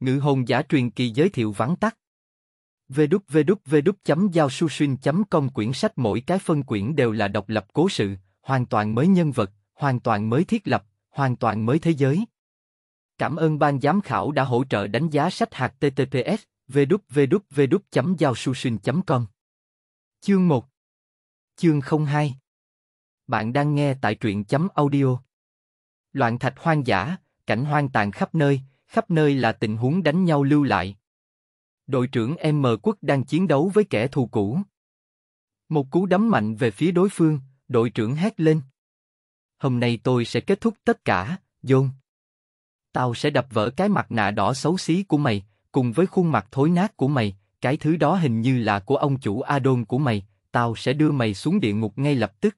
Ngữ hồn giả truyền kỳ giới thiệu vắn tắt. www.giao.com quyển sách mỗi cái phân quyển đều là độc lập cố sự, hoàn toàn mới nhân vật, hoàn toàn mới thiết lập, hoàn toàn mới thế giới. Cảm ơn ban giám khảo đã hỗ trợ đánh giá sách HTTPS www.giao.com Chương 1 Chương 02 Bạn đang nghe tại truyện chấm audio Loạn thạch hoang dã, cảnh hoang tàn khắp nơi, khắp nơi là tình huống đánh nhau lưu lại. Đội trưởng M quốc đang chiến đấu với kẻ thù cũ. Một cú đấm mạnh về phía đối phương, đội trưởng hét lên. Hôm nay tôi sẽ kết thúc tất cả, John. Tao sẽ đập vỡ cái mặt nạ đỏ xấu xí của mày, cùng với khuôn mặt thối nát của mày, cái thứ đó hình như là của ông chủ Adon của mày, tao sẽ đưa mày xuống địa ngục ngay lập tức.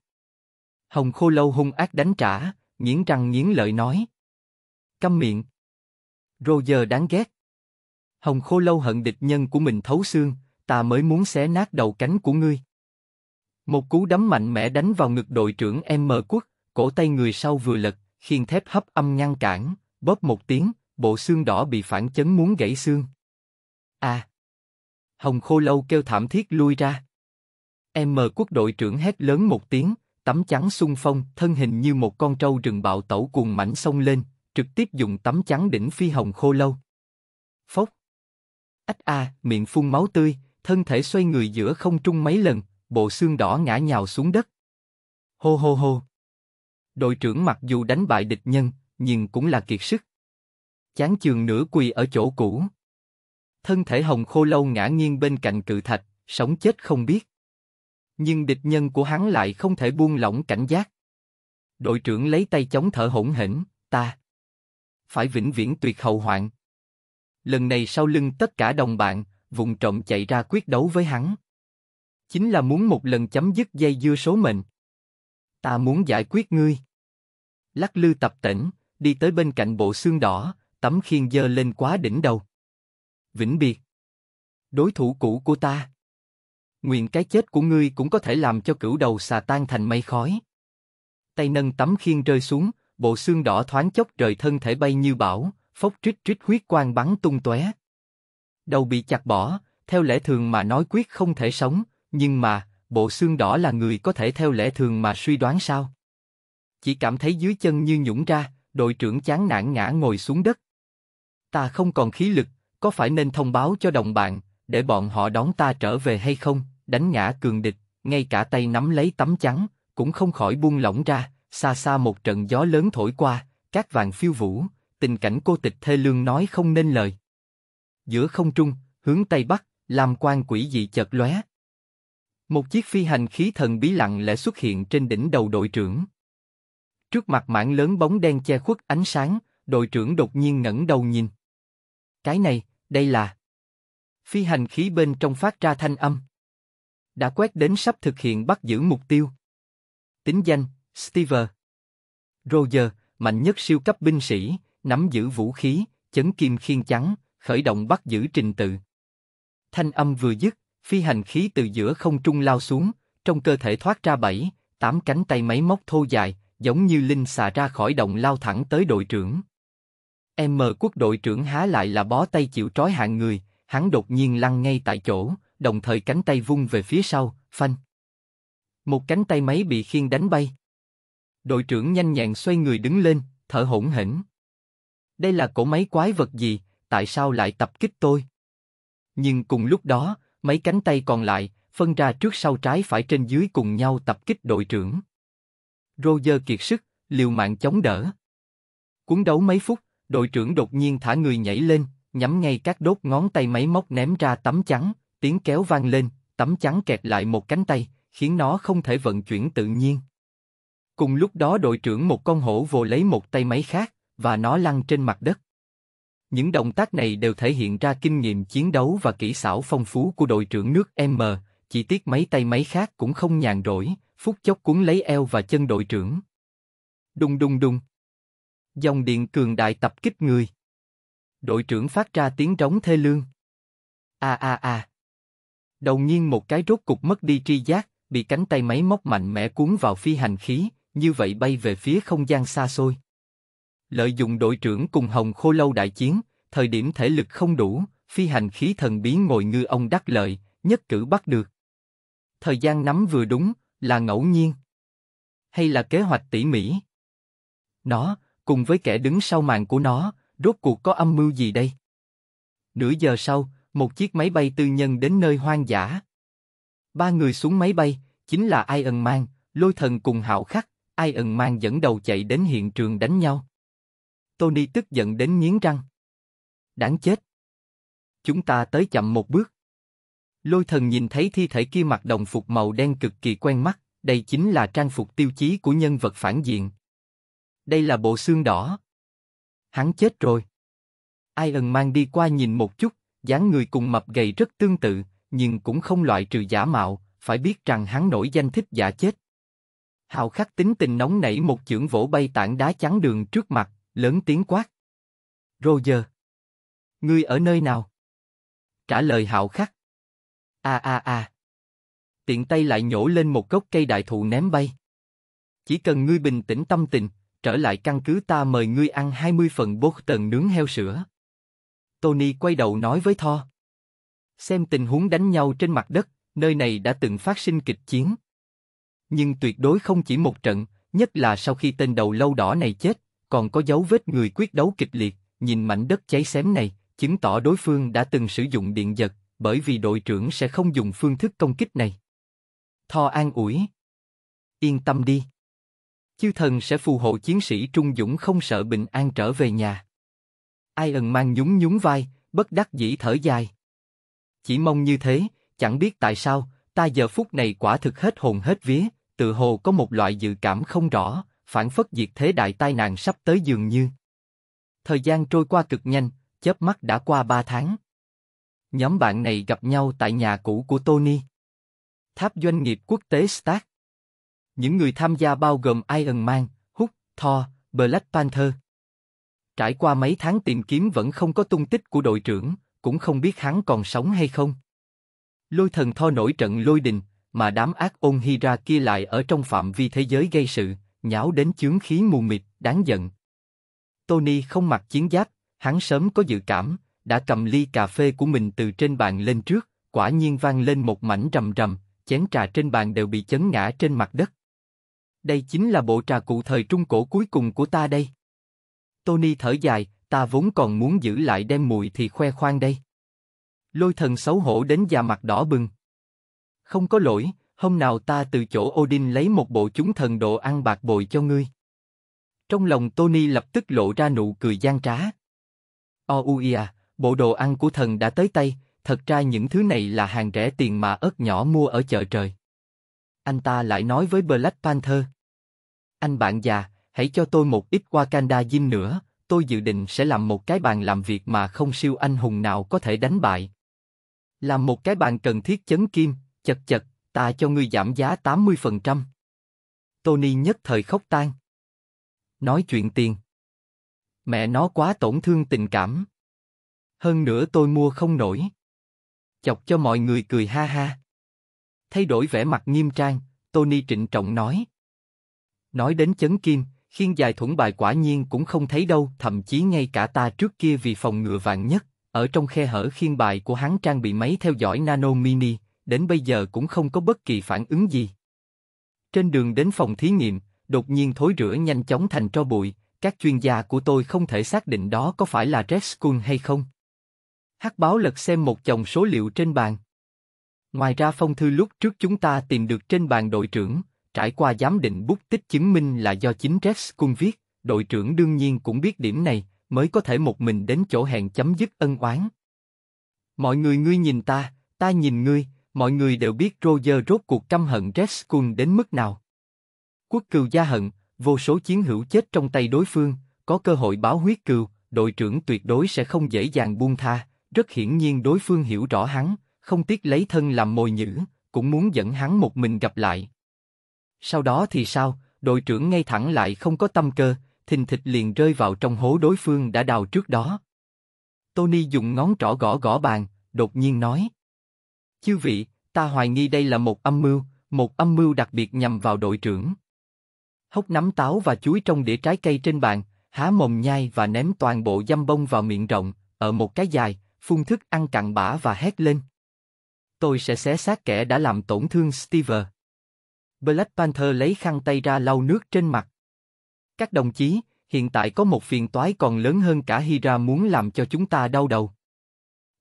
Hồng Khô Lâu hung ác đánh trả, nghiến răng nghiến lợi nói. Câm miệng, Roger đáng ghét. Hồng Khô Lâu hận địch nhân của mình thấu xương, ta mới muốn xé nát đầu cánh của ngươi. Một cú đấm mạnh mẽ đánh vào ngực đội trưởng M Quốc, cổ tay người sau vừa lật, khiên thép hấp âm ngăn cản, bóp một tiếng, bộ xương đỏ bị phản chấn muốn gãy xương. À! Hồng Khô Lâu kêu thảm thiết lui ra. M Quốc đội trưởng hét lớn một tiếng, tấm trắng sung phong, thân hình như một con trâu rừng bạo tẩu cuồng mảnh sông lên, trực tiếp dùng tấm chắn đỉnh phi hồng khô lâu. Phốc. Ách a, miệng phun máu tươi, thân thể xoay người giữa không trung mấy lần, bộ xương đỏ ngã nhào xuống đất. Hô hô hô. Đội trưởng mặc dù đánh bại địch nhân, nhưng cũng là kiệt sức. Chán chường nửa quỳ ở chỗ cũ. Thân thể hồng khô lâu ngã nghiêng bên cạnh cự thạch, sống chết không biết. Nhưng địch nhân của hắn lại không thể buông lỏng cảnh giác. Đội trưởng lấy tay chống thở hỗn hỉnh. ta, phải vĩnh viễn tuyệt hậu hoạn. Lần này sau lưng tất cả đồng bạn, vùng trộm chạy ra quyết đấu với hắn. Chính là muốn một lần chấm dứt dây dưa số mệnh. Ta muốn giải quyết ngươi. Lắc lư tập tỉnh, đi tới bên cạnh bộ xương đỏ, tấm khiên dơ lên quá đỉnh đầu. Vĩnh biệt. Đối thủ cũ của ta. Nguyện cái chết của ngươi cũng có thể làm cho cửu đầu xà tan thành mây khói. Tay nâng tấm khiên rơi xuống, bộ xương đỏ thoáng chốc rời thân thể bay như bão, phốc trích trích huyết quang bắn tung tóe. Đầu bị chặt bỏ, theo lẽ thường mà nói quyết không thể sống, nhưng mà, bộ xương đỏ là người có thể theo lẽ thường mà suy đoán sao? Chỉ cảm thấy dưới chân như nhũng ra, đội trưởng chán nản ngã ngồi xuống đất. Ta không còn khí lực, có phải nên thông báo cho đồng bạn, để bọn họ đón ta trở về hay không? Đánh ngã cường địch, ngay cả tay nắm lấy tấm chắn, cũng không khỏi buông lỏng ra xa xa một trận gió lớn thổi qua, cát vàng phiêu vũ, tình cảnh cô tịch thê lương nói không nên lời. Giữa không trung, hướng tây bắc, làm quan quỷ dị chợt lóe. Một chiếc phi hành khí thần bí lặng lẽ xuất hiện trên đỉnh đầu đội trưởng. Trước mặt mảng lớn bóng đen che khuất ánh sáng, đội trưởng đột nhiên ngẩng đầu nhìn. Cái này, đây là... Phi hành khí bên trong phát ra thanh âm. Đã quét đến sắp thực hiện bắt giữ mục tiêu. Tính danh, Steve. Roger, mạnh nhất siêu cấp binh sĩ, nắm giữ vũ khí, chấn kim khiên trắng, khởi động bắt giữ trình tự. Thanh âm vừa dứt, phi hành khí từ giữa không trung lao xuống, trong cơ thể thoát ra bảy, tám cánh tay máy móc thô dài, giống như linh xà ra khỏi động lao thẳng tới đội trưởng. M quốc đội trưởng há lại là bó tay chịu trói hạng người, hắn đột nhiên lăn ngay tại chỗ, đồng thời cánh tay vung về phía sau, phanh. Một cánh tay máy bị khiên đánh bay. Đội trưởng nhanh nhẹn xoay người đứng lên, thở hổn hển. Đây là cỗ máy quái vật gì, tại sao lại tập kích tôi? Nhưng cùng lúc đó, mấy cánh tay còn lại, phân ra trước sau trái phải trên dưới cùng nhau tập kích đội trưởng. Roger kiệt sức, liều mạng chống đỡ. Cuốn đấu mấy phút, đội trưởng đột nhiên thả người nhảy lên, nhắm ngay các đốt ngón tay máy móc ném ra tấm chắn, tiếng kéo vang lên, tấm chắn kẹt lại một cánh tay, khiến nó không thể vận chuyển tự nhiên. Cùng lúc đó đội trưởng một con hổ vồ lấy một tay máy khác, và nó lăn trên mặt đất. Những động tác này đều thể hiện ra kinh nghiệm chiến đấu và kỹ xảo phong phú của đội trưởng nước M, chỉ tiếc mấy tay máy khác cũng không nhàn rỗi, phút chốc cuốn lấy eo và chân đội trưởng. Đùng đùng đùng. Dòng điện cường đại tập kích người. Đội trưởng phát ra tiếng trống thê lương. A a a. Đầu nhiên một cái rốt cục mất đi tri giác, bị cánh tay máy móc mạnh mẽ cuốn vào phi hành khí, như vậy bay về phía không gian xa xôi. Lợi dụng đội trưởng cùng Hồng Khô Lâu đại chiến, thời điểm thể lực không đủ, phi hành khí thần bí ngồi ngư ông đắc lợi, nhất cử bắt được. Thời gian nắm vừa đúng, là ngẫu nhiên. Hay là kế hoạch tỉ mỉ. Nó, cùng với kẻ đứng sau màn của nó, rốt cuộc có âm mưu gì đây? Nửa giờ sau, một chiếc máy bay tư nhân đến nơi hoang dã. Ba người xuống máy bay, chính là Iron Man, Lôi Thần cùng Hạo Khắc. Ai ẩn mang dẫn đầu chạy đến hiện trường đánh nhau. Tony tức giận đến nghiến răng. Đáng chết. Chúng ta tới chậm một bước. Lôi thần nhìn thấy thi thể kia mặc đồng phục màu đen cực kỳ quen mắt, đây chính là trang phục tiêu chí của nhân vật phản diện. Đây là bộ xương đỏ. Hắn chết rồi. Ai ẩn mang đi qua nhìn một chút, dáng người cùng mập gầy rất tương tự, nhưng cũng không loại trừ giả mạo, phải biết rằng hắn nổi danh thích giả chết. Hào khắc tính tình nóng nảy một chưởng vỗ bay tảng đá chắn đường trước mặt, lớn tiếng quát. Roger! Ngươi ở nơi nào? Trả lời hạo khắc. A a a. Tiện tay lại nhổ lên một gốc cây đại thụ ném bay. Chỉ cần ngươi bình tĩnh tâm tình, trở lại căn cứ ta mời ngươi ăn 20 phần bốt tần nướng heo sữa. Tony quay đầu nói với Thor. Xem tình huống đánh nhau trên mặt đất, nơi này đã từng phát sinh kịch chiến nhưng tuyệt đối không chỉ một trận, nhất là sau khi tên đầu lâu đỏ này chết, còn có dấu vết người quyết đấu kịch liệt, nhìn mảnh đất cháy xém này, chứng tỏ đối phương đã từng sử dụng điện giật, bởi vì đội trưởng sẽ không dùng phương thức công kích này. Tho an ủi. Yên tâm đi. Chư thần sẽ phù hộ chiến sĩ Trung Dũng không sợ bình an trở về nhà. Ai ẩn mang nhún nhún vai, bất đắc dĩ thở dài. Chỉ mong như thế, chẳng biết tại sao, ta giờ phút này quả thực hết hồn hết vía, tự hồ có một loại dự cảm không rõ, phản phất diệt thế đại tai nạn sắp tới dường như. Thời gian trôi qua cực nhanh, chớp mắt đã qua ba tháng. Nhóm bạn này gặp nhau tại nhà cũ của Tony. Tháp doanh nghiệp quốc tế Stark. Những người tham gia bao gồm Iron Man, Hulk, Thor, Black Panther. Trải qua mấy tháng tìm kiếm vẫn không có tung tích của đội trưởng, cũng không biết hắn còn sống hay không. Lôi thần Thor nổi trận lôi đình, mà đám ác ôn Hira kia lại ở trong phạm vi thế giới gây sự, nháo đến chướng khí mù mịt, đáng giận. Tony không mặc chiến giáp, hắn sớm có dự cảm, đã cầm ly cà phê của mình từ trên bàn lên trước, quả nhiên vang lên một mảnh rầm rầm, chén trà trên bàn đều bị chấn ngã trên mặt đất. Đây chính là bộ trà cụ thời trung cổ cuối cùng của ta đây. Tony thở dài, ta vốn còn muốn giữ lại đem mùi thì khoe khoang đây. Lôi thần xấu hổ đến già mặt đỏ bừng không có lỗi, hôm nào ta từ chỗ Odin lấy một bộ chúng thần độ ăn bạc bội cho ngươi. Trong lòng Tony lập tức lộ ra nụ cười gian trá. O bộ đồ ăn của thần đã tới tay, thật ra những thứ này là hàng rẻ tiền mà ớt nhỏ mua ở chợ trời. Anh ta lại nói với Black Panther. Anh bạn già, hãy cho tôi một ít Wakanda Jim nữa, tôi dự định sẽ làm một cái bàn làm việc mà không siêu anh hùng nào có thể đánh bại. Làm một cái bàn cần thiết chấn kim, Chật chật, ta cho ngươi giảm giá 80%. Tony nhất thời khóc tan. Nói chuyện tiền. Mẹ nó quá tổn thương tình cảm. Hơn nữa tôi mua không nổi. Chọc cho mọi người cười ha ha. Thay đổi vẻ mặt nghiêm trang, Tony trịnh trọng nói. Nói đến chấn kim, khiên dài thuẫn bài quả nhiên cũng không thấy đâu, thậm chí ngay cả ta trước kia vì phòng ngựa vạn nhất, ở trong khe hở khiên bài của hắn trang bị máy theo dõi nano mini, đến bây giờ cũng không có bất kỳ phản ứng gì. Trên đường đến phòng thí nghiệm, đột nhiên thối rửa nhanh chóng thành tro bụi, các chuyên gia của tôi không thể xác định đó có phải là Red Skull hay không. Hắc báo lật xem một chồng số liệu trên bàn. Ngoài ra phong thư lúc trước chúng ta tìm được trên bàn đội trưởng, trải qua giám định bút tích chứng minh là do chính Red Skull viết, đội trưởng đương nhiên cũng biết điểm này, mới có thể một mình đến chỗ hẹn chấm dứt ân oán. Mọi người ngươi nhìn ta, ta nhìn ngươi, mọi người đều biết Roger rốt cuộc căm hận Redskun đến mức nào. Quốc cừu gia hận, vô số chiến hữu chết trong tay đối phương, có cơ hội báo huyết cừu, đội trưởng tuyệt đối sẽ không dễ dàng buông tha, rất hiển nhiên đối phương hiểu rõ hắn, không tiếc lấy thân làm mồi nhữ, cũng muốn dẫn hắn một mình gặp lại. Sau đó thì sao, đội trưởng ngay thẳng lại không có tâm cơ, thình thịch liền rơi vào trong hố đối phương đã đào trước đó. Tony dùng ngón trỏ gõ gõ bàn, đột nhiên nói. Chư vị, ta hoài nghi đây là một âm mưu, một âm mưu đặc biệt nhằm vào đội trưởng. Hốc nắm táo và chuối trong đĩa trái cây trên bàn, há mồm nhai và ném toàn bộ dăm bông vào miệng rộng, ở một cái dài, phun thức ăn cặn bã và hét lên. Tôi sẽ xé xác kẻ đã làm tổn thương Steve. Black Panther lấy khăn tay ra lau nước trên mặt. Các đồng chí, hiện tại có một phiền toái còn lớn hơn cả Hydra muốn làm cho chúng ta đau đầu.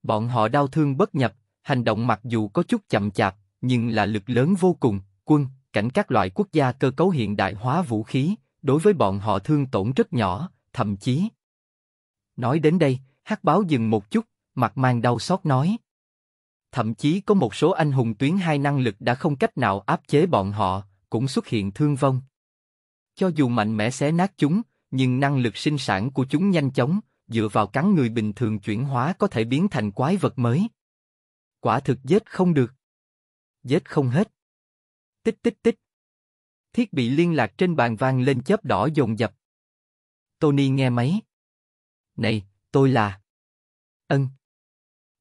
Bọn họ đau thương bất nhập, hành động mặc dù có chút chậm chạp, nhưng là lực lớn vô cùng, quân, cảnh các loại quốc gia cơ cấu hiện đại hóa vũ khí, đối với bọn họ thương tổn rất nhỏ, thậm chí. Nói đến đây, hát báo dừng một chút, mặt mang đau xót nói. Thậm chí có một số anh hùng tuyến hai năng lực đã không cách nào áp chế bọn họ, cũng xuất hiện thương vong. Cho dù mạnh mẽ xé nát chúng, nhưng năng lực sinh sản của chúng nhanh chóng, dựa vào cắn người bình thường chuyển hóa có thể biến thành quái vật mới. Quả thực giết không được. Giết không hết. Tích tích tích. Thiết bị liên lạc trên bàn vang lên chớp đỏ dồn dập. Tony nghe máy. Này, tôi là... Ân.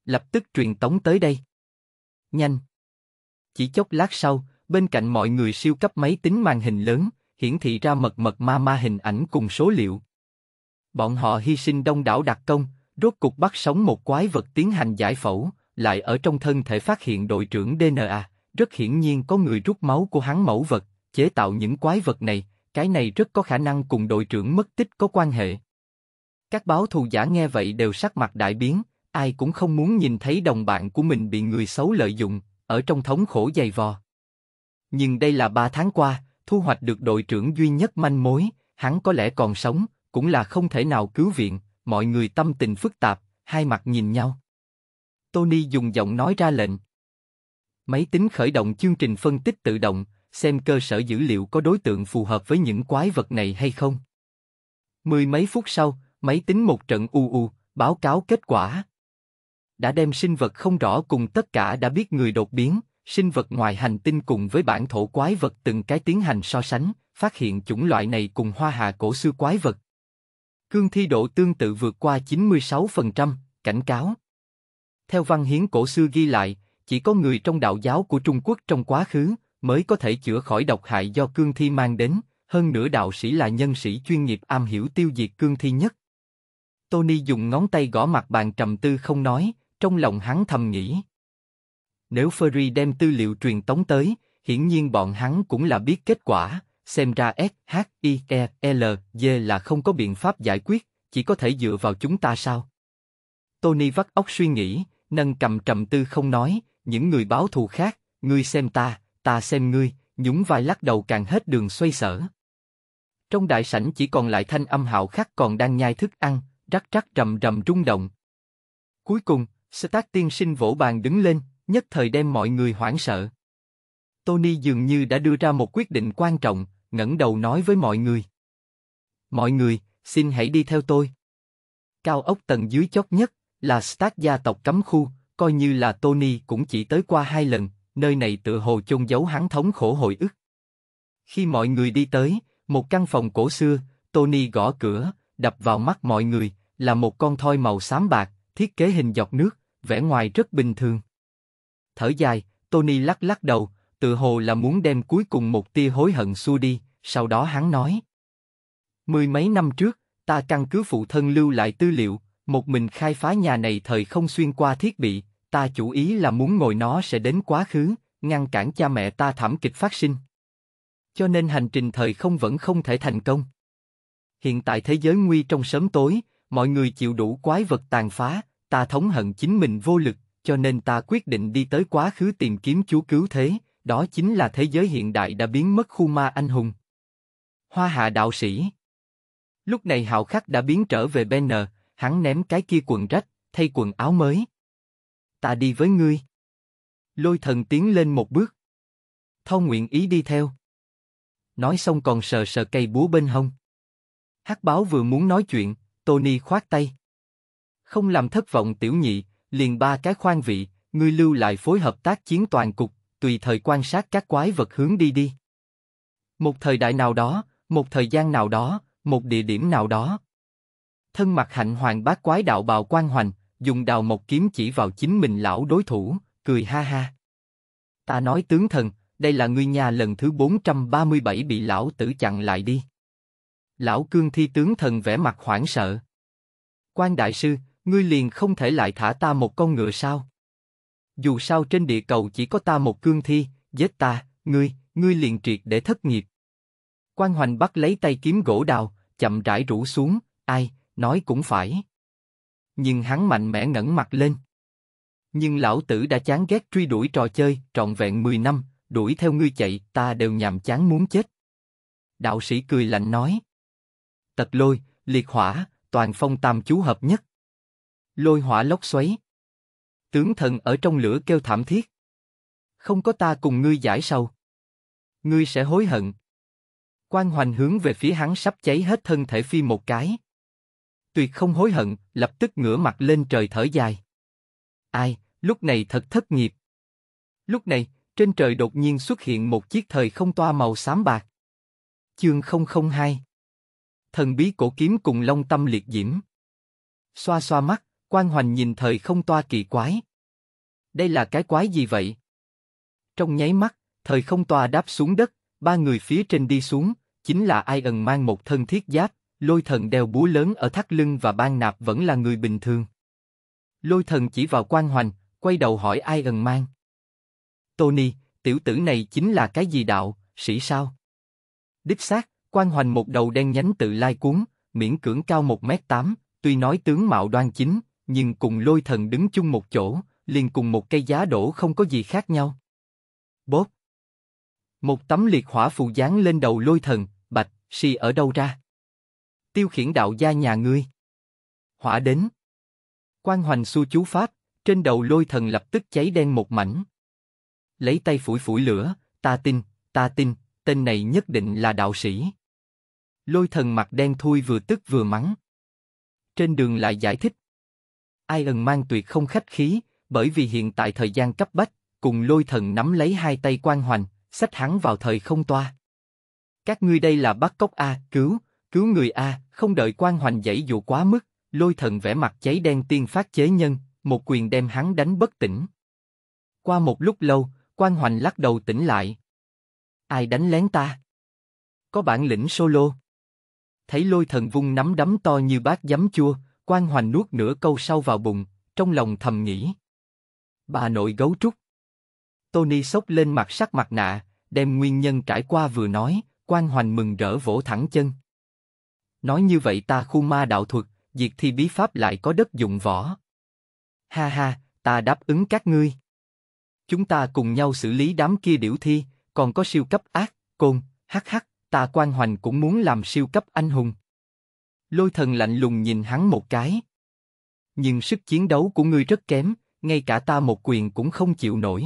Lập tức truyền tống tới đây. Nhanh. Chỉ chốc lát sau, bên cạnh mọi người siêu cấp máy tính màn hình lớn, hiển thị ra mật mật ma ma hình ảnh cùng số liệu. Bọn họ hy sinh đông đảo đặc công, rốt cục bắt sống một quái vật tiến hành giải phẫu, lại ở trong thân thể phát hiện đội trưởng DNA, rất hiển nhiên có người rút máu của hắn mẫu vật, chế tạo những quái vật này, cái này rất có khả năng cùng đội trưởng mất tích có quan hệ. Các báo thù giả nghe vậy đều sắc mặt đại biến, ai cũng không muốn nhìn thấy đồng bạn của mình bị người xấu lợi dụng, ở trong thống khổ dày vò. Nhưng đây là ba tháng qua, thu hoạch được đội trưởng duy nhất manh mối, hắn có lẽ còn sống, cũng là không thể nào cứu viện, mọi người tâm tình phức tạp, hai mặt nhìn nhau. Tony dùng giọng nói ra lệnh. Máy tính khởi động chương trình phân tích tự động, xem cơ sở dữ liệu có đối tượng phù hợp với những quái vật này hay không. Mười mấy phút sau, máy tính một trận u u, báo cáo kết quả. Đã đem sinh vật không rõ cùng tất cả đã biết người đột biến, sinh vật ngoài hành tinh cùng với bản thổ quái vật từng cái tiến hành so sánh, phát hiện chủng loại này cùng hoa hạ cổ xưa quái vật. Cương thi độ tương tự vượt qua 96%, cảnh cáo, theo văn hiến cổ xưa ghi lại, chỉ có người trong đạo giáo của Trung Quốc trong quá khứ mới có thể chữa khỏi độc hại do cương thi mang đến, hơn nữa đạo sĩ là nhân sĩ chuyên nghiệp am hiểu tiêu diệt cương thi nhất. Tony dùng ngón tay gõ mặt bàn trầm tư không nói, trong lòng hắn thầm nghĩ. Nếu Ferry đem tư liệu truyền tống tới, hiển nhiên bọn hắn cũng là biết kết quả, xem ra S, H, I, E, L, D là không có biện pháp giải quyết, chỉ có thể dựa vào chúng ta sao? Tony vắt óc suy nghĩ, nâng cầm trầm tư không nói, những người báo thù khác, ngươi xem ta, ta xem ngươi, nhún vai lắc đầu càng hết đường xoay sở. Trong đại sảnh chỉ còn lại thanh âm hạo khắc còn đang nhai thức ăn, rắc rắc rầm rầm rung động. Cuối cùng, Stark tiên sinh vỗ bàn đứng lên, nhất thời đem mọi người hoảng sợ. Tony dường như đã đưa ra một quyết định quan trọng, ngẩng đầu nói với mọi người. Mọi người, xin hãy đi theo tôi. Cao ốc tầng dưới chót nhất, là Stark gia tộc cấm khu, coi như là Tony cũng chỉ tới qua hai lần, nơi này tựa hồ chôn giấu hắn thống khổ hồi ức. Khi mọi người đi tới, một căn phòng cổ xưa, Tony gõ cửa, đập vào mắt mọi người, là một con thoi màu xám bạc, thiết kế hình giọt nước, vẻ ngoài rất bình thường. Thở dài, Tony lắc lắc đầu, tự hồ là muốn đem cuối cùng một tia hối hận xua đi, sau đó hắn nói. Mười mấy năm trước, ta căn cứ phụ thân lưu lại tư liệu, một mình khai phá nhà này thời không xuyên qua thiết bị, ta chủ ý là muốn ngồi nó sẽ đến quá khứ, ngăn cản cha mẹ ta thảm kịch phát sinh. Cho nên hành trình thời không vẫn không thể thành công. Hiện tại thế giới nguy trong sớm tối, mọi người chịu đủ quái vật tàn phá, ta thống hận chính mình vô lực, cho nên ta quyết định đi tới quá khứ tìm kiếm chúa cứu thế, đó chính là thế giới hiện đại đã biến mất khu ma anh hùng. Hoa hạ đạo sĩ Lúc này hạo khắc đã biến trở về Banner, hắn ném cái kia quần rách, thay quần áo mới. Ta đi với ngươi. Lôi thần tiến lên một bước. Thâu nguyện ý đi theo. Nói xong còn sờ sờ cây búa bên hông. Hắc báo vừa muốn nói chuyện, Tony khoát tay. Không làm thất vọng tiểu nhị, liền ba cái khoan vị, ngươi lưu lại phối hợp tác chiến toàn cục, tùy thời quan sát các quái vật hướng đi đi. Một thời đại nào đó, một thời gian nào đó, một địa điểm nào đó thân mặt hạnh hoàng bát quái đạo bào quan hoành, dùng đào một kiếm chỉ vào chính mình lão đối thủ, cười ha ha. Ta nói tướng thần, đây là ngươi nhà lần thứ 437 bị lão tử chặn lại đi. Lão cương thi tướng thần vẻ mặt hoảng sợ. Quan đại sư, ngươi liền không thể lại thả ta một con ngựa sao? Dù sao trên địa cầu chỉ có ta một cương thi, giết ta, ngươi, ngươi liền triệt để thất nghiệp. Quan hoành bắt lấy tay kiếm gỗ đào, chậm rãi rũ xuống, ai, nói cũng phải. Nhưng hắn mạnh mẽ ngẩng mặt lên. Nhưng lão tử đã chán ghét truy đuổi trò chơi, trọn vẹn 10 năm, đuổi theo ngươi chạy, ta đều nhàm chán muốn chết. Đạo sĩ cười lạnh nói. Tật lôi, liệt hỏa, toàn phong tam chú hợp nhất. Lôi hỏa lốc xoáy. Tướng thần ở trong lửa kêu thảm thiết. Không có ta cùng ngươi giải sâu, Ngươi sẽ hối hận. Quan hoành hướng về phía hắn sắp cháy hết thân thể phi một cái tuyệt không hối hận, lập tức ngửa mặt lên trời thở dài. Ai, lúc này thật thất nghiệp. Lúc này, trên trời đột nhiên xuất hiện một chiếc thời không toa màu xám bạc. Chương 002 Thần bí cổ kiếm cùng long tâm liệt diễm. Xoa xoa mắt, quan hoành nhìn thời không toa kỳ quái. Đây là cái quái gì vậy? Trong nháy mắt, thời không toa đáp xuống đất, ba người phía trên đi xuống, chính là ai ẩn mang một thân thiết giáp, Lôi thần đeo búa lớn ở thắt lưng và ban nạp vẫn là người bình thường. Lôi thần chỉ vào quan hoành, quay đầu hỏi ai ẩn mang. Tony, tiểu tử này chính là cái gì đạo, sĩ sao? Đích xác, quan hoành một đầu đen nhánh tự lai cuốn, miễn cưỡng cao 1m8, tuy nói tướng mạo đoan chính, nhưng cùng lôi thần đứng chung một chỗ, liền cùng một cây giá đổ không có gì khác nhau. Bốp! Một tấm liệt hỏa phù dán lên đầu lôi thần, bạch, si ở đâu ra? tiêu khiển đạo gia nhà ngươi. Hỏa đến. Quan hoành su chú pháp, trên đầu lôi thần lập tức cháy đen một mảnh. Lấy tay phủi phủi lửa, ta tin, ta tin, tên này nhất định là đạo sĩ. Lôi thần mặt đen thui vừa tức vừa mắng. Trên đường lại giải thích. Ai ẩn mang tuyệt không khách khí, bởi vì hiện tại thời gian cấp bách, cùng lôi thần nắm lấy hai tay quan hoành, xách hắn vào thời không toa. Các ngươi đây là bắt cóc A, cứu, Cứu người A, không đợi quan hoành dãy dụ quá mức, lôi thần vẽ mặt cháy đen tiên phát chế nhân, một quyền đem hắn đánh bất tỉnh. Qua một lúc lâu, quan hoành lắc đầu tỉnh lại. Ai đánh lén ta? Có bản lĩnh solo. Thấy lôi thần vung nắm đấm to như bát giấm chua, quan hoành nuốt nửa câu sau vào bụng, trong lòng thầm nghĩ. Bà nội gấu trúc. Tony sốc lên mặt sắc mặt nạ, đem nguyên nhân trải qua vừa nói, quan hoành mừng rỡ vỗ thẳng chân. Nói như vậy ta khu ma đạo thuật, diệt thi bí pháp lại có đất dụng võ. Ha ha, ta đáp ứng các ngươi. Chúng ta cùng nhau xử lý đám kia điểu thi, còn có siêu cấp ác, côn, hắc hắc, ta quan hoành cũng muốn làm siêu cấp anh hùng. Lôi thần lạnh lùng nhìn hắn một cái. Nhưng sức chiến đấu của ngươi rất kém, ngay cả ta một quyền cũng không chịu nổi.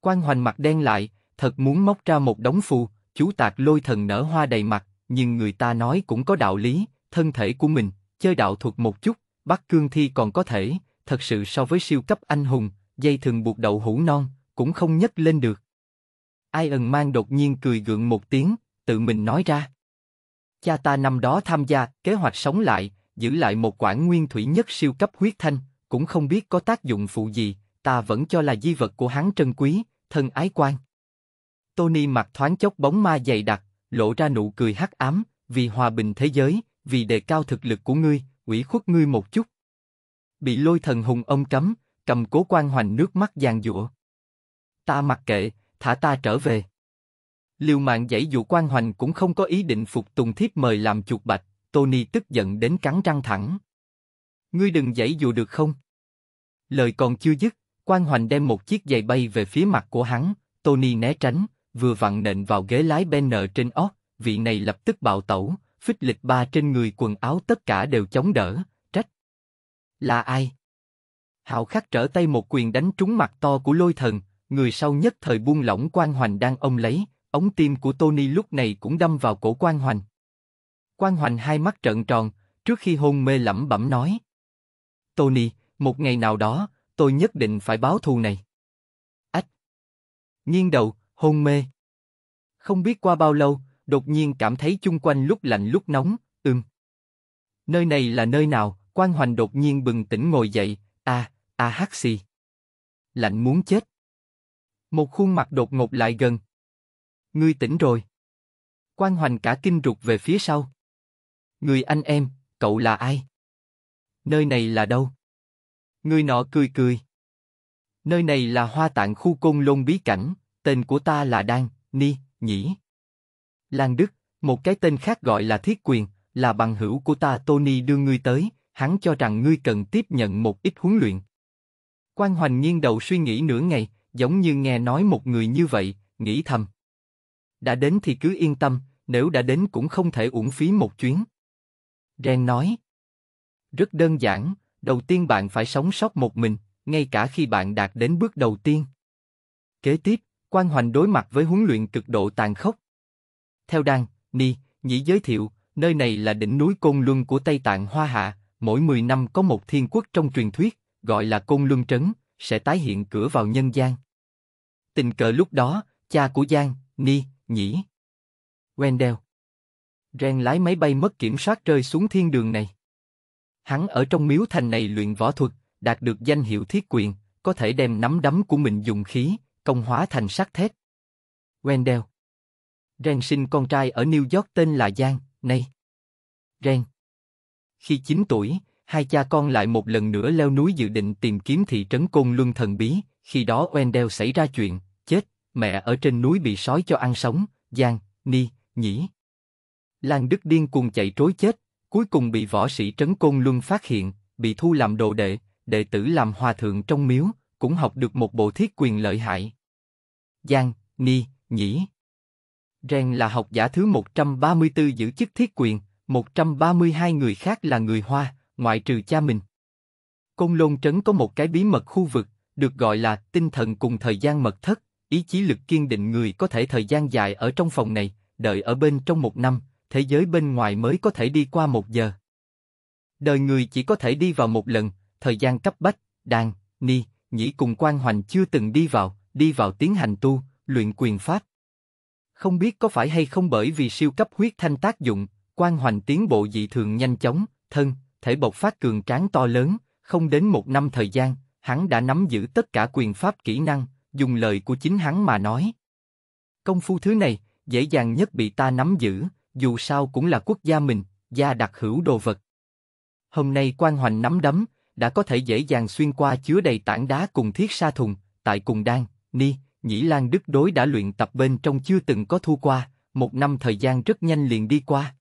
Quan hoành mặt đen lại, thật muốn móc ra một đống phù, chú tạc lôi thần nở hoa đầy mặt, nhưng người ta nói cũng có đạo lý, thân thể của mình, chơi đạo thuật một chút, bắt cương thi còn có thể, thật sự so với siêu cấp anh hùng, dây thường buộc đậu hũ non, cũng không nhấc lên được. ai ẩn mang đột nhiên cười gượng một tiếng, tự mình nói ra. Cha ta năm đó tham gia kế hoạch sống lại, giữ lại một quản nguyên thủy nhất siêu cấp huyết thanh, cũng không biết có tác dụng phụ gì, ta vẫn cho là di vật của hắn trân quý, thân ái quan. Tony mặt thoáng chốc bóng ma dày đặc, lộ ra nụ cười hắc ám, vì hòa bình thế giới, vì đề cao thực lực của ngươi, ủy khuất ngươi một chút. Bị lôi thần hùng ông cấm, cầm cố quan hoành nước mắt giàn giụa. Ta mặc kệ, thả ta trở về. Liều mạng dãy dụ quan hoành cũng không có ý định phục tùng thiếp mời làm chuột bạch, Tony tức giận đến cắn răng thẳng. Ngươi đừng dãy dụ được không? Lời còn chưa dứt, quan hoành đem một chiếc giày bay về phía mặt của hắn, Tony né tránh, vừa vặn nện vào ghế lái ben nợ trên óc vị này lập tức bạo tẩu, phích lịch ba trên người quần áo tất cả đều chống đỡ, trách. Là ai? Hạo khắc trở tay một quyền đánh trúng mặt to của lôi thần, người sau nhất thời buông lỏng quan hoành đang ông lấy, ống tim của Tony lúc này cũng đâm vào cổ quan hoành. Quan hoành hai mắt trợn tròn, trước khi hôn mê lẩm bẩm nói. Tony, một ngày nào đó, tôi nhất định phải báo thù này. Ách! Nghiêng đầu, hôn mê. Không biết qua bao lâu, đột nhiên cảm thấy chung quanh lúc lạnh lúc nóng, ừm. Nơi này là nơi nào? Quan Hoành đột nhiên bừng tỉnh ngồi dậy, a, a hắc xì. Lạnh muốn chết. Một khuôn mặt đột ngột lại gần. Ngươi tỉnh rồi. Quan Hoành cả kinh rụt về phía sau. Người anh em, cậu là ai? Nơi này là đâu? Người nọ cười cười. Nơi này là hoa tạng khu côn lôn bí cảnh, Tên của ta là Đan, Ni, Nhĩ. Lan Đức, một cái tên khác gọi là Thiết Quyền, là bằng hữu của ta Tony đưa ngươi tới, hắn cho rằng ngươi cần tiếp nhận một ít huấn luyện. Quan Hoành nghiêng đầu suy nghĩ nửa ngày, giống như nghe nói một người như vậy, nghĩ thầm. Đã đến thì cứ yên tâm, nếu đã đến cũng không thể uổng phí một chuyến. Ren nói. Rất đơn giản, đầu tiên bạn phải sống sót một mình, ngay cả khi bạn đạt đến bước đầu tiên. Kế tiếp, Quan Hoành đối mặt với huấn luyện cực độ tàn khốc. Theo Đan, Ni, Nhĩ giới thiệu, nơi này là đỉnh núi Côn Luân của Tây Tạng Hoa Hạ, mỗi 10 năm có một thiên quốc trong truyền thuyết, gọi là Côn Luân Trấn, sẽ tái hiện cửa vào nhân gian. Tình cờ lúc đó, cha của Giang, Ni, Nhĩ, Wendell, Ren lái máy bay mất kiểm soát rơi xuống thiên đường này. Hắn ở trong miếu thành này luyện võ thuật, đạt được danh hiệu thiết quyền, có thể đem nắm đấm của mình dùng khí, công hóa thành sắt thép. Wendell. Ren sinh con trai ở New York tên là Giang, này. Ren. Khi 9 tuổi, hai cha con lại một lần nữa leo núi dự định tìm kiếm thị trấn Côn Luân thần bí, khi đó Wendell xảy ra chuyện, chết, mẹ ở trên núi bị sói cho ăn sống, Giang, Ni, Nhĩ. Lan Đức điên cuồng chạy trối chết, cuối cùng bị võ sĩ trấn Côn Luân phát hiện, bị thu làm đồ đệ, đệ tử làm hòa thượng trong miếu, cũng học được một bộ thiết quyền lợi hại. Giang, Ni, Nhĩ. Ren là học giả thứ 134 giữ chức thiết quyền, 132 người khác là người Hoa, ngoại trừ cha mình. Côn Lôn Trấn có một cái bí mật khu vực, được gọi là tinh thần cùng thời gian mật thất, ý chí lực kiên định người có thể thời gian dài ở trong phòng này, đợi ở bên trong một năm, thế giới bên ngoài mới có thể đi qua một giờ. Đời người chỉ có thể đi vào một lần, thời gian cấp bách, đàn, ni, nhĩ cùng quan hoành chưa từng đi vào đi vào tiến hành tu, luyện quyền pháp. Không biết có phải hay không bởi vì siêu cấp huyết thanh tác dụng, quan hoành tiến bộ dị thường nhanh chóng, thân, thể bộc phát cường tráng to lớn, không đến một năm thời gian, hắn đã nắm giữ tất cả quyền pháp kỹ năng, dùng lời của chính hắn mà nói. Công phu thứ này, dễ dàng nhất bị ta nắm giữ, dù sao cũng là quốc gia mình, gia đặc hữu đồ vật. Hôm nay quan hoành nắm đấm, đã có thể dễ dàng xuyên qua chứa đầy tảng đá cùng thiết sa thùng, tại cùng đang. Ni, Nhĩ Lan Đức đối đã luyện tập bên trong chưa từng có thu qua, một năm thời gian rất nhanh liền đi qua.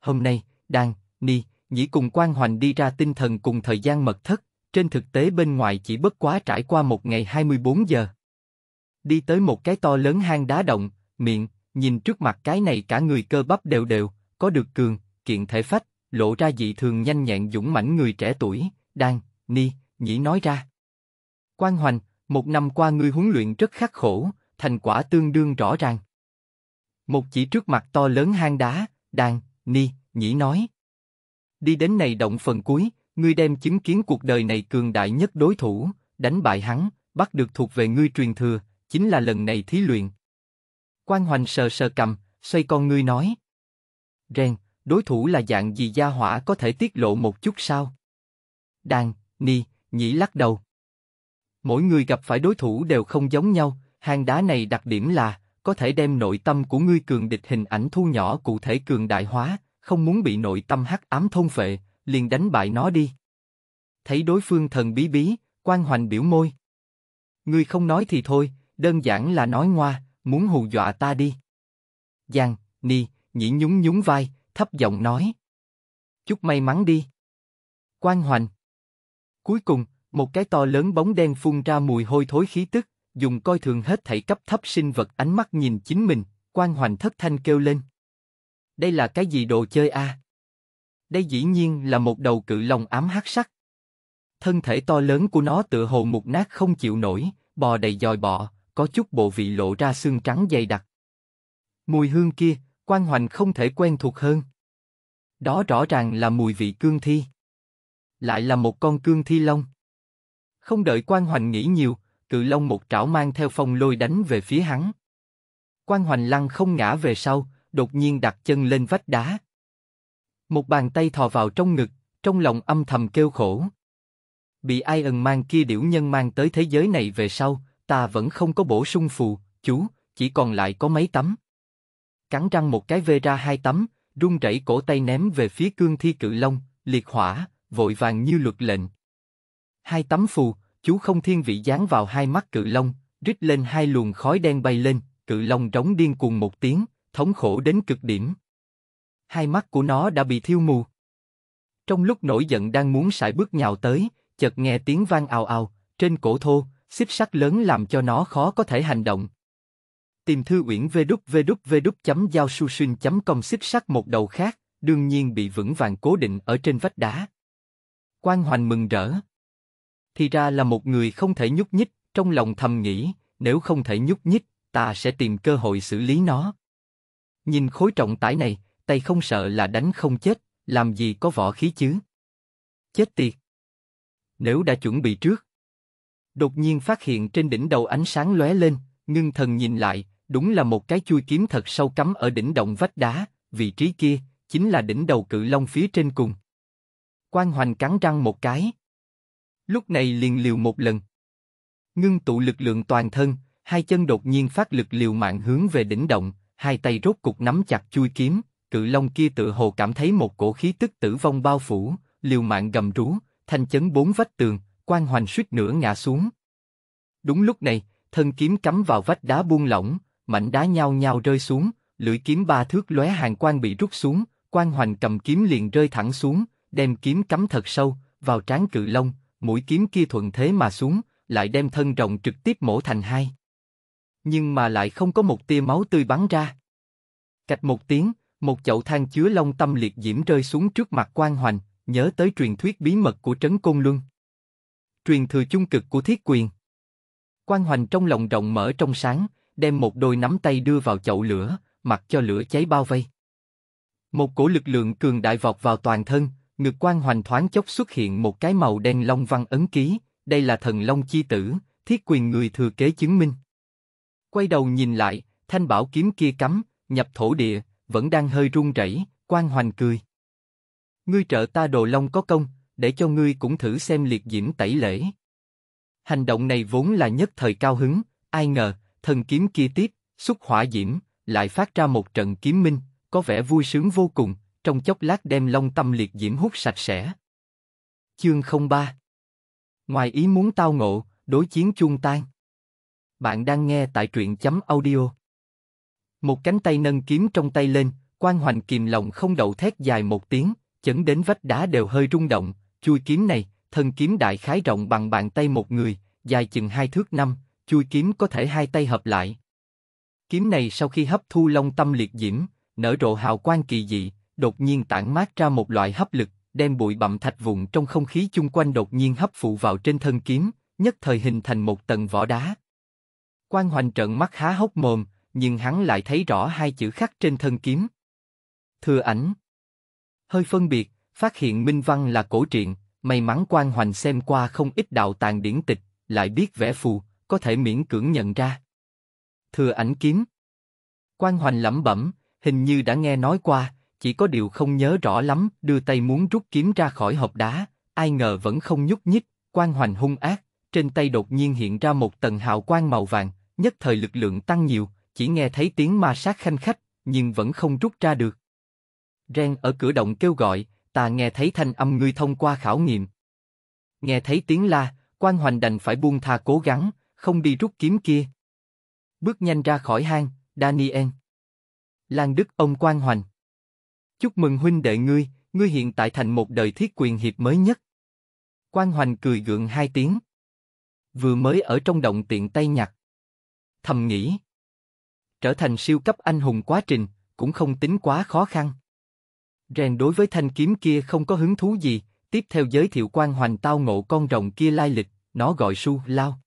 Hôm nay, Đang, Ni, Nhĩ cùng quan hoành đi ra tinh thần cùng thời gian mật thất, trên thực tế bên ngoài chỉ bất quá trải qua một ngày 24 giờ. Đi tới một cái to lớn hang đá động, miệng, nhìn trước mặt cái này cả người cơ bắp đều đều, có được cường, kiện thể phách, lộ ra dị thường nhanh nhẹn dũng mãnh người trẻ tuổi, Đang, Ni, Nhĩ nói ra. Quan hoành, một năm qua ngươi huấn luyện rất khắc khổ, thành quả tương đương rõ ràng. Một chỉ trước mặt to lớn hang đá, đàn, ni, nhĩ nói. Đi đến này động phần cuối, ngươi đem chứng kiến cuộc đời này cường đại nhất đối thủ, đánh bại hắn, bắt được thuộc về ngươi truyền thừa, chính là lần này thí luyện. Quan Hoành sờ sờ cầm, xoay con ngươi nói. Ren, đối thủ là dạng gì gia hỏa có thể tiết lộ một chút sao? Đàn, ni, nhĩ lắc đầu. Mỗi người gặp phải đối thủ đều không giống nhau, hang đá này đặc điểm là có thể đem nội tâm của ngươi cường địch hình ảnh thu nhỏ cụ thể cường đại hóa, không muốn bị nội tâm hắc ám thôn phệ, liền đánh bại nó đi. Thấy đối phương thần bí bí, quan hoành biểu môi. Ngươi không nói thì thôi, đơn giản là nói ngoa, muốn hù dọa ta đi. Giang, Ni, nhĩ nhún nhún vai, thấp giọng nói. Chúc may mắn đi. Quan hoành. Cuối cùng, một cái to lớn bóng đen phun ra mùi hôi thối khí tức, dùng coi thường hết thảy cấp thấp sinh vật ánh mắt nhìn chính mình, quan hoành thất thanh kêu lên. Đây là cái gì đồ chơi a? Đây dĩ nhiên là một đầu cự long ám hắc sắc. Thân thể to lớn của nó tựa hồ mục nát không chịu nổi, bò đầy dòi bọ, có chút bộ vị lộ ra xương trắng dày đặc. Mùi hương kia, quan hoành không thể quen thuộc hơn. Đó rõ ràng là mùi vị cương thi. Lại là một con cương thi long. Không đợi Quan Hoành nghĩ nhiều, Cự Long một trảo mang theo phong lôi đánh về phía hắn. Quan Hoành lăn không ngã về sau, đột nhiên đặt chân lên vách đá. Một bàn tay thò vào trong ngực, trong lòng âm thầm kêu khổ. Bị ai ẩn mang kia điểu nhân mang tới thế giới này về sau, ta vẫn không có bổ sung phù, chú, chỉ còn lại có mấy tấm. Cắn răng một cái vê ra hai tấm, run rẩy cổ tay ném về phía cương thi cự long, liệt hỏa, vội vàng như luật lệnh. Hai tấm phù, chú không thiên vị dán vào hai mắt cự long, rít lên hai luồng khói đen bay lên, cự long rống điên cuồng một tiếng, thống khổ đến cực điểm. Hai mắt của nó đã bị thiêu mù. Trong lúc nổi giận đang muốn sải bước nhào tới, chợt nghe tiếng vang ào ào, trên cổ thô, xích sắt lớn làm cho nó khó có thể hành động. Tìm thư uyển vê đúc vê đúc vê đúc chấm giao su xuyên chấm công xích sắt một đầu khác, đương nhiên bị vững vàng cố định ở trên vách đá. Quan Hoành mừng rỡ, thì ra là một người không thể nhúc nhích, trong lòng thầm nghĩ, nếu không thể nhúc nhích, ta sẽ tìm cơ hội xử lý nó. Nhìn khối trọng tải này, tay không sợ là đánh không chết, làm gì có võ khí chứ? Chết tiệt! Nếu đã chuẩn bị trước, đột nhiên phát hiện trên đỉnh đầu ánh sáng lóe lên, ngưng thần nhìn lại, đúng là một cái chui kiếm thật sâu cắm ở đỉnh động vách đá, vị trí kia chính là đỉnh đầu cự long phía trên cùng. Quan Hoành cắn răng một cái, lúc này liền liều một lần. Ngưng tụ lực lượng toàn thân, hai chân đột nhiên phát lực liều mạng hướng về đỉnh động, hai tay rốt cục nắm chặt chui kiếm, cự long kia tự hồ cảm thấy một cổ khí tức tử vong bao phủ, liều mạng gầm rú, thanh chấn bốn vách tường, quan hoành suýt nữa ngã xuống. Đúng lúc này, thân kiếm cắm vào vách đá buông lỏng, mảnh đá nhao nhao rơi xuống, lưỡi kiếm ba thước lóe hàng quan bị rút xuống, quan hoành cầm kiếm liền rơi thẳng xuống, đem kiếm cắm thật sâu vào trán cự long, mũi kiếm kia thuận thế mà xuống, lại đem thân rồng trực tiếp mổ thành hai. Nhưng mà lại không có một tia máu tươi bắn ra. Cạch một tiếng, một chậu than chứa long tâm liệt diễm rơi xuống trước mặt quan hoành, nhớ tới truyền thuyết bí mật của Trấn Côn Luân. Truyền thừa chung cực của thiết quyền. Quan hoành trong lòng rộng mở trong sáng, đem một đôi nắm tay đưa vào chậu lửa, mặc cho lửa cháy bao vây. Một cổ lực lượng cường đại vọt vào toàn thân, Ngực quan hoành thoáng chốc xuất hiện một cái màu đen long văn ấn ký, đây là thần long chi tử, thiết quyền người thừa kế chứng minh. Quay đầu nhìn lại, thanh bảo kiếm kia cắm, nhập thổ địa, vẫn đang hơi run rẩy, quan hoành cười. Ngươi trợ ta đồ long có công, để cho ngươi cũng thử xem liệt diễm tẩy lễ. Hành động này vốn là nhất thời cao hứng, ai ngờ, thần kiếm kia tiếp, xúc hỏa diễm, lại phát ra một trận kiếm minh, có vẻ vui sướng vô cùng, trong chốc lát đem long tâm liệt diễm hút sạch sẽ. Chương 03 Ngoài ý muốn tao ngộ, đối chiến chung tan. Bạn đang nghe tại truyện chấm audio. Một cánh tay nâng kiếm trong tay lên, quan hoành kìm lòng không đậu thét dài một tiếng, chấn đến vách đá đều hơi rung động, chui kiếm này, thân kiếm đại khái rộng bằng bàn tay một người, dài chừng hai thước năm, chui kiếm có thể hai tay hợp lại. Kiếm này sau khi hấp thu long tâm liệt diễm, nở rộ hào quang kỳ dị, đột nhiên tản mát ra một loại hấp lực, đem bụi bặm thạch vụn trong không khí chung quanh đột nhiên hấp phụ vào trên thân kiếm, nhất thời hình thành một tầng vỏ đá. Quan Hoành trợn mắt há hốc mồm, nhưng hắn lại thấy rõ hai chữ khắc trên thân kiếm. Thừa ảnh. Hơi phân biệt, phát hiện minh văn là cổ truyện, may mắn Quan Hoành xem qua không ít đạo tàng điển tịch, lại biết vẽ phù, có thể miễn cưỡng nhận ra. Thừa ảnh kiếm. Quan Hoành lẩm bẩm, hình như đã nghe nói qua, chỉ có điều không nhớ rõ lắm, đưa tay muốn rút kiếm ra khỏi hộp đá, ai ngờ vẫn không nhúc nhích, quan hoành hung ác, trên tay đột nhiên hiện ra một tầng hào quang màu vàng, nhất thời lực lượng tăng nhiều, chỉ nghe thấy tiếng ma sát khanh khách, nhưng vẫn không rút ra được. Ren ở cửa động kêu gọi, ta nghe thấy thanh âm ngươi thông qua khảo nghiệm. Nghe thấy tiếng la, quan hoành đành phải buông tha cố gắng, không đi rút kiếm kia. Bước nhanh ra khỏi hang, Daniel. Lan Đức ông quan hoành. Chúc mừng huynh đệ ngươi, ngươi hiện tại thành một đời thiết quyền hiệp mới nhất. Quan Hoành cười gượng hai tiếng. Vừa mới ở trong động tiện tay nhặt. Thầm nghĩ. Trở thành siêu cấp anh hùng quá trình, cũng không tính quá khó khăn. Rèn đối với thanh kiếm kia không có hứng thú gì, tiếp theo giới thiệu quan hoành tao ngộ con rồng kia lai lịch, nó gọi su lao.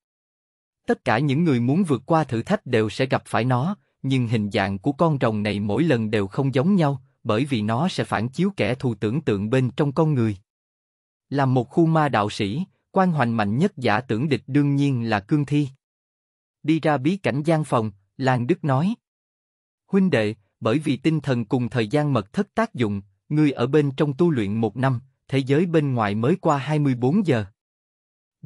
Tất cả những người muốn vượt qua thử thách đều sẽ gặp phải nó, nhưng hình dạng của con rồng này mỗi lần đều không giống nhau, bởi vì nó sẽ phản chiếu kẻ thù tưởng tượng bên trong con người. làm một khu ma đạo sĩ, quan hoành mạnh nhất giả tưởng địch đương nhiên là cương thi. Đi ra bí cảnh gian phòng, làng Đức nói. Huynh đệ, bởi vì tinh thần cùng thời gian mật thất tác dụng, ngươi ở bên trong tu luyện một năm, thế giới bên ngoài mới qua 24 giờ.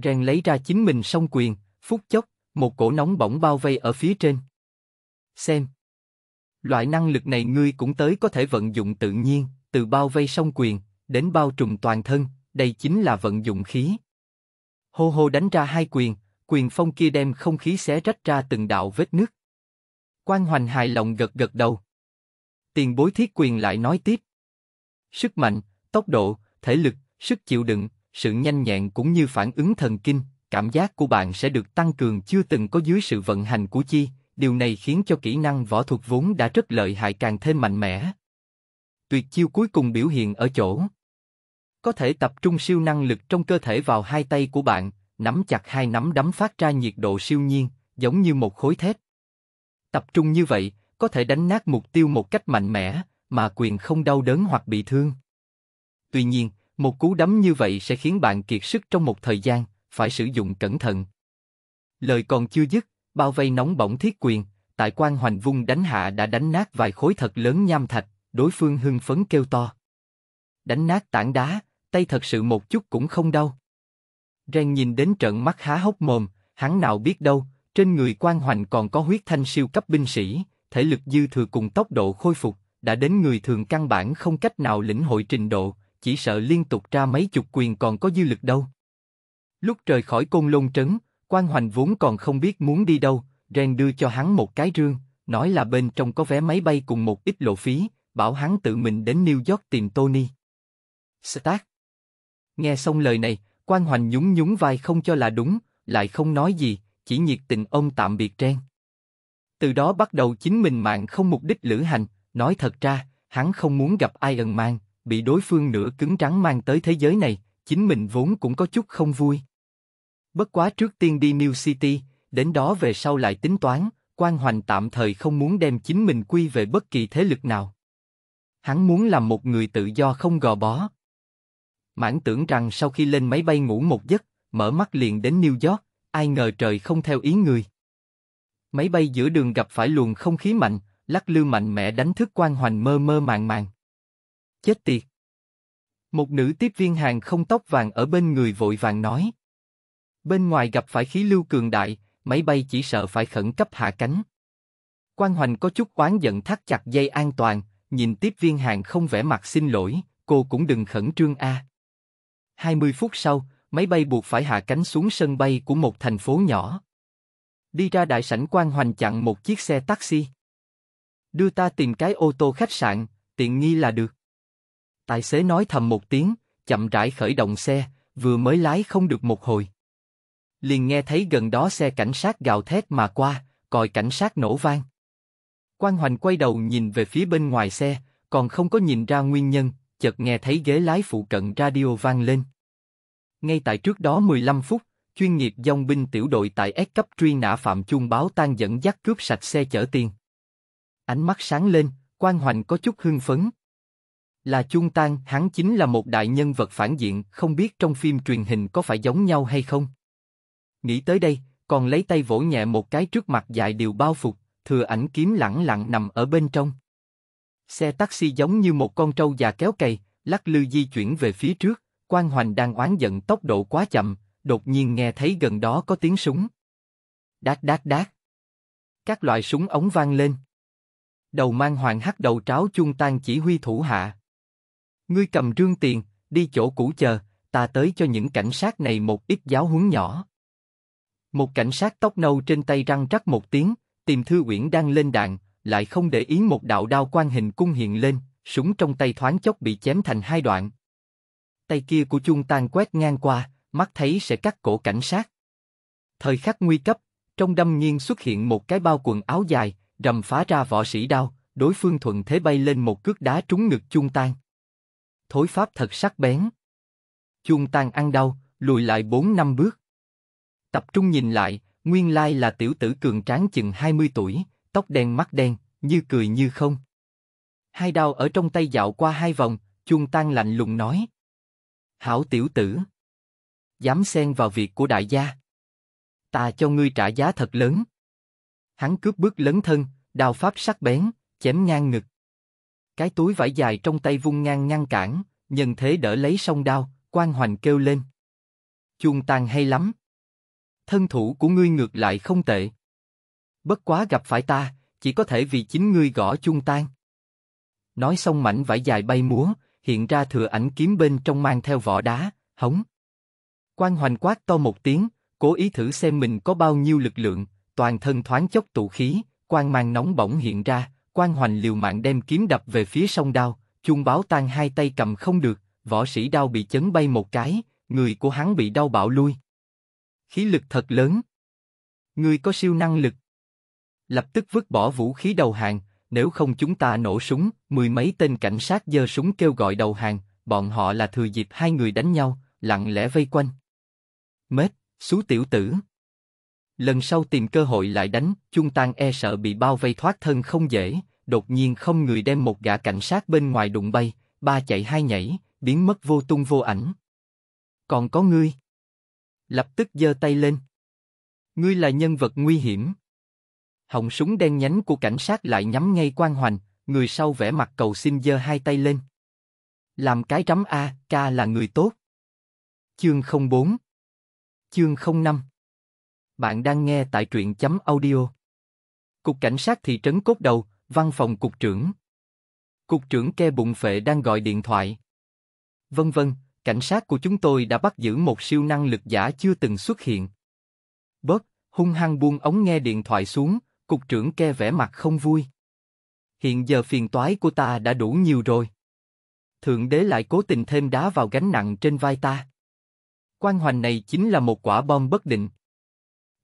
Rèn lấy ra chính mình song quyền, phút chốc, một cổ nóng bỏng bao vây ở phía trên. Xem, Loại năng lực này ngươi cũng tới có thể vận dụng tự nhiên, từ bao vây song quyền, đến bao trùm toàn thân, đây chính là vận dụng khí. Hô hô đánh ra hai quyền, quyền phong kia đem không khí xé rách ra từng đạo vết nứt. Quan Hoành hài lòng gật gật đầu. Tiền bối thiết quyền lại nói tiếp. Sức mạnh, tốc độ, thể lực, sức chịu đựng, sự nhanh nhẹn cũng như phản ứng thần kinh, cảm giác của bạn sẽ được tăng cường chưa từng có dưới sự vận hành của chi, điều này khiến cho kỹ năng võ thuật vốn đã rất lợi hại càng thêm mạnh mẽ. Tuyệt chiêu cuối cùng biểu hiện ở chỗ có thể tập trung siêu năng lực trong cơ thể vào hai tay của bạn, nắm chặt hai nắm đấm phát ra nhiệt độ siêu nhiên, giống như một khối thép. Tập trung như vậy, có thể đánh nát mục tiêu một cách mạnh mẽ, mà quyền không đau đớn hoặc bị thương. Tuy nhiên, một cú đấm như vậy sẽ khiến bạn kiệt sức trong một thời gian, phải sử dụng cẩn thận. Lời còn chưa dứt, bao vây nóng bỏng thiết quyền, tại quan hoành vung đánh hạ đã đánh nát vài khối thật lớn nham thạch, đối phương hưng phấn kêu to. Đánh nát tảng đá, tay thật sự một chút cũng không đau. Ren nhìn đến trận mắt há hốc mồm, hắn nào biết đâu, trên người quan hoành còn có huyết thanh siêu cấp binh sĩ, thể lực dư thừa cùng tốc độ khôi phục, đã đến người thường căn bản không cách nào lĩnh hội trình độ, chỉ sợ liên tục ra mấy chục quyền còn có dư lực đâu. Lúc trời khỏi côn lôn trấn, Quan Hoành vốn còn không biết muốn đi đâu, Ren đưa cho hắn một cái rương, nói là bên trong có vé máy bay cùng một ít lộ phí, bảo hắn tự mình đến New York tìm Tony. Stark. Nghe xong lời này, Quan Hoành nhún nhún vai không cho là đúng, lại không nói gì, chỉ nhiệt tình ông tạm biệt Ren. Từ đó bắt đầu chính mình mạng không mục đích lữ hành, nói thật ra, hắn không muốn gặp ai ẩn mang, bị đối phương nửa cứng trắng mang tới thế giới này, chính mình vốn cũng có chút không vui. Bất quá trước tiên đi New City, đến đó về sau lại tính toán, quan hoành tạm thời không muốn đem chính mình quy về bất kỳ thế lực nào. Hắn muốn làm một người tự do không gò bó. Mãn tưởng rằng sau khi lên máy bay ngủ một giấc, mở mắt liền đến New York, ai ngờ trời không theo ý người. Máy bay giữa đường gặp phải luồng không khí mạnh, lắc lư mạnh mẽ đánh thức quan hoành mơ mơ màng màng. Chết tiệt! Một nữ tiếp viên hàng không tóc vàng ở bên người vội vàng nói. Bên ngoài gặp phải khí lưu cường đại, máy bay chỉ sợ phải khẩn cấp hạ cánh. Quan Hoành có chút oán giận thắt chặt dây an toàn, nhìn tiếp viên hàng không vẻ mặt xin lỗi, cô cũng đừng khẩn trương a. À. 20 phút sau, máy bay buộc phải hạ cánh xuống sân bay của một thành phố nhỏ. Đi ra đại sảnh quan hoành chặn một chiếc xe taxi. Đưa ta tìm cái ô tô khách sạn, tiện nghi là được. Tài xế nói thầm một tiếng, chậm rãi khởi động xe, vừa mới lái không được một hồi liền nghe thấy gần đó xe cảnh sát gào thét mà qua, còi cảnh sát nổ vang. Quan Hoành quay đầu nhìn về phía bên ngoài xe, còn không có nhìn ra nguyên nhân, chợt nghe thấy ghế lái phụ cận radio vang lên. Ngay tại trước đó 15 phút, chuyên nghiệp dòng binh tiểu đội tại S cấp truy nã phạm chuông báo tan dẫn dắt cướp sạch xe chở tiền. Ánh mắt sáng lên, quan hoành có chút hưng phấn. Là chuông tan, hắn chính là một đại nhân vật phản diện, không biết trong phim truyền hình có phải giống nhau hay không. Nghĩ tới đây, còn lấy tay vỗ nhẹ một cái trước mặt dài điều bao phục, thừa ảnh kiếm lẳng lặng nằm ở bên trong. Xe taxi giống như một con trâu già kéo cày, lắc lư di chuyển về phía trước, quan hoành đang oán giận tốc độ quá chậm, đột nhiên nghe thấy gần đó có tiếng súng. Đát đát đát. Các loại súng ống vang lên. Đầu mang hoàng hắt đầu tráo chuông tan chỉ huy thủ hạ. Ngươi cầm rương tiền, đi chỗ cũ chờ, ta tới cho những cảnh sát này một ít giáo huấn nhỏ. Một cảnh sát tóc nâu trên tay răng rắc một tiếng, tìm thư uyển đang lên đạn, lại không để ý một đạo đao quan hình cung hiện lên, súng trong tay thoáng chốc bị chém thành hai đoạn. Tay kia của chuông tan quét ngang qua, mắt thấy sẽ cắt cổ cảnh sát. Thời khắc nguy cấp, trong đâm nhiên xuất hiện một cái bao quần áo dài, rầm phá ra võ sĩ đao, đối phương thuận thế bay lên một cước đá trúng ngực chuông tan. Thối pháp thật sắc bén. Chuông tan ăn đau, lùi lại bốn năm bước tập trung nhìn lại, nguyên lai là tiểu tử cường tráng chừng 20 tuổi, tóc đen mắt đen, như cười như không. Hai đao ở trong tay dạo qua hai vòng, chuông tan lạnh lùng nói. Hảo tiểu tử. Dám xen vào việc của đại gia. Ta cho ngươi trả giá thật lớn. Hắn cướp bước lớn thân, đào pháp sắc bén, chém ngang ngực. Cái túi vải dài trong tay vung ngang ngăn cản, nhân thế đỡ lấy song đao, quan hoành kêu lên. Chuông tan hay lắm thân thủ của ngươi ngược lại không tệ. Bất quá gặp phải ta, chỉ có thể vì chính ngươi gõ chung tan. Nói xong mảnh vải dài bay múa, hiện ra thừa ảnh kiếm bên trong mang theo vỏ đá, hống. Quan hoành quát to một tiếng, cố ý thử xem mình có bao nhiêu lực lượng, toàn thân thoáng chốc tụ khí, quan mang nóng bỏng hiện ra, quan hoành liều mạng đem kiếm đập về phía sông đao, Chung báo tan hai tay cầm không được, võ sĩ đao bị chấn bay một cái, người của hắn bị đau bạo lui khí lực thật lớn. Ngươi có siêu năng lực. Lập tức vứt bỏ vũ khí đầu hàng, nếu không chúng ta nổ súng, mười mấy tên cảnh sát giơ súng kêu gọi đầu hàng, bọn họ là thừa dịp hai người đánh nhau, lặng lẽ vây quanh. Mết, xú tiểu tử. Lần sau tìm cơ hội lại đánh, chung tan e sợ bị bao vây thoát thân không dễ, đột nhiên không người đem một gã cảnh sát bên ngoài đụng bay, ba chạy hai nhảy, biến mất vô tung vô ảnh. Còn có ngươi lập tức giơ tay lên. Ngươi là nhân vật nguy hiểm. Họng súng đen nhánh của cảnh sát lại nhắm ngay quan hoành, người sau vẽ mặt cầu xin giơ hai tay lên. Làm cái rắm A, ca là người tốt. Chương 04 Chương 05 Bạn đang nghe tại truyện chấm audio. Cục Cảnh sát thị trấn Cốt Đầu, văn phòng cục trưởng. Cục trưởng ke bụng phệ đang gọi điện thoại. Vân vân, cảnh sát của chúng tôi đã bắt giữ một siêu năng lực giả chưa từng xuất hiện. Bớt, hung hăng buông ống nghe điện thoại xuống, cục trưởng ke vẻ mặt không vui. Hiện giờ phiền toái của ta đã đủ nhiều rồi. Thượng đế lại cố tình thêm đá vào gánh nặng trên vai ta. Quan hoành này chính là một quả bom bất định.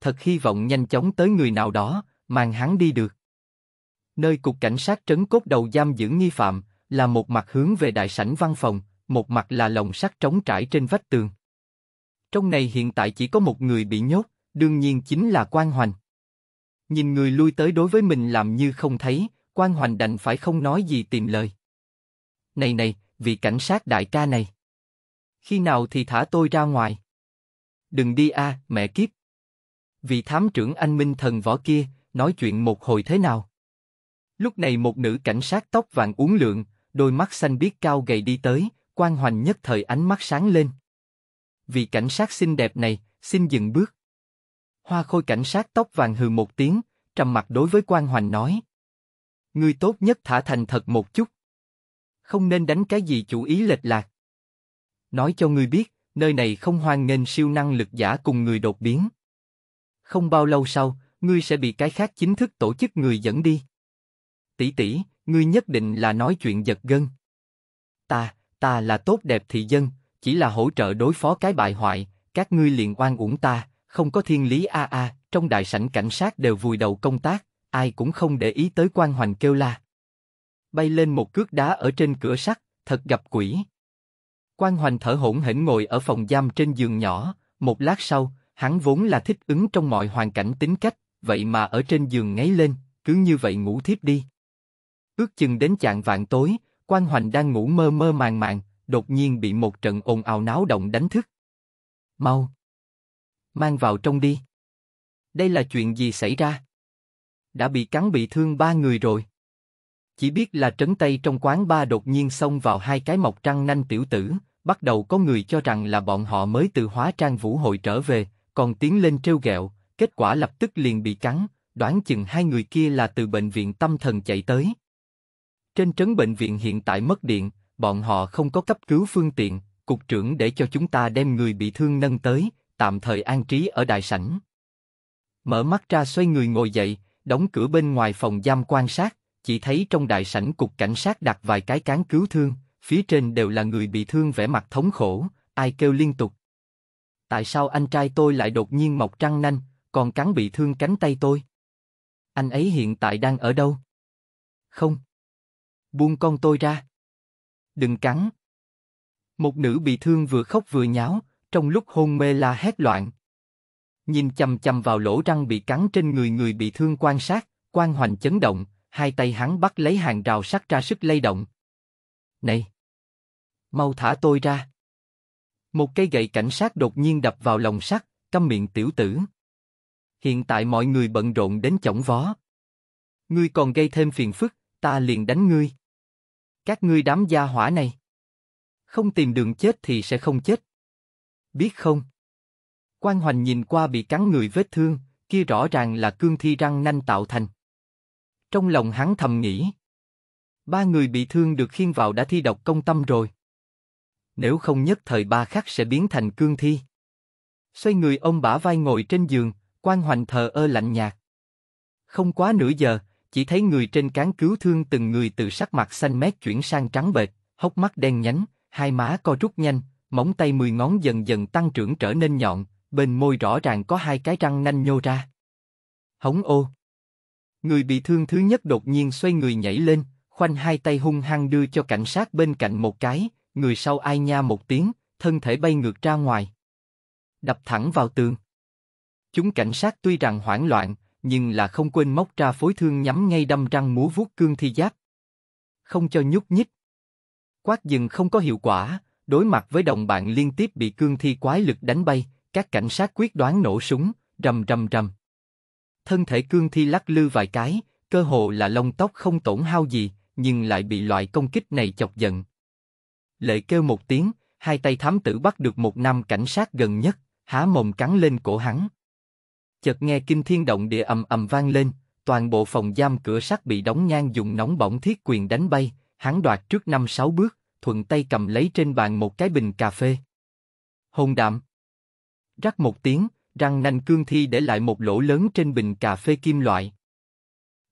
Thật hy vọng nhanh chóng tới người nào đó, mang hắn đi được. Nơi cục cảnh sát trấn cốt đầu giam giữ nghi phạm, là một mặt hướng về đại sảnh văn phòng, một mặt là lồng sắt trống trải trên vách tường. Trong này hiện tại chỉ có một người bị nhốt, đương nhiên chính là Quan Hoành. Nhìn người lui tới đối với mình làm như không thấy, Quan Hoành đành phải không nói gì tìm lời. Này này, vị cảnh sát đại ca này. Khi nào thì thả tôi ra ngoài? Đừng đi a, à, mẹ kiếp. Vị thám trưởng anh minh thần võ kia, nói chuyện một hồi thế nào? Lúc này một nữ cảnh sát tóc vàng uốn lượn, đôi mắt xanh biếc cao gầy đi tới, quan hoành nhất thời ánh mắt sáng lên. Vì cảnh sát xinh đẹp này, xin dừng bước. Hoa khôi cảnh sát tóc vàng hừ một tiếng, trầm mặt đối với quan hoành nói. Ngươi tốt nhất thả thành thật một chút. Không nên đánh cái gì chủ ý lệch lạc. Nói cho ngươi biết, nơi này không hoan nghênh siêu năng lực giả cùng người đột biến. Không bao lâu sau, ngươi sẽ bị cái khác chính thức tổ chức người dẫn đi. Tỷ tỷ, ngươi nhất định là nói chuyện giật gân. Ta, ta là tốt đẹp thị dân, chỉ là hỗ trợ đối phó cái bại hoại, các ngươi liền oan uổng ta, không có thiên lý a a. trong đại sảnh cảnh sát đều vùi đầu công tác, ai cũng không để ý tới quan hoành kêu la. Bay lên một cước đá ở trên cửa sắt, thật gặp quỷ. Quan hoành thở hổn hển ngồi ở phòng giam trên giường nhỏ, một lát sau, hắn vốn là thích ứng trong mọi hoàn cảnh tính cách, vậy mà ở trên giường ngáy lên, cứ như vậy ngủ thiếp đi. Ước chừng đến chạng vạn tối, quan hoành đang ngủ mơ mơ màng màng, đột nhiên bị một trận ồn ào náo động đánh thức. Mau! Mang vào trong đi! Đây là chuyện gì xảy ra? Đã bị cắn bị thương ba người rồi. Chỉ biết là trấn tây trong quán ba đột nhiên xông vào hai cái mọc trăng nanh tiểu tử, bắt đầu có người cho rằng là bọn họ mới từ hóa trang vũ hội trở về, còn tiến lên trêu ghẹo, kết quả lập tức liền bị cắn, đoán chừng hai người kia là từ bệnh viện tâm thần chạy tới. Trên trấn bệnh viện hiện tại mất điện, bọn họ không có cấp cứu phương tiện, cục trưởng để cho chúng ta đem người bị thương nâng tới, tạm thời an trí ở đại sảnh. Mở mắt ra xoay người ngồi dậy, đóng cửa bên ngoài phòng giam quan sát, chỉ thấy trong đại sảnh cục cảnh sát đặt vài cái cán cứu thương, phía trên đều là người bị thương vẻ mặt thống khổ, ai kêu liên tục. Tại sao anh trai tôi lại đột nhiên mọc trăng nanh, còn cắn bị thương cánh tay tôi? Anh ấy hiện tại đang ở đâu? Không buông con tôi ra. Đừng cắn. Một nữ bị thương vừa khóc vừa nháo, trong lúc hôn mê la hét loạn. Nhìn chầm chầm vào lỗ răng bị cắn trên người người bị thương quan sát, quan hoành chấn động, hai tay hắn bắt lấy hàng rào sắt ra sức lay động. Này! Mau thả tôi ra! Một cây gậy cảnh sát đột nhiên đập vào lòng sắt, căm miệng tiểu tử. Hiện tại mọi người bận rộn đến chổng vó. Ngươi còn gây thêm phiền phức, ta liền đánh ngươi. Các ngươi đám gia hỏa này. Không tìm đường chết thì sẽ không chết. Biết không? Quan Hoành nhìn qua bị cắn người vết thương, kia rõ ràng là cương thi răng nanh tạo thành. Trong lòng hắn thầm nghĩ. Ba người bị thương được khiên vào đã thi độc công tâm rồi. Nếu không nhất thời ba khắc sẽ biến thành cương thi. Xoay người ông bả vai ngồi trên giường, quan hoành thờ ơ lạnh nhạt. Không quá nửa giờ, chỉ thấy người trên cán cứu thương từng người từ sắc mặt xanh mét chuyển sang trắng bệch, hốc mắt đen nhánh, hai má co rút nhanh, móng tay mười ngón dần dần tăng trưởng trở nên nhọn, bên môi rõ ràng có hai cái răng nanh nhô ra. Hống ô. Người bị thương thứ nhất đột nhiên xoay người nhảy lên, khoanh hai tay hung hăng đưa cho cảnh sát bên cạnh một cái, người sau ai nha một tiếng, thân thể bay ngược ra ngoài. Đập thẳng vào tường. Chúng cảnh sát tuy rằng hoảng loạn, nhưng là không quên móc ra phối thương nhắm ngay đâm răng múa vuốt cương thi giáp. Không cho nhúc nhích. Quát dừng không có hiệu quả, đối mặt với đồng bạn liên tiếp bị cương thi quái lực đánh bay, các cảnh sát quyết đoán nổ súng, rầm rầm rầm. Thân thể cương thi lắc lư vài cái, cơ hồ là lông tóc không tổn hao gì, nhưng lại bị loại công kích này chọc giận. Lệ kêu một tiếng, hai tay thám tử bắt được một nam cảnh sát gần nhất, há mồm cắn lên cổ hắn chợt nghe kinh thiên động địa ầm ầm vang lên, toàn bộ phòng giam cửa sắt bị đóng ngang dùng nóng bỏng thiết quyền đánh bay, hắn đoạt trước năm sáu bước, thuận tay cầm lấy trên bàn một cái bình cà phê. Hồn đạm. Rắc một tiếng, răng nanh cương thi để lại một lỗ lớn trên bình cà phê kim loại.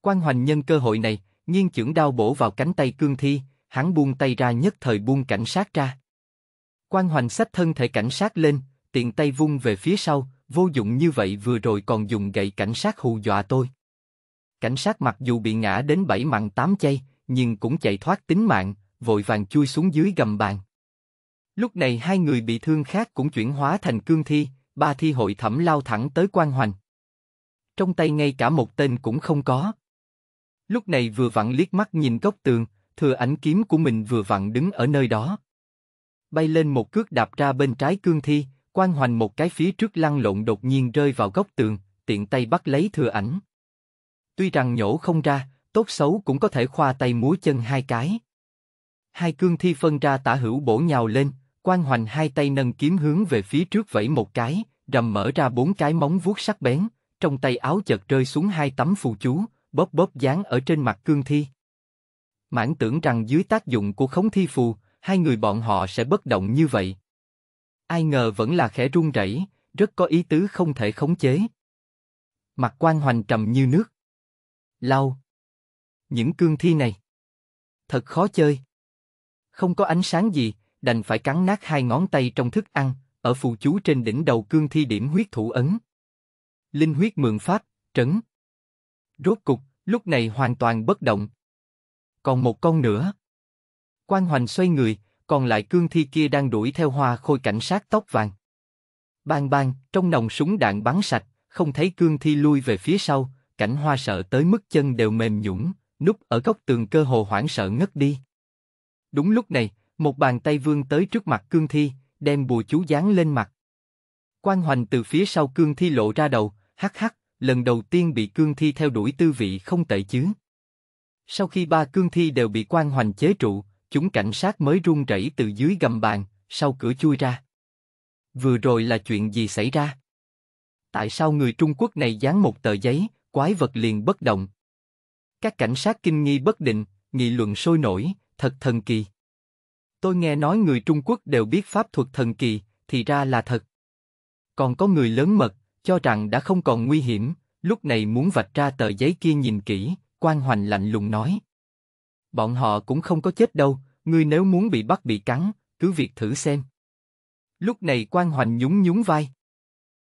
Quan hoành nhân cơ hội này, nghiêng chưởng đao bổ vào cánh tay cương thi, hắn buông tay ra nhất thời buông cảnh sát ra. Quan hoành sách thân thể cảnh sát lên, tiện tay vung về phía sau, Vô dụng như vậy vừa rồi còn dùng gậy cảnh sát hù dọa tôi. Cảnh sát mặc dù bị ngã đến bảy mặn tám chay, nhưng cũng chạy thoát tính mạng, vội vàng chui xuống dưới gầm bàn. Lúc này hai người bị thương khác cũng chuyển hóa thành cương thi, ba thi hội thẩm lao thẳng tới quan hoành. Trong tay ngay cả một tên cũng không có. Lúc này vừa vặn liếc mắt nhìn góc tường, thừa ảnh kiếm của mình vừa vặn đứng ở nơi đó. Bay lên một cước đạp ra bên trái cương thi, Quan hoành một cái phía trước lăn lộn đột nhiên rơi vào góc tường, tiện tay bắt lấy thừa ảnh. Tuy rằng nhổ không ra, tốt xấu cũng có thể khoa tay múa chân hai cái. Hai cương thi phân ra tả hữu bổ nhào lên, quan hoành hai tay nâng kiếm hướng về phía trước vẫy một cái, rầm mở ra bốn cái móng vuốt sắc bén, trong tay áo chợt rơi xuống hai tấm phù chú, bóp bóp dán ở trên mặt cương thi. Mãn tưởng rằng dưới tác dụng của khống thi phù, hai người bọn họ sẽ bất động như vậy, ai ngờ vẫn là khẽ run rẩy, rất có ý tứ không thể khống chế. Mặt quan hoành trầm như nước. Lau. Những cương thi này. Thật khó chơi. Không có ánh sáng gì, đành phải cắn nát hai ngón tay trong thức ăn, ở phù chú trên đỉnh đầu cương thi điểm huyết thủ ấn. Linh huyết mượn phát, trấn. Rốt cục, lúc này hoàn toàn bất động. Còn một con nữa. Quan hoành xoay người, còn lại cương thi kia đang đuổi theo hoa khôi cảnh sát tóc vàng. Bang bang, trong nòng súng đạn bắn sạch, không thấy cương thi lui về phía sau, cảnh hoa sợ tới mức chân đều mềm nhũng, núp ở góc tường cơ hồ hoảng sợ ngất đi. Đúng lúc này, một bàn tay vươn tới trước mặt cương thi, đem bùa chú dán lên mặt. Quan hoành từ phía sau cương thi lộ ra đầu, hắc hắc, lần đầu tiên bị cương thi theo đuổi tư vị không tệ chứ. Sau khi ba cương thi đều bị quan hoành chế trụ, chúng cảnh sát mới run rẩy từ dưới gầm bàn, sau cửa chui ra. Vừa rồi là chuyện gì xảy ra? Tại sao người Trung Quốc này dán một tờ giấy, quái vật liền bất động? Các cảnh sát kinh nghi bất định, nghị luận sôi nổi, thật thần kỳ. Tôi nghe nói người Trung Quốc đều biết pháp thuật thần kỳ, thì ra là thật. Còn có người lớn mật, cho rằng đã không còn nguy hiểm, lúc này muốn vạch ra tờ giấy kia nhìn kỹ, quan hoành lạnh lùng nói. Bọn họ cũng không có chết đâu, ngươi nếu muốn bị bắt bị cắn, cứ việc thử xem. Lúc này quan hoành nhún nhún vai.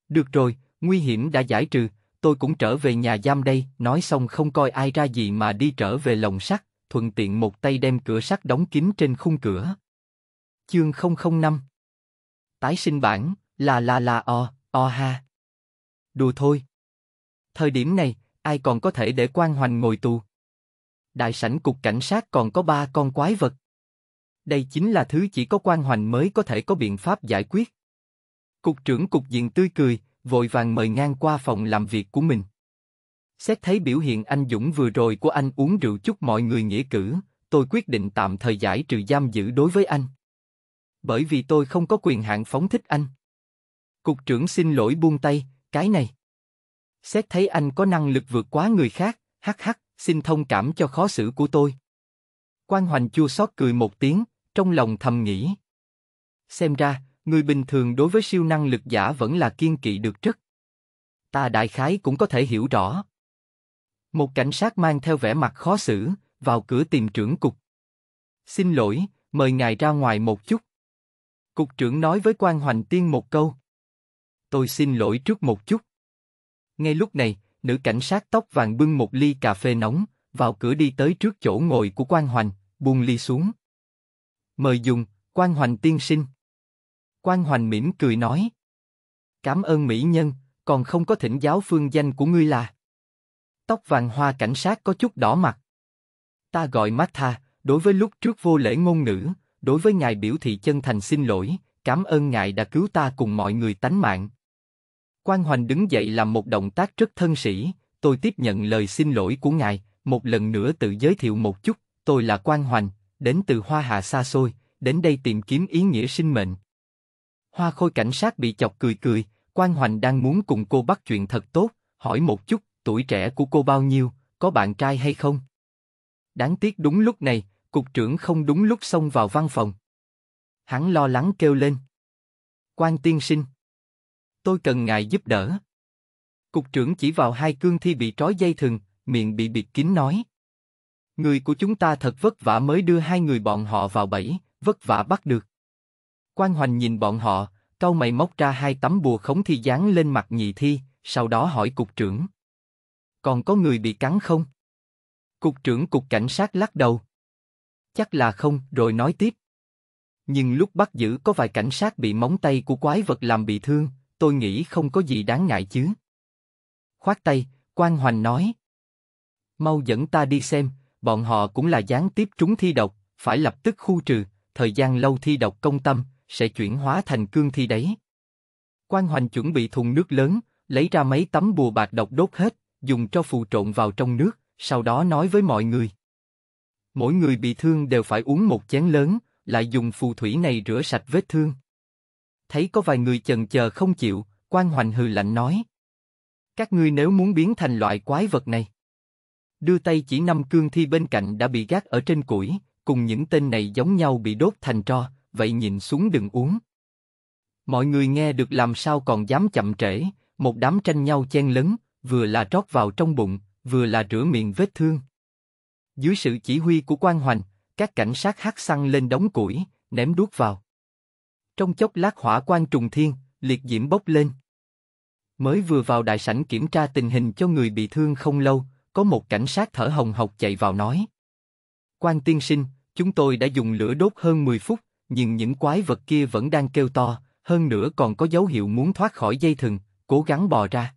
Được rồi, nguy hiểm đã giải trừ, tôi cũng trở về nhà giam đây, nói xong không coi ai ra gì mà đi trở về lồng sắt, thuận tiện một tay đem cửa sắt đóng kín trên khung cửa. Chương 005 Tái sinh bản, là là là o, o ha. Đùa thôi. Thời điểm này, ai còn có thể để quan hoành ngồi tù đại sảnh cục cảnh sát còn có ba con quái vật. Đây chính là thứ chỉ có quan hoành mới có thể có biện pháp giải quyết. Cục trưởng cục diện tươi cười, vội vàng mời ngang qua phòng làm việc của mình. Xét thấy biểu hiện anh Dũng vừa rồi của anh uống rượu chúc mọi người nghĩa cử, tôi quyết định tạm thời giải trừ giam giữ đối với anh. Bởi vì tôi không có quyền hạn phóng thích anh. Cục trưởng xin lỗi buông tay, cái này. Xét thấy anh có năng lực vượt quá người khác, hắc hắc, xin thông cảm cho khó xử của tôi. Quan Hoành chua xót cười một tiếng, trong lòng thầm nghĩ. Xem ra, người bình thường đối với siêu năng lực giả vẫn là kiên kỵ được rất. Ta đại khái cũng có thể hiểu rõ. Một cảnh sát mang theo vẻ mặt khó xử, vào cửa tìm trưởng cục. Xin lỗi, mời ngài ra ngoài một chút. Cục trưởng nói với quan hoành tiên một câu. Tôi xin lỗi trước một chút. Ngay lúc này, nữ cảnh sát tóc vàng bưng một ly cà phê nóng, vào cửa đi tới trước chỗ ngồi của quan hoành, buông ly xuống. Mời dùng, quan hoành tiên sinh. Quan hoành mỉm cười nói. Cảm ơn mỹ nhân, còn không có thỉnh giáo phương danh của ngươi là. Tóc vàng hoa cảnh sát có chút đỏ mặt. Ta gọi tha đối với lúc trước vô lễ ngôn ngữ, đối với ngài biểu thị chân thành xin lỗi, cảm ơn ngài đã cứu ta cùng mọi người tánh mạng. Quan Hoành đứng dậy làm một động tác rất thân sĩ, tôi tiếp nhận lời xin lỗi của ngài, một lần nữa tự giới thiệu một chút, tôi là Quan Hoành, đến từ Hoa Hạ xa xôi, đến đây tìm kiếm ý nghĩa sinh mệnh. Hoa Khôi cảnh sát bị chọc cười cười, Quan Hoành đang muốn cùng cô bắt chuyện thật tốt, hỏi một chút, tuổi trẻ của cô bao nhiêu, có bạn trai hay không? Đáng tiếc đúng lúc này, cục trưởng không đúng lúc xông vào văn phòng. Hắn lo lắng kêu lên. Quan tiên sinh tôi cần ngài giúp đỡ. Cục trưởng chỉ vào hai cương thi bị trói dây thừng, miệng bị bịt kín nói. Người của chúng ta thật vất vả mới đưa hai người bọn họ vào bẫy, vất vả bắt được. Quan Hoành nhìn bọn họ, cau mày móc ra hai tấm bùa khống thi dán lên mặt nhị thi, sau đó hỏi cục trưởng. Còn có người bị cắn không? Cục trưởng cục cảnh sát lắc đầu. Chắc là không, rồi nói tiếp. Nhưng lúc bắt giữ có vài cảnh sát bị móng tay của quái vật làm bị thương, tôi nghĩ không có gì đáng ngại chứ. Khoát tay, quan hoành nói. Mau dẫn ta đi xem, bọn họ cũng là gián tiếp trúng thi độc, phải lập tức khu trừ, thời gian lâu thi độc công tâm, sẽ chuyển hóa thành cương thi đấy. Quan hoành chuẩn bị thùng nước lớn, lấy ra mấy tấm bùa bạc độc đốt hết, dùng cho phù trộn vào trong nước, sau đó nói với mọi người. Mỗi người bị thương đều phải uống một chén lớn, lại dùng phù thủy này rửa sạch vết thương thấy có vài người chần chờ không chịu, quan hoành hừ lạnh nói. Các ngươi nếu muốn biến thành loại quái vật này. Đưa tay chỉ năm cương thi bên cạnh đã bị gác ở trên củi, cùng những tên này giống nhau bị đốt thành tro, vậy nhìn xuống đừng uống. Mọi người nghe được làm sao còn dám chậm trễ, một đám tranh nhau chen lấn, vừa là trót vào trong bụng, vừa là rửa miệng vết thương. Dưới sự chỉ huy của quan hoành, các cảnh sát hắt xăng lên đống củi, ném đuốc vào. Trong chốc lát hỏa quan trùng thiên, liệt diễm bốc lên. Mới vừa vào đại sảnh kiểm tra tình hình cho người bị thương không lâu, có một cảnh sát thở hồng hộc chạy vào nói. Quan tiên sinh, chúng tôi đã dùng lửa đốt hơn 10 phút, nhưng những quái vật kia vẫn đang kêu to, hơn nữa còn có dấu hiệu muốn thoát khỏi dây thừng, cố gắng bò ra.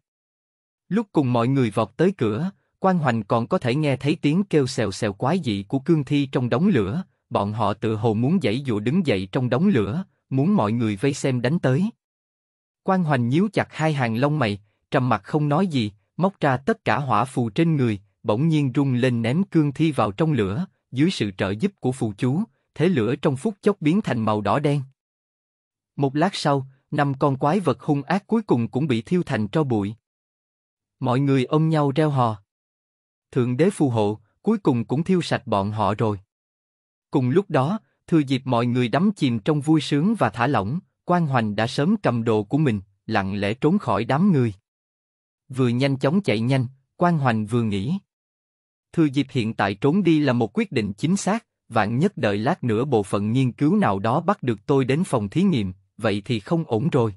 Lúc cùng mọi người vọt tới cửa, quan hoành còn có thể nghe thấy tiếng kêu xèo xèo quái dị của cương thi trong đống lửa, bọn họ tự hồ muốn dãy dụ đứng dậy trong đống lửa, muốn mọi người vây xem đánh tới. Quan Hoành nhíu chặt hai hàng lông mày, trầm mặt không nói gì, móc ra tất cả hỏa phù trên người, bỗng nhiên rung lên ném cương thi vào trong lửa, dưới sự trợ giúp của phù chú, thế lửa trong phút chốc biến thành màu đỏ đen. Một lát sau, năm con quái vật hung ác cuối cùng cũng bị thiêu thành tro bụi. Mọi người ôm nhau reo hò. Thượng đế phù hộ, cuối cùng cũng thiêu sạch bọn họ rồi. Cùng lúc đó, thừa dịp mọi người đắm chìm trong vui sướng và thả lỏng, quan hoành đã sớm cầm đồ của mình, lặng lẽ trốn khỏi đám người. Vừa nhanh chóng chạy nhanh, quan hoành vừa nghĩ. Thừa dịp hiện tại trốn đi là một quyết định chính xác, vạn nhất đợi lát nữa bộ phận nghiên cứu nào đó bắt được tôi đến phòng thí nghiệm, vậy thì không ổn rồi.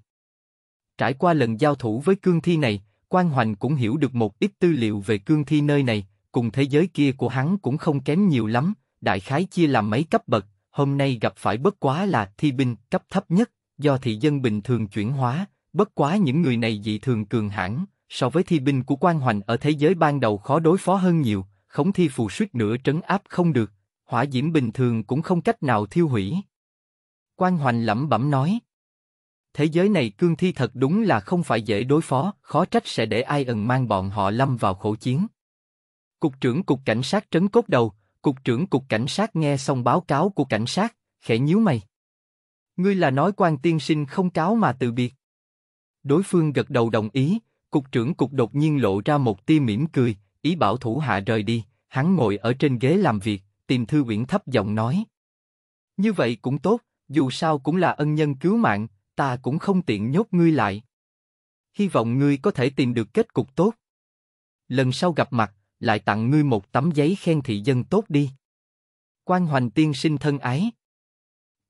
Trải qua lần giao thủ với cương thi này, quan hoành cũng hiểu được một ít tư liệu về cương thi nơi này, cùng thế giới kia của hắn cũng không kém nhiều lắm, đại khái chia làm mấy cấp bậc, hôm nay gặp phải bất quá là thi binh cấp thấp nhất, do thị dân bình thường chuyển hóa, bất quá những người này dị thường cường hãn, so với thi binh của quan hoành ở thế giới ban đầu khó đối phó hơn nhiều, khống thi phù suýt nữa trấn áp không được, hỏa diễm bình thường cũng không cách nào thiêu hủy. Quan hoành lẩm bẩm nói, thế giới này cương thi thật đúng là không phải dễ đối phó, khó trách sẽ để ai ẩn mang bọn họ lâm vào khổ chiến. Cục trưởng cục cảnh sát trấn cốt đầu, Cục trưởng cục cảnh sát nghe xong báo cáo của cảnh sát, khẽ nhíu mày. Ngươi là nói quan tiên sinh không cáo mà từ biệt. Đối phương gật đầu đồng ý, cục trưởng cục đột nhiên lộ ra một tia mỉm cười, ý bảo thủ hạ rời đi, hắn ngồi ở trên ghế làm việc, tìm thư quyển thấp giọng nói. Như vậy cũng tốt, dù sao cũng là ân nhân cứu mạng, ta cũng không tiện nhốt ngươi lại. Hy vọng ngươi có thể tìm được kết cục tốt. Lần sau gặp mặt, lại tặng ngươi một tấm giấy khen thị dân tốt đi. Quan hoành tiên sinh thân ái.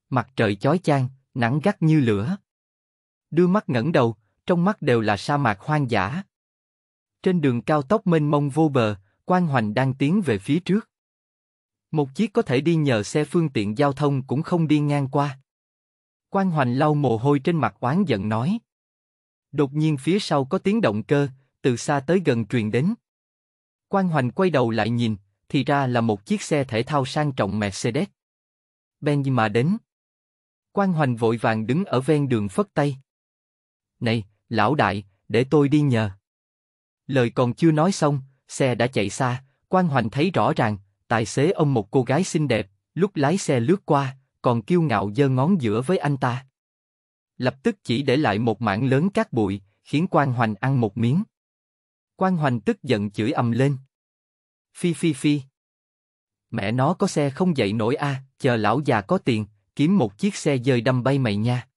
Mặt trời chói chang, nắng gắt như lửa. Đưa mắt ngẩng đầu, trong mắt đều là sa mạc hoang dã. Trên đường cao tốc mênh mông vô bờ, quan hoành đang tiến về phía trước. Một chiếc có thể đi nhờ xe phương tiện giao thông cũng không đi ngang qua. Quan hoành lau mồ hôi trên mặt oán giận nói. Đột nhiên phía sau có tiếng động cơ, từ xa tới gần truyền đến. Quan Hoành quay đầu lại nhìn, thì ra là một chiếc xe thể thao sang trọng Mercedes. Benz mà đến. Quan Hoành vội vàng đứng ở ven đường phất tay. Này, lão đại, để tôi đi nhờ. Lời còn chưa nói xong, xe đã chạy xa, Quan Hoành thấy rõ ràng, tài xế ông một cô gái xinh đẹp, lúc lái xe lướt qua, còn kiêu ngạo giơ ngón giữa với anh ta. Lập tức chỉ để lại một mảng lớn cát bụi, khiến Quan Hoành ăn một miếng. Quan Hoành tức giận chửi ầm lên. Phi phi phi. Mẹ nó có xe không dậy nổi a, à, chờ lão già có tiền, kiếm một chiếc xe dời đâm bay mày nha.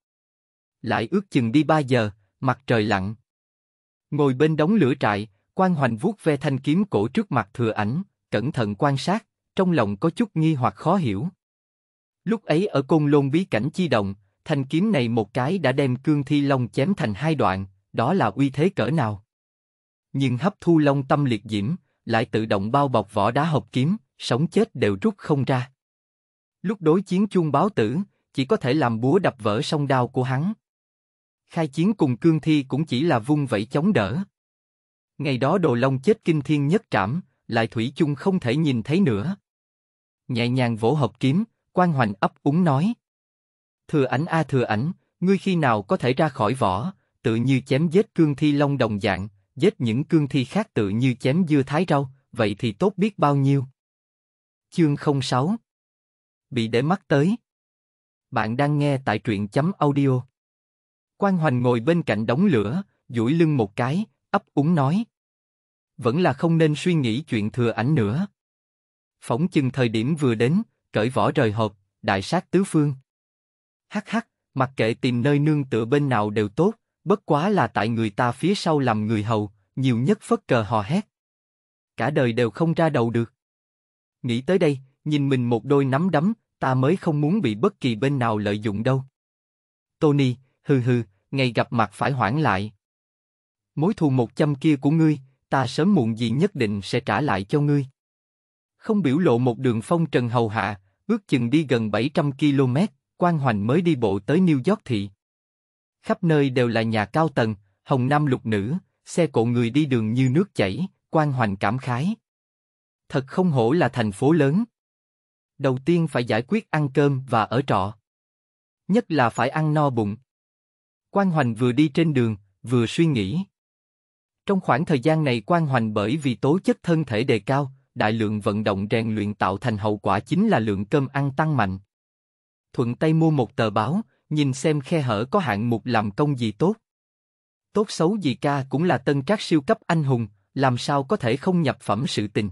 Lại ước chừng đi ba giờ, mặt trời lặn. Ngồi bên đống lửa trại, Quan Hoành vuốt ve thanh kiếm cổ trước mặt thừa ảnh, cẩn thận quan sát, trong lòng có chút nghi hoặc khó hiểu. Lúc ấy ở côn lôn bí cảnh chi động, thanh kiếm này một cái đã đem cương thi long chém thành hai đoạn, đó là uy thế cỡ nào? nhưng hấp thu long tâm liệt diễm, lại tự động bao bọc vỏ đá học kiếm, sống chết đều rút không ra. Lúc đối chiến chuông báo tử, chỉ có thể làm búa đập vỡ song đao của hắn. Khai chiến cùng cương thi cũng chỉ là vung vẫy chống đỡ. Ngày đó đồ long chết kinh thiên nhất trảm, lại thủy chung không thể nhìn thấy nữa. Nhẹ nhàng vỗ hộp kiếm, quan hoành ấp úng nói. Thừa ảnh a à thừa ảnh, ngươi khi nào có thể ra khỏi vỏ, tự như chém giết cương thi long đồng dạng, Giết những cương thi khác tự như chém dưa thái rau, vậy thì tốt biết bao nhiêu. Chương 06 Bị để mắt tới Bạn đang nghe tại truyện chấm audio. Quan Hoành ngồi bên cạnh đống lửa, duỗi lưng một cái, ấp úng nói. Vẫn là không nên suy nghĩ chuyện thừa ảnh nữa. Phỏng chừng thời điểm vừa đến, cởi vỏ rời hộp, đại sát tứ phương. Hắc hắc, mặc kệ tìm nơi nương tựa bên nào đều tốt, bất quá là tại người ta phía sau làm người hầu, nhiều nhất phất cờ hò hét. Cả đời đều không ra đầu được. Nghĩ tới đây, nhìn mình một đôi nắm đấm, ta mới không muốn bị bất kỳ bên nào lợi dụng đâu. Tony, hừ hừ, ngày gặp mặt phải hoãn lại. Mối thù một trăm kia của ngươi, ta sớm muộn gì nhất định sẽ trả lại cho ngươi. Không biểu lộ một đường phong trần hầu hạ, ước chừng đi gần 700 km, quan hoành mới đi bộ tới New York thị khắp nơi đều là nhà cao tầng, hồng nam lục nữ, xe cộ người đi đường như nước chảy, quan hoành cảm khái. Thật không hổ là thành phố lớn. Đầu tiên phải giải quyết ăn cơm và ở trọ. Nhất là phải ăn no bụng. Quan Hoành vừa đi trên đường, vừa suy nghĩ. Trong khoảng thời gian này Quan Hoành bởi vì tố chất thân thể đề cao, đại lượng vận động rèn luyện tạo thành hậu quả chính là lượng cơm ăn tăng mạnh. Thuận tay mua một tờ báo, nhìn xem khe hở có hạng mục làm công gì tốt. Tốt xấu gì ca cũng là tân trác siêu cấp anh hùng, làm sao có thể không nhập phẩm sự tình.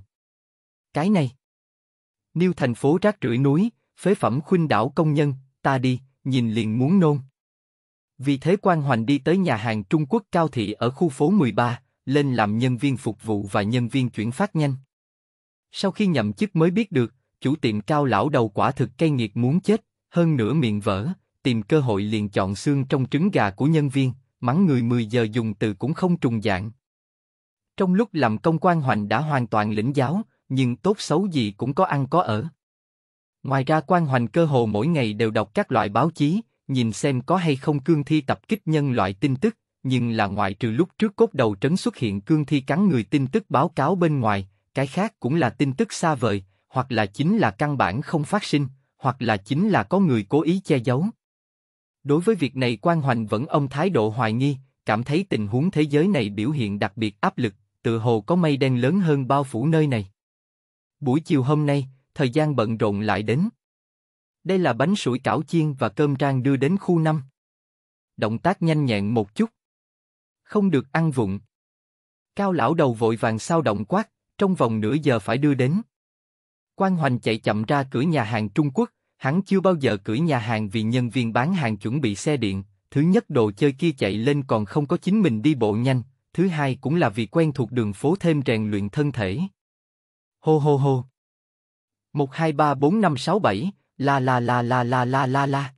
Cái này. Niêu thành phố rác rưởi núi, phế phẩm khuyên đảo công nhân, ta đi, nhìn liền muốn nôn. Vì thế quan Hoành đi tới nhà hàng Trung Quốc Cao Thị ở khu phố 13, lên làm nhân viên phục vụ và nhân viên chuyển phát nhanh. Sau khi nhậm chức mới biết được, chủ tiệm cao lão đầu quả thực cay nghiệt muốn chết, hơn nửa miệng vỡ, tìm cơ hội liền chọn xương trong trứng gà của nhân viên, mắng người 10 giờ dùng từ cũng không trùng dạng. Trong lúc làm công quan hoành đã hoàn toàn lĩnh giáo, nhưng tốt xấu gì cũng có ăn có ở. Ngoài ra quan hoành cơ hồ mỗi ngày đều đọc các loại báo chí, nhìn xem có hay không cương thi tập kích nhân loại tin tức, nhưng là ngoại trừ lúc trước cốt đầu trấn xuất hiện cương thi cắn người tin tức báo cáo bên ngoài, cái khác cũng là tin tức xa vời, hoặc là chính là căn bản không phát sinh, hoặc là chính là có người cố ý che giấu. Đối với việc này quan hoành vẫn ông thái độ hoài nghi, cảm thấy tình huống thế giới này biểu hiện đặc biệt áp lực, tự hồ có mây đen lớn hơn bao phủ nơi này. Buổi chiều hôm nay, thời gian bận rộn lại đến. Đây là bánh sủi cảo chiên và cơm trang đưa đến khu 5. Động tác nhanh nhẹn một chút. Không được ăn vụng. Cao lão đầu vội vàng sao động quát, trong vòng nửa giờ phải đưa đến. Quan Hoành chạy chậm ra cửa nhà hàng Trung Quốc, hắn chưa bao giờ cưỡi nhà hàng vì nhân viên bán hàng chuẩn bị xe điện, thứ nhất đồ chơi kia chạy lên còn không có chính mình đi bộ nhanh, thứ hai cũng là vì quen thuộc đường phố thêm rèn luyện thân thể. Hô hô hô. 1 2 3 4 5 6 7, la la la la la la la la.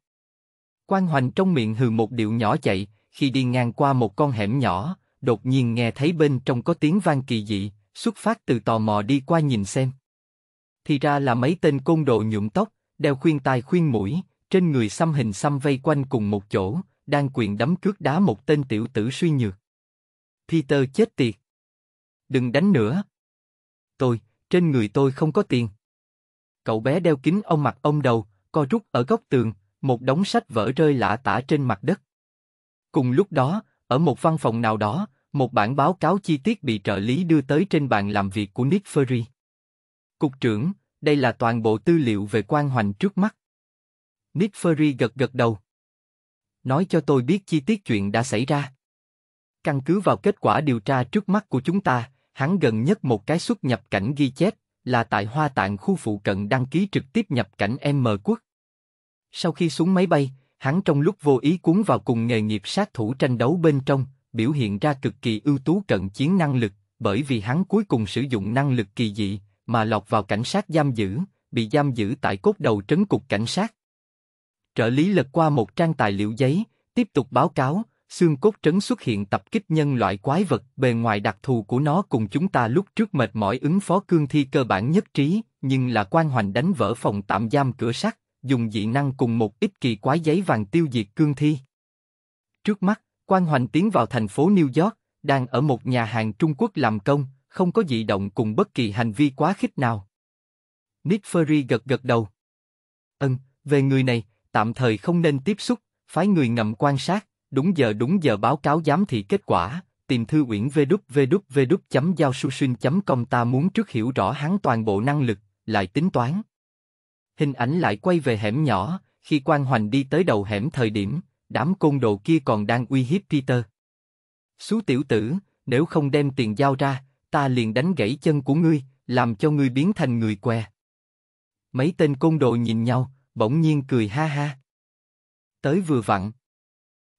Quan Hoành trong miệng hừ một điệu nhỏ chạy, khi đi ngang qua một con hẻm nhỏ, đột nhiên nghe thấy bên trong có tiếng vang kỳ dị, xuất phát từ tò mò đi qua nhìn xem. Thì ra là mấy tên côn đồ nhuộm tóc, đeo khuyên tai khuyên mũi, trên người xăm hình xăm vây quanh cùng một chỗ, đang quyền đấm cước đá một tên tiểu tử suy nhược. Peter chết tiệt. Đừng đánh nữa. Tôi, trên người tôi không có tiền. Cậu bé đeo kính ông mặt ông đầu, co rút ở góc tường, một đống sách vỡ rơi lạ tả trên mặt đất. Cùng lúc đó, ở một văn phòng nào đó, một bản báo cáo chi tiết bị trợ lý đưa tới trên bàn làm việc của Nick Fury. Cục trưởng, đây là toàn bộ tư liệu về quan hoành trước mắt. Nick Fury gật gật đầu. Nói cho tôi biết chi tiết chuyện đã xảy ra. Căn cứ vào kết quả điều tra trước mắt của chúng ta, hắn gần nhất một cái xuất nhập cảnh ghi chép là tại Hoa Tạng khu phụ cận đăng ký trực tiếp nhập cảnh M quốc. Sau khi xuống máy bay, hắn trong lúc vô ý cuốn vào cùng nghề nghiệp sát thủ tranh đấu bên trong, biểu hiện ra cực kỳ ưu tú cận chiến năng lực, bởi vì hắn cuối cùng sử dụng năng lực kỳ dị, mà lọt vào cảnh sát giam giữ, bị giam giữ tại cốt đầu trấn cục cảnh sát. Trợ lý lật qua một trang tài liệu giấy, tiếp tục báo cáo, xương cốt trấn xuất hiện tập kích nhân loại quái vật, bề ngoài đặc thù của nó cùng chúng ta lúc trước mệt mỏi ứng phó cương thi cơ bản nhất trí, nhưng là quan hoành đánh vỡ phòng tạm giam cửa sắt, dùng dị năng cùng một ít kỳ quái giấy vàng tiêu diệt cương thi. Trước mắt, quan hoành tiến vào thành phố New York, đang ở một nhà hàng Trung Quốc làm công, không có dị động cùng bất kỳ hành vi quá khích nào. Nick Fury gật gật đầu. Ân, về người này, tạm thời không nên tiếp xúc, phái người ngầm quan sát, đúng giờ đúng giờ báo cáo giám thị kết quả, tìm thư uyển www.giao-su-shin.com ta muốn trước hiểu rõ hắn toàn bộ năng lực, lại tính toán. Hình ảnh lại quay về hẻm nhỏ, khi quan hoành đi tới đầu hẻm thời điểm, đám côn đồ kia còn đang uy hiếp Peter. Xú tiểu tử, nếu không đem tiền giao ra, ta liền đánh gãy chân của ngươi, làm cho ngươi biến thành người què. Mấy tên côn đồ nhìn nhau, bỗng nhiên cười ha ha. Tới vừa vặn.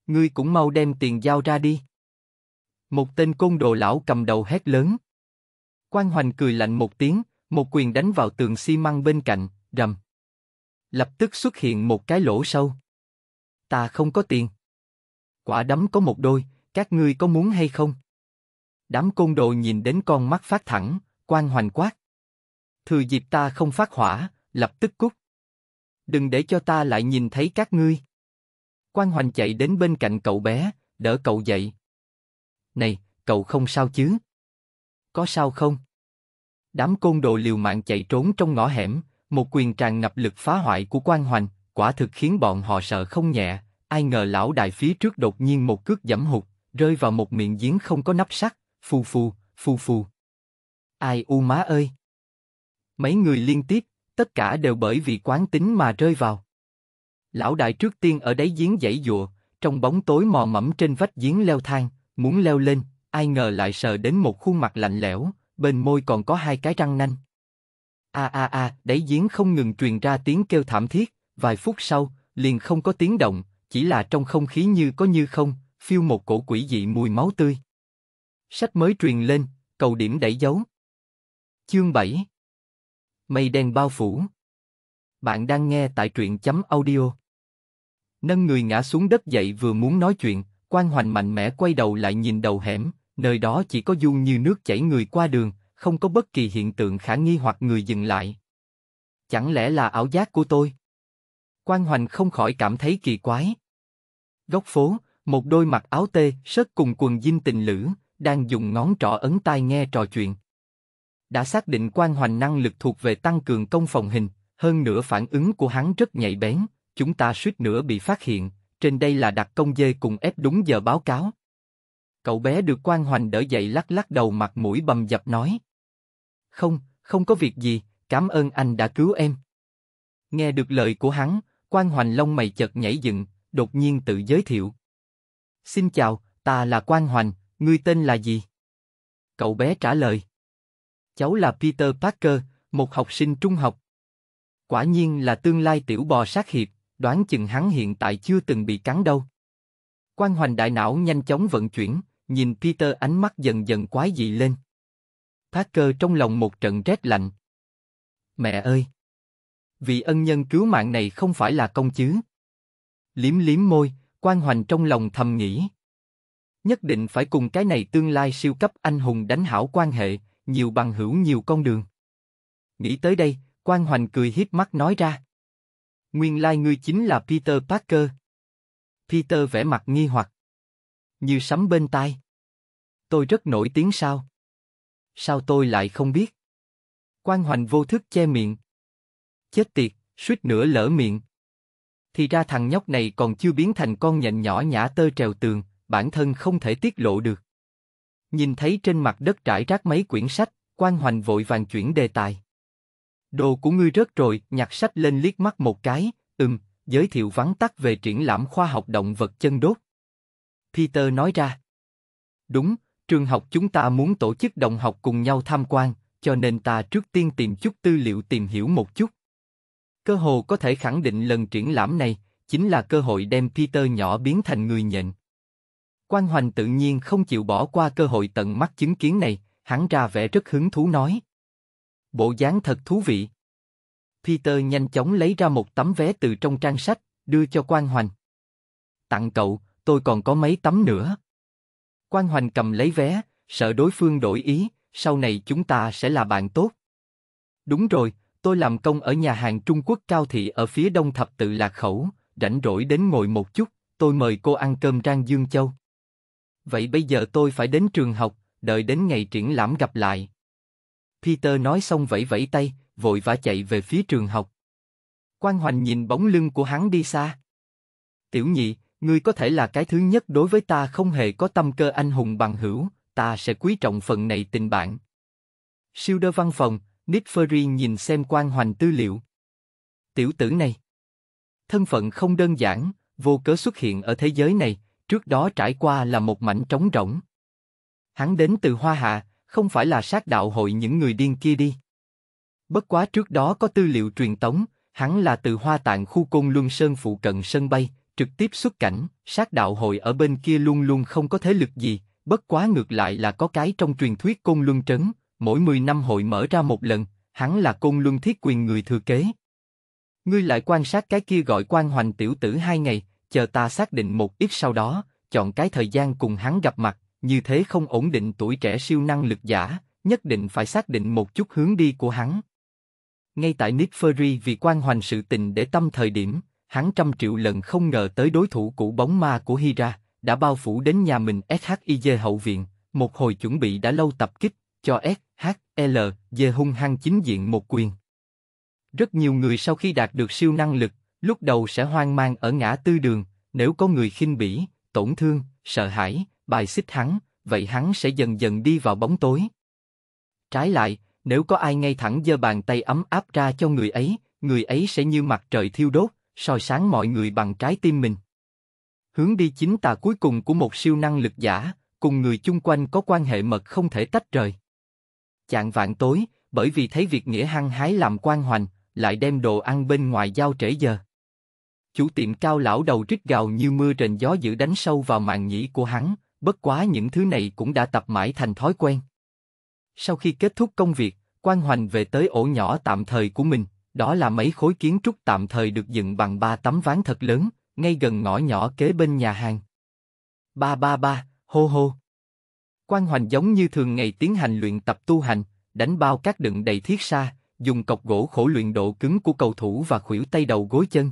Ngươi cũng mau đem tiền giao ra đi. Một tên côn đồ lão cầm đầu hét lớn. Quan Hoành cười lạnh một tiếng, một quyền đánh vào tường xi măng bên cạnh, rầm. Lập tức xuất hiện một cái lỗ sâu. Ta không có tiền. Quả đấm có một đôi, các ngươi có muốn hay không? Đám côn đồ nhìn đến con mắt phát thẳng, quan hoành quát. Thừa dịp ta không phát hỏa, lập tức cút. Đừng để cho ta lại nhìn thấy các ngươi. Quan hoành chạy đến bên cạnh cậu bé, đỡ cậu dậy. Này, cậu không sao chứ? Có sao không? Đám côn đồ liều mạng chạy trốn trong ngõ hẻm, một quyền tràn ngập lực phá hoại của quan hoành, quả thực khiến bọn họ sợ không nhẹ. Ai ngờ lão đại phía trước đột nhiên một cước giẫm hụt, rơi vào một miệng giếng không có nắp sắt phù phù, phù phù. Ai u má ơi! Mấy người liên tiếp, tất cả đều bởi vì quán tính mà rơi vào. Lão đại trước tiên ở đáy giếng dãy dụa, trong bóng tối mò mẫm trên vách giếng leo thang, muốn leo lên, ai ngờ lại sợ đến một khuôn mặt lạnh lẽo, bên môi còn có hai cái răng nanh. A a a, đáy giếng không ngừng truyền ra tiếng kêu thảm thiết, vài phút sau, liền không có tiếng động, chỉ là trong không khí như có như không, phiêu một cổ quỷ dị mùi máu tươi. Sách mới truyền lên, cầu điểm đẩy dấu. Chương 7 Mây đen bao phủ Bạn đang nghe tại truyện chấm audio. Nâng người ngã xuống đất dậy vừa muốn nói chuyện, quan hoành mạnh mẽ quay đầu lại nhìn đầu hẻm, nơi đó chỉ có dung như nước chảy người qua đường, không có bất kỳ hiện tượng khả nghi hoặc người dừng lại. Chẳng lẽ là ảo giác của tôi? Quan hoành không khỏi cảm thấy kỳ quái. Góc phố, một đôi mặc áo tê, sớt cùng quần dinh tình lửa đang dùng ngón trỏ ấn tai nghe trò chuyện. Đã xác định quan hoành năng lực thuộc về tăng cường công phòng hình, hơn nữa phản ứng của hắn rất nhạy bén, chúng ta suýt nữa bị phát hiện, trên đây là đặt công dê cùng ép đúng giờ báo cáo. Cậu bé được quan hoành đỡ dậy lắc lắc đầu mặt mũi bầm dập nói. Không, không có việc gì, cảm ơn anh đã cứu em. Nghe được lời của hắn, quan hoành lông mày chợt nhảy dựng, đột nhiên tự giới thiệu. Xin chào, ta là quan hoành, Ngươi tên là gì? Cậu bé trả lời. Cháu là Peter Parker, một học sinh trung học. Quả nhiên là tương lai tiểu bò sát hiệp, đoán chừng hắn hiện tại chưa từng bị cắn đâu. Quan hoành đại não nhanh chóng vận chuyển, nhìn Peter ánh mắt dần dần quái dị lên. Parker trong lòng một trận rét lạnh. Mẹ ơi! Vị ân nhân cứu mạng này không phải là công chứ? Liếm liếm môi, quan hoành trong lòng thầm nghĩ nhất định phải cùng cái này tương lai siêu cấp anh hùng đánh hảo quan hệ, nhiều bằng hữu nhiều con đường. Nghĩ tới đây, quan hoành cười hiếp mắt nói ra. Nguyên lai like ngươi chính là Peter Parker. Peter vẻ mặt nghi hoặc. Như sấm bên tai. Tôi rất nổi tiếng sao? Sao tôi lại không biết? Quan hoành vô thức che miệng. Chết tiệt, suýt nữa lỡ miệng. Thì ra thằng nhóc này còn chưa biến thành con nhện nhỏ nhã tơ trèo tường, bản thân không thể tiết lộ được. Nhìn thấy trên mặt đất trải rác mấy quyển sách, quan hoành vội vàng chuyển đề tài. Đồ của ngươi rớt rồi, nhặt sách lên liếc mắt một cái, ừm, giới thiệu vắn tắt về triển lãm khoa học động vật chân đốt. Peter nói ra. Đúng, trường học chúng ta muốn tổ chức đồng học cùng nhau tham quan, cho nên ta trước tiên tìm chút tư liệu tìm hiểu một chút. Cơ hồ có thể khẳng định lần triển lãm này chính là cơ hội đem Peter nhỏ biến thành người nhện. Quan Hoành tự nhiên không chịu bỏ qua cơ hội tận mắt chứng kiến này, hắn ra vẻ rất hứng thú nói. Bộ dáng thật thú vị. Peter nhanh chóng lấy ra một tấm vé từ trong trang sách, đưa cho Quan Hoành. Tặng cậu, tôi còn có mấy tấm nữa. Quan Hoành cầm lấy vé, sợ đối phương đổi ý, sau này chúng ta sẽ là bạn tốt. Đúng rồi, tôi làm công ở nhà hàng Trung Quốc Cao Thị ở phía đông thập tự Lạc Khẩu, rảnh rỗi đến ngồi một chút, tôi mời cô ăn cơm rang Dương Châu. Vậy bây giờ tôi phải đến trường học, đợi đến ngày triển lãm gặp lại. Peter nói xong vẫy vẫy tay, vội vã chạy về phía trường học. Quan Hoành nhìn bóng lưng của hắn đi xa. Tiểu nhị, ngươi có thể là cái thứ nhất đối với ta không hề có tâm cơ anh hùng bằng hữu, ta sẽ quý trọng phần này tình bạn. Siêu đơ văn phòng, Nick Fury nhìn xem Quan Hoành tư liệu. Tiểu tử này. Thân phận không đơn giản, vô cớ xuất hiện ở thế giới này, Trước đó trải qua là một mảnh trống rỗng. Hắn đến từ Hoa Hạ, không phải là sát đạo hội những người điên kia đi. Bất quá trước đó có tư liệu truyền tống, hắn là từ Hoa Tạng khu Côn Luân Sơn phụ cận sân bay, trực tiếp xuất cảnh, sát đạo hội ở bên kia luôn luôn không có thế lực gì, bất quá ngược lại là có cái trong truyền thuyết Côn Luân Trấn, mỗi 10 năm hội mở ra một lần, hắn là Côn Luân Thiết Quyền người thừa kế. Ngươi lại quan sát cái kia gọi quan hoành tiểu tử hai ngày, chờ ta xác định một ít sau đó, chọn cái thời gian cùng hắn gặp mặt, như thế không ổn định tuổi trẻ siêu năng lực giả, nhất định phải xác định một chút hướng đi của hắn. Ngay tại Nick Fury vì quan hoành sự tình để tâm thời điểm, hắn trăm triệu lần không ngờ tới đối thủ cũ bóng ma của Hira, đã bao phủ đến nhà mình SHIJ hậu viện, một hồi chuẩn bị đã lâu tập kích, cho SHLJ hung hăng chính diện một quyền. Rất nhiều người sau khi đạt được siêu năng lực, Lúc đầu sẽ hoang mang ở ngã tư đường, nếu có người khinh bỉ, tổn thương, sợ hãi, bài xích hắn, vậy hắn sẽ dần dần đi vào bóng tối. Trái lại, nếu có ai ngay thẳng giơ bàn tay ấm áp ra cho người ấy, người ấy sẽ như mặt trời thiêu đốt, soi sáng mọi người bằng trái tim mình. Hướng đi chính tà cuối cùng của một siêu năng lực giả, cùng người chung quanh có quan hệ mật không thể tách rời. Chạng vạn tối, bởi vì thấy việc nghĩa hăng hái làm quan hoành, lại đem đồ ăn bên ngoài giao trễ giờ chủ tiệm cao lão đầu rít gào như mưa rền gió dữ đánh sâu vào màng nhĩ của hắn, bất quá những thứ này cũng đã tập mãi thành thói quen. Sau khi kết thúc công việc, quan hoành về tới ổ nhỏ tạm thời của mình, đó là mấy khối kiến trúc tạm thời được dựng bằng ba tấm ván thật lớn, ngay gần ngõ nhỏ kế bên nhà hàng. Ba ba ba, hô hô. Quan hoành giống như thường ngày tiến hành luyện tập tu hành, đánh bao cát đựng đầy thiết xa, dùng cọc gỗ khổ luyện độ cứng của cầu thủ và khuỷu tay đầu gối chân.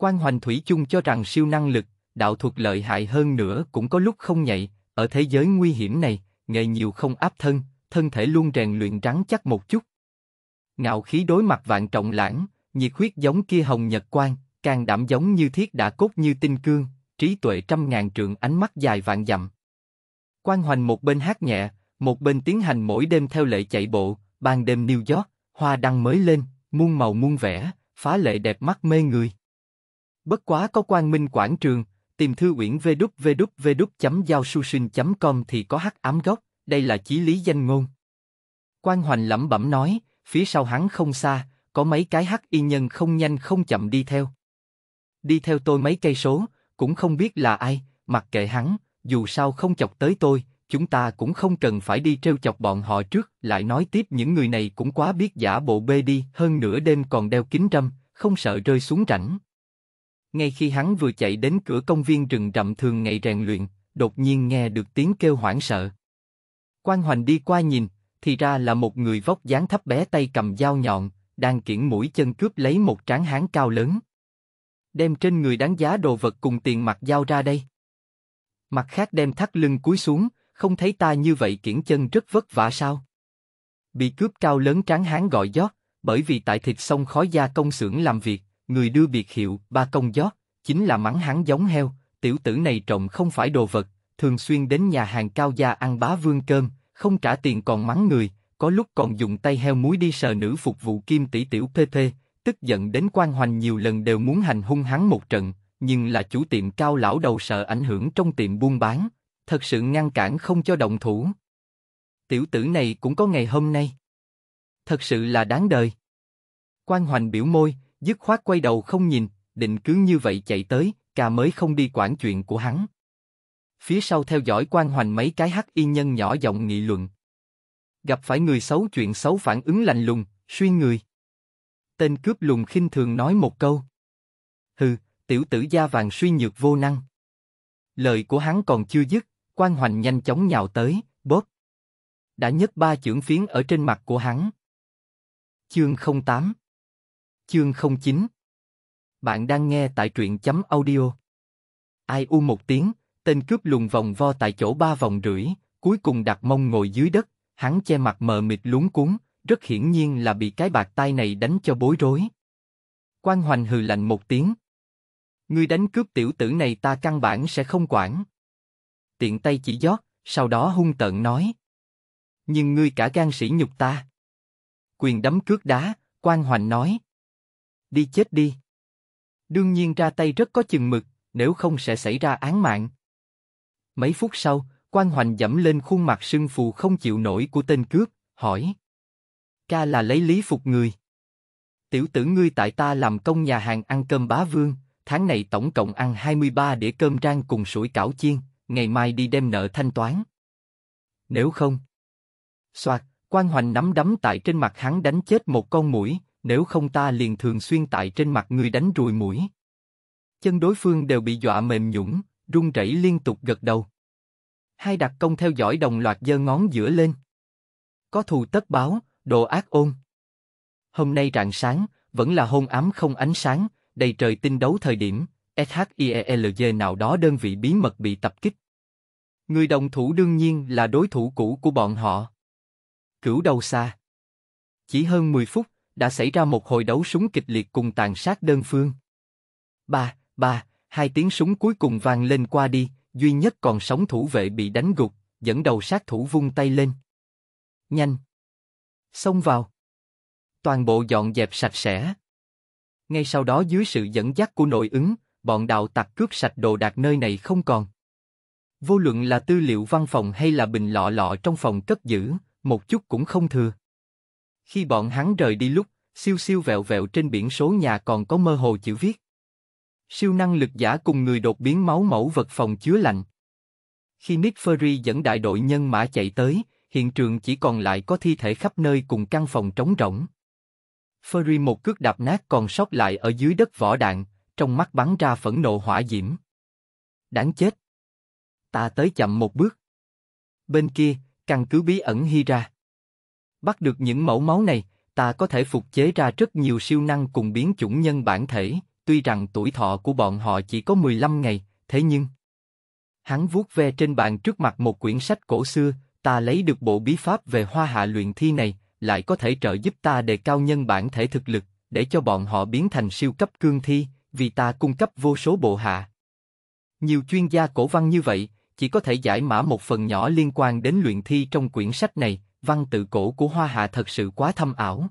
Quan Hoành Thủy chung cho rằng siêu năng lực, đạo thuật lợi hại hơn nữa cũng có lúc không nhạy, ở thế giới nguy hiểm này, nghề nhiều không áp thân, thân thể luôn rèn luyện rắn chắc một chút. Ngạo khí đối mặt vạn trọng lãng, nhiệt huyết giống kia hồng nhật quan, càng đảm giống như thiết đã cốt như tinh cương, trí tuệ trăm ngàn trượng ánh mắt dài vạn dặm. Quan Hoành một bên hát nhẹ, một bên tiến hành mỗi đêm theo lệ chạy bộ, ban đêm New York, hoa đăng mới lên, muôn màu muôn vẻ, phá lệ đẹp mắt mê người. Bất quá có quan minh quảng trường, tìm thư uyển vwvw.giao-su-sinh.com thì có hắc ám gốc, đây là chí lý danh ngôn. Quan Hoành lẩm bẩm nói, phía sau hắn không xa, có mấy cái hắc y nhân không nhanh không chậm đi theo. Đi theo tôi mấy cây số, cũng không biết là ai, mặc kệ hắn, dù sao không chọc tới tôi, chúng ta cũng không cần phải đi treo chọc bọn họ trước, lại nói tiếp những người này cũng quá biết giả bộ bê đi, hơn nửa đêm còn đeo kính râm, không sợ rơi xuống rảnh. Ngay khi hắn vừa chạy đến cửa công viên rừng rậm thường ngày rèn luyện, đột nhiên nghe được tiếng kêu hoảng sợ. Quan Hoành đi qua nhìn, thì ra là một người vóc dáng thấp bé tay cầm dao nhọn, đang kiển mũi chân cướp lấy một tráng hán cao lớn. Đem trên người đáng giá đồ vật cùng tiền mặt dao ra đây. Mặt khác đem thắt lưng cúi xuống, không thấy ta như vậy kiển chân rất vất vả sao? Bị cướp cao lớn tráng hán gọi giót, bởi vì tại thịt sông khói gia công xưởng làm việc, người đưa biệt hiệu ba công gió chính là mắng hắn giống heo, tiểu tử này trộm không phải đồ vật, thường xuyên đến nhà hàng cao gia ăn bá vương cơm, không trả tiền còn mắng người, có lúc còn dùng tay heo muối đi sờ nữ phục vụ kim tỷ tiểu pt, tức giận đến quan hoành nhiều lần đều muốn hành hung hắn một trận, nhưng là chủ tiệm cao lão đầu sợ ảnh hưởng trong tiệm buôn bán, thật sự ngăn cản không cho động thủ. Tiểu tử này cũng có ngày hôm nay. Thật sự là đáng đời. Quan hoành biểu môi, dứt khoát quay đầu không nhìn, định cứ như vậy chạy tới, cà mới không đi quản chuyện của hắn. Phía sau theo dõi quan hoành mấy cái hắc y nhân nhỏ giọng nghị luận. Gặp phải người xấu chuyện xấu phản ứng lạnh lùng, suy người. Tên cướp lùng khinh thường nói một câu. Hừ, tiểu tử da vàng suy nhược vô năng. Lời của hắn còn chưa dứt, quan hoành nhanh chóng nhào tới, bóp. Đã nhấc ba chưởng phiến ở trên mặt của hắn. Chương 08 Chương 09 Bạn đang nghe tại truyện chấm audio. Ai u một tiếng, tên cướp lùng vòng vo tại chỗ ba vòng rưỡi, cuối cùng đặt mông ngồi dưới đất, hắn che mặt mờ mịt luống cuốn, rất hiển nhiên là bị cái bạc tai này đánh cho bối rối. Quan Hoành hừ lạnh một tiếng. Ngươi đánh cướp tiểu tử này ta căn bản sẽ không quản. Tiện tay chỉ giót, sau đó hung tợn nói. Nhưng ngươi cả gan sĩ nhục ta. Quyền đấm cước đá, Quan Hoành nói đi chết đi. Đương nhiên ra tay rất có chừng mực, nếu không sẽ xảy ra án mạng. Mấy phút sau, quan hoành dẫm lên khuôn mặt sưng phù không chịu nổi của tên cướp, hỏi. Ca là lấy lý phục người. Tiểu tử ngươi tại ta làm công nhà hàng ăn cơm bá vương, tháng này tổng cộng ăn 23 đĩa cơm rang cùng sủi cảo chiên, ngày mai đi đem nợ thanh toán. Nếu không... Soạt, quan hoành nắm đấm tại trên mặt hắn đánh chết một con mũi, nếu không ta liền thường xuyên tại trên mặt người đánh ruồi mũi. Chân đối phương đều bị dọa mềm nhũng, run rẩy liên tục gật đầu. Hai đặc công theo dõi đồng loạt giơ ngón giữa lên. Có thù tất báo, đồ ác ôn. Hôm nay rạng sáng, vẫn là hôn ám không ánh sáng, đầy trời tinh đấu thời điểm, SHIELG nào đó đơn vị bí mật bị tập kích. Người đồng thủ đương nhiên là đối thủ cũ của bọn họ. Cửu đầu xa. Chỉ hơn 10 phút, đã xảy ra một hồi đấu súng kịch liệt cùng tàn sát đơn phương. Ba, ba, hai tiếng súng cuối cùng vang lên qua đi, duy nhất còn sống thủ vệ bị đánh gục, dẫn đầu sát thủ vung tay lên. Nhanh! Xông vào! Toàn bộ dọn dẹp sạch sẽ. Ngay sau đó dưới sự dẫn dắt của nội ứng, bọn đạo tặc cướp sạch đồ đạc nơi này không còn. Vô luận là tư liệu văn phòng hay là bình lọ lọ trong phòng cất giữ, một chút cũng không thừa. Khi bọn hắn rời đi lúc, siêu siêu vẹo vẹo trên biển số nhà còn có mơ hồ chữ viết. Siêu năng lực giả cùng người đột biến máu mẫu vật phòng chứa lạnh. Khi Nick Fury dẫn đại đội nhân mã chạy tới, hiện trường chỉ còn lại có thi thể khắp nơi cùng căn phòng trống rỗng. Fury một cước đạp nát còn sót lại ở dưới đất vỏ đạn, trong mắt bắn ra phẫn nộ hỏa diễm. Đáng chết. Ta tới chậm một bước. Bên kia, căn cứ bí ẩn hy ra Bắt được những mẫu máu này, ta có thể phục chế ra rất nhiều siêu năng cùng biến chủng nhân bản thể, tuy rằng tuổi thọ của bọn họ chỉ có 15 ngày, thế nhưng... Hắn vuốt ve trên bàn trước mặt một quyển sách cổ xưa, ta lấy được bộ bí pháp về hoa hạ luyện thi này, lại có thể trợ giúp ta đề cao nhân bản thể thực lực, để cho bọn họ biến thành siêu cấp cương thi, vì ta cung cấp vô số bộ hạ. Nhiều chuyên gia cổ văn như vậy, chỉ có thể giải mã một phần nhỏ liên quan đến luyện thi trong quyển sách này, văn tự cổ của Hoa Hạ thật sự quá thâm ảo.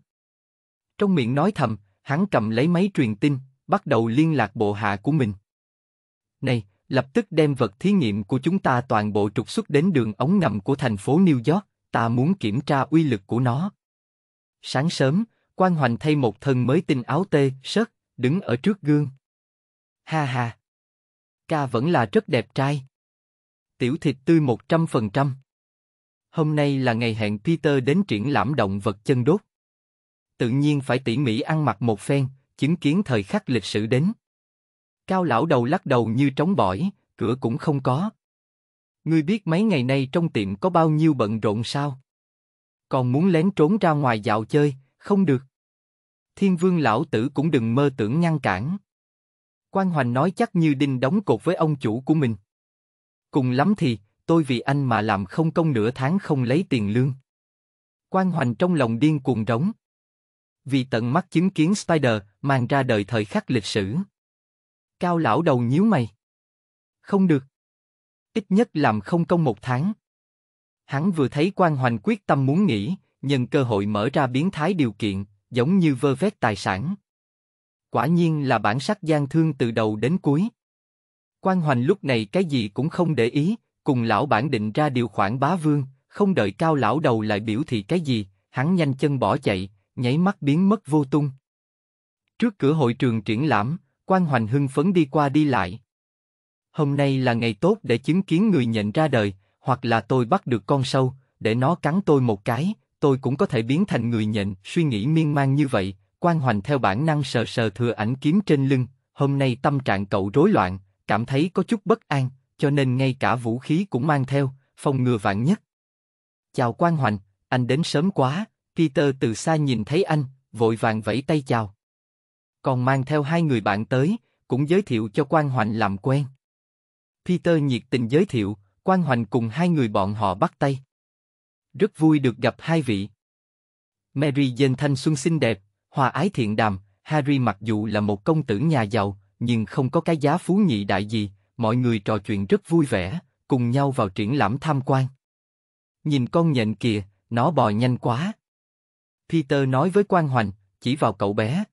Trong miệng nói thầm, hắn cầm lấy máy truyền tin, bắt đầu liên lạc bộ hạ của mình. Này, lập tức đem vật thí nghiệm của chúng ta toàn bộ trục xuất đến đường ống ngầm của thành phố New York, ta muốn kiểm tra uy lực của nó. Sáng sớm, quan hoành thay một thân mới tinh áo tê, sớt, đứng ở trước gương. Ha ha! Ca vẫn là rất đẹp trai. Tiểu thịt tươi 100%. Hôm nay là ngày hẹn Peter đến triển lãm động vật chân đốt. Tự nhiên phải tỉ mỉ ăn mặc một phen, chứng kiến thời khắc lịch sử đến. Cao lão đầu lắc đầu như trống bỏi, cửa cũng không có. Ngươi biết mấy ngày nay trong tiệm có bao nhiêu bận rộn sao? Còn muốn lén trốn ra ngoài dạo chơi, không được. Thiên vương lão tử cũng đừng mơ tưởng ngăn cản. Quan Hoành nói chắc như đinh đóng cột với ông chủ của mình. Cùng lắm thì, tôi vì anh mà làm không công nửa tháng không lấy tiền lương. Quan Hoành trong lòng điên cuồng rống. Vì tận mắt chứng kiến Spider mang ra đời thời khắc lịch sử. Cao lão đầu nhíu mày. Không được. Ít nhất làm không công một tháng. Hắn vừa thấy Quan Hoành quyết tâm muốn nghỉ, nhân cơ hội mở ra biến thái điều kiện, giống như vơ vét tài sản. Quả nhiên là bản sắc gian thương từ đầu đến cuối. Quan Hoành lúc này cái gì cũng không để ý, cùng lão bản định ra điều khoản bá vương, không đợi cao lão đầu lại biểu thị cái gì, hắn nhanh chân bỏ chạy, nháy mắt biến mất vô tung. Trước cửa hội trường triển lãm, quan hoành hưng phấn đi qua đi lại. Hôm nay là ngày tốt để chứng kiến người nhận ra đời, hoặc là tôi bắt được con sâu, để nó cắn tôi một cái, tôi cũng có thể biến thành người nhận. Suy nghĩ miên man như vậy, quan hoành theo bản năng sờ sờ thừa ảnh kiếm trên lưng. Hôm nay tâm trạng cậu rối loạn, cảm thấy có chút bất an, cho nên ngay cả vũ khí cũng mang theo, phòng ngừa vạn nhất. Chào quang Hoành, anh đến sớm quá, Peter từ xa nhìn thấy anh, vội vàng vẫy tay chào. Còn mang theo hai người bạn tới, cũng giới thiệu cho quang Hoành làm quen. Peter nhiệt tình giới thiệu, quang Hoành cùng hai người bọn họ bắt tay. Rất vui được gặp hai vị. Mary Jane thanh xuân xinh đẹp, hòa ái thiện đàm, Harry mặc dù là một công tử nhà giàu, nhưng không có cái giá phú nhị đại gì, mọi người trò chuyện rất vui vẻ, cùng nhau vào triển lãm tham quan. Nhìn con nhện kìa, nó bò nhanh quá. Peter nói với Quan Hoành, chỉ vào cậu bé.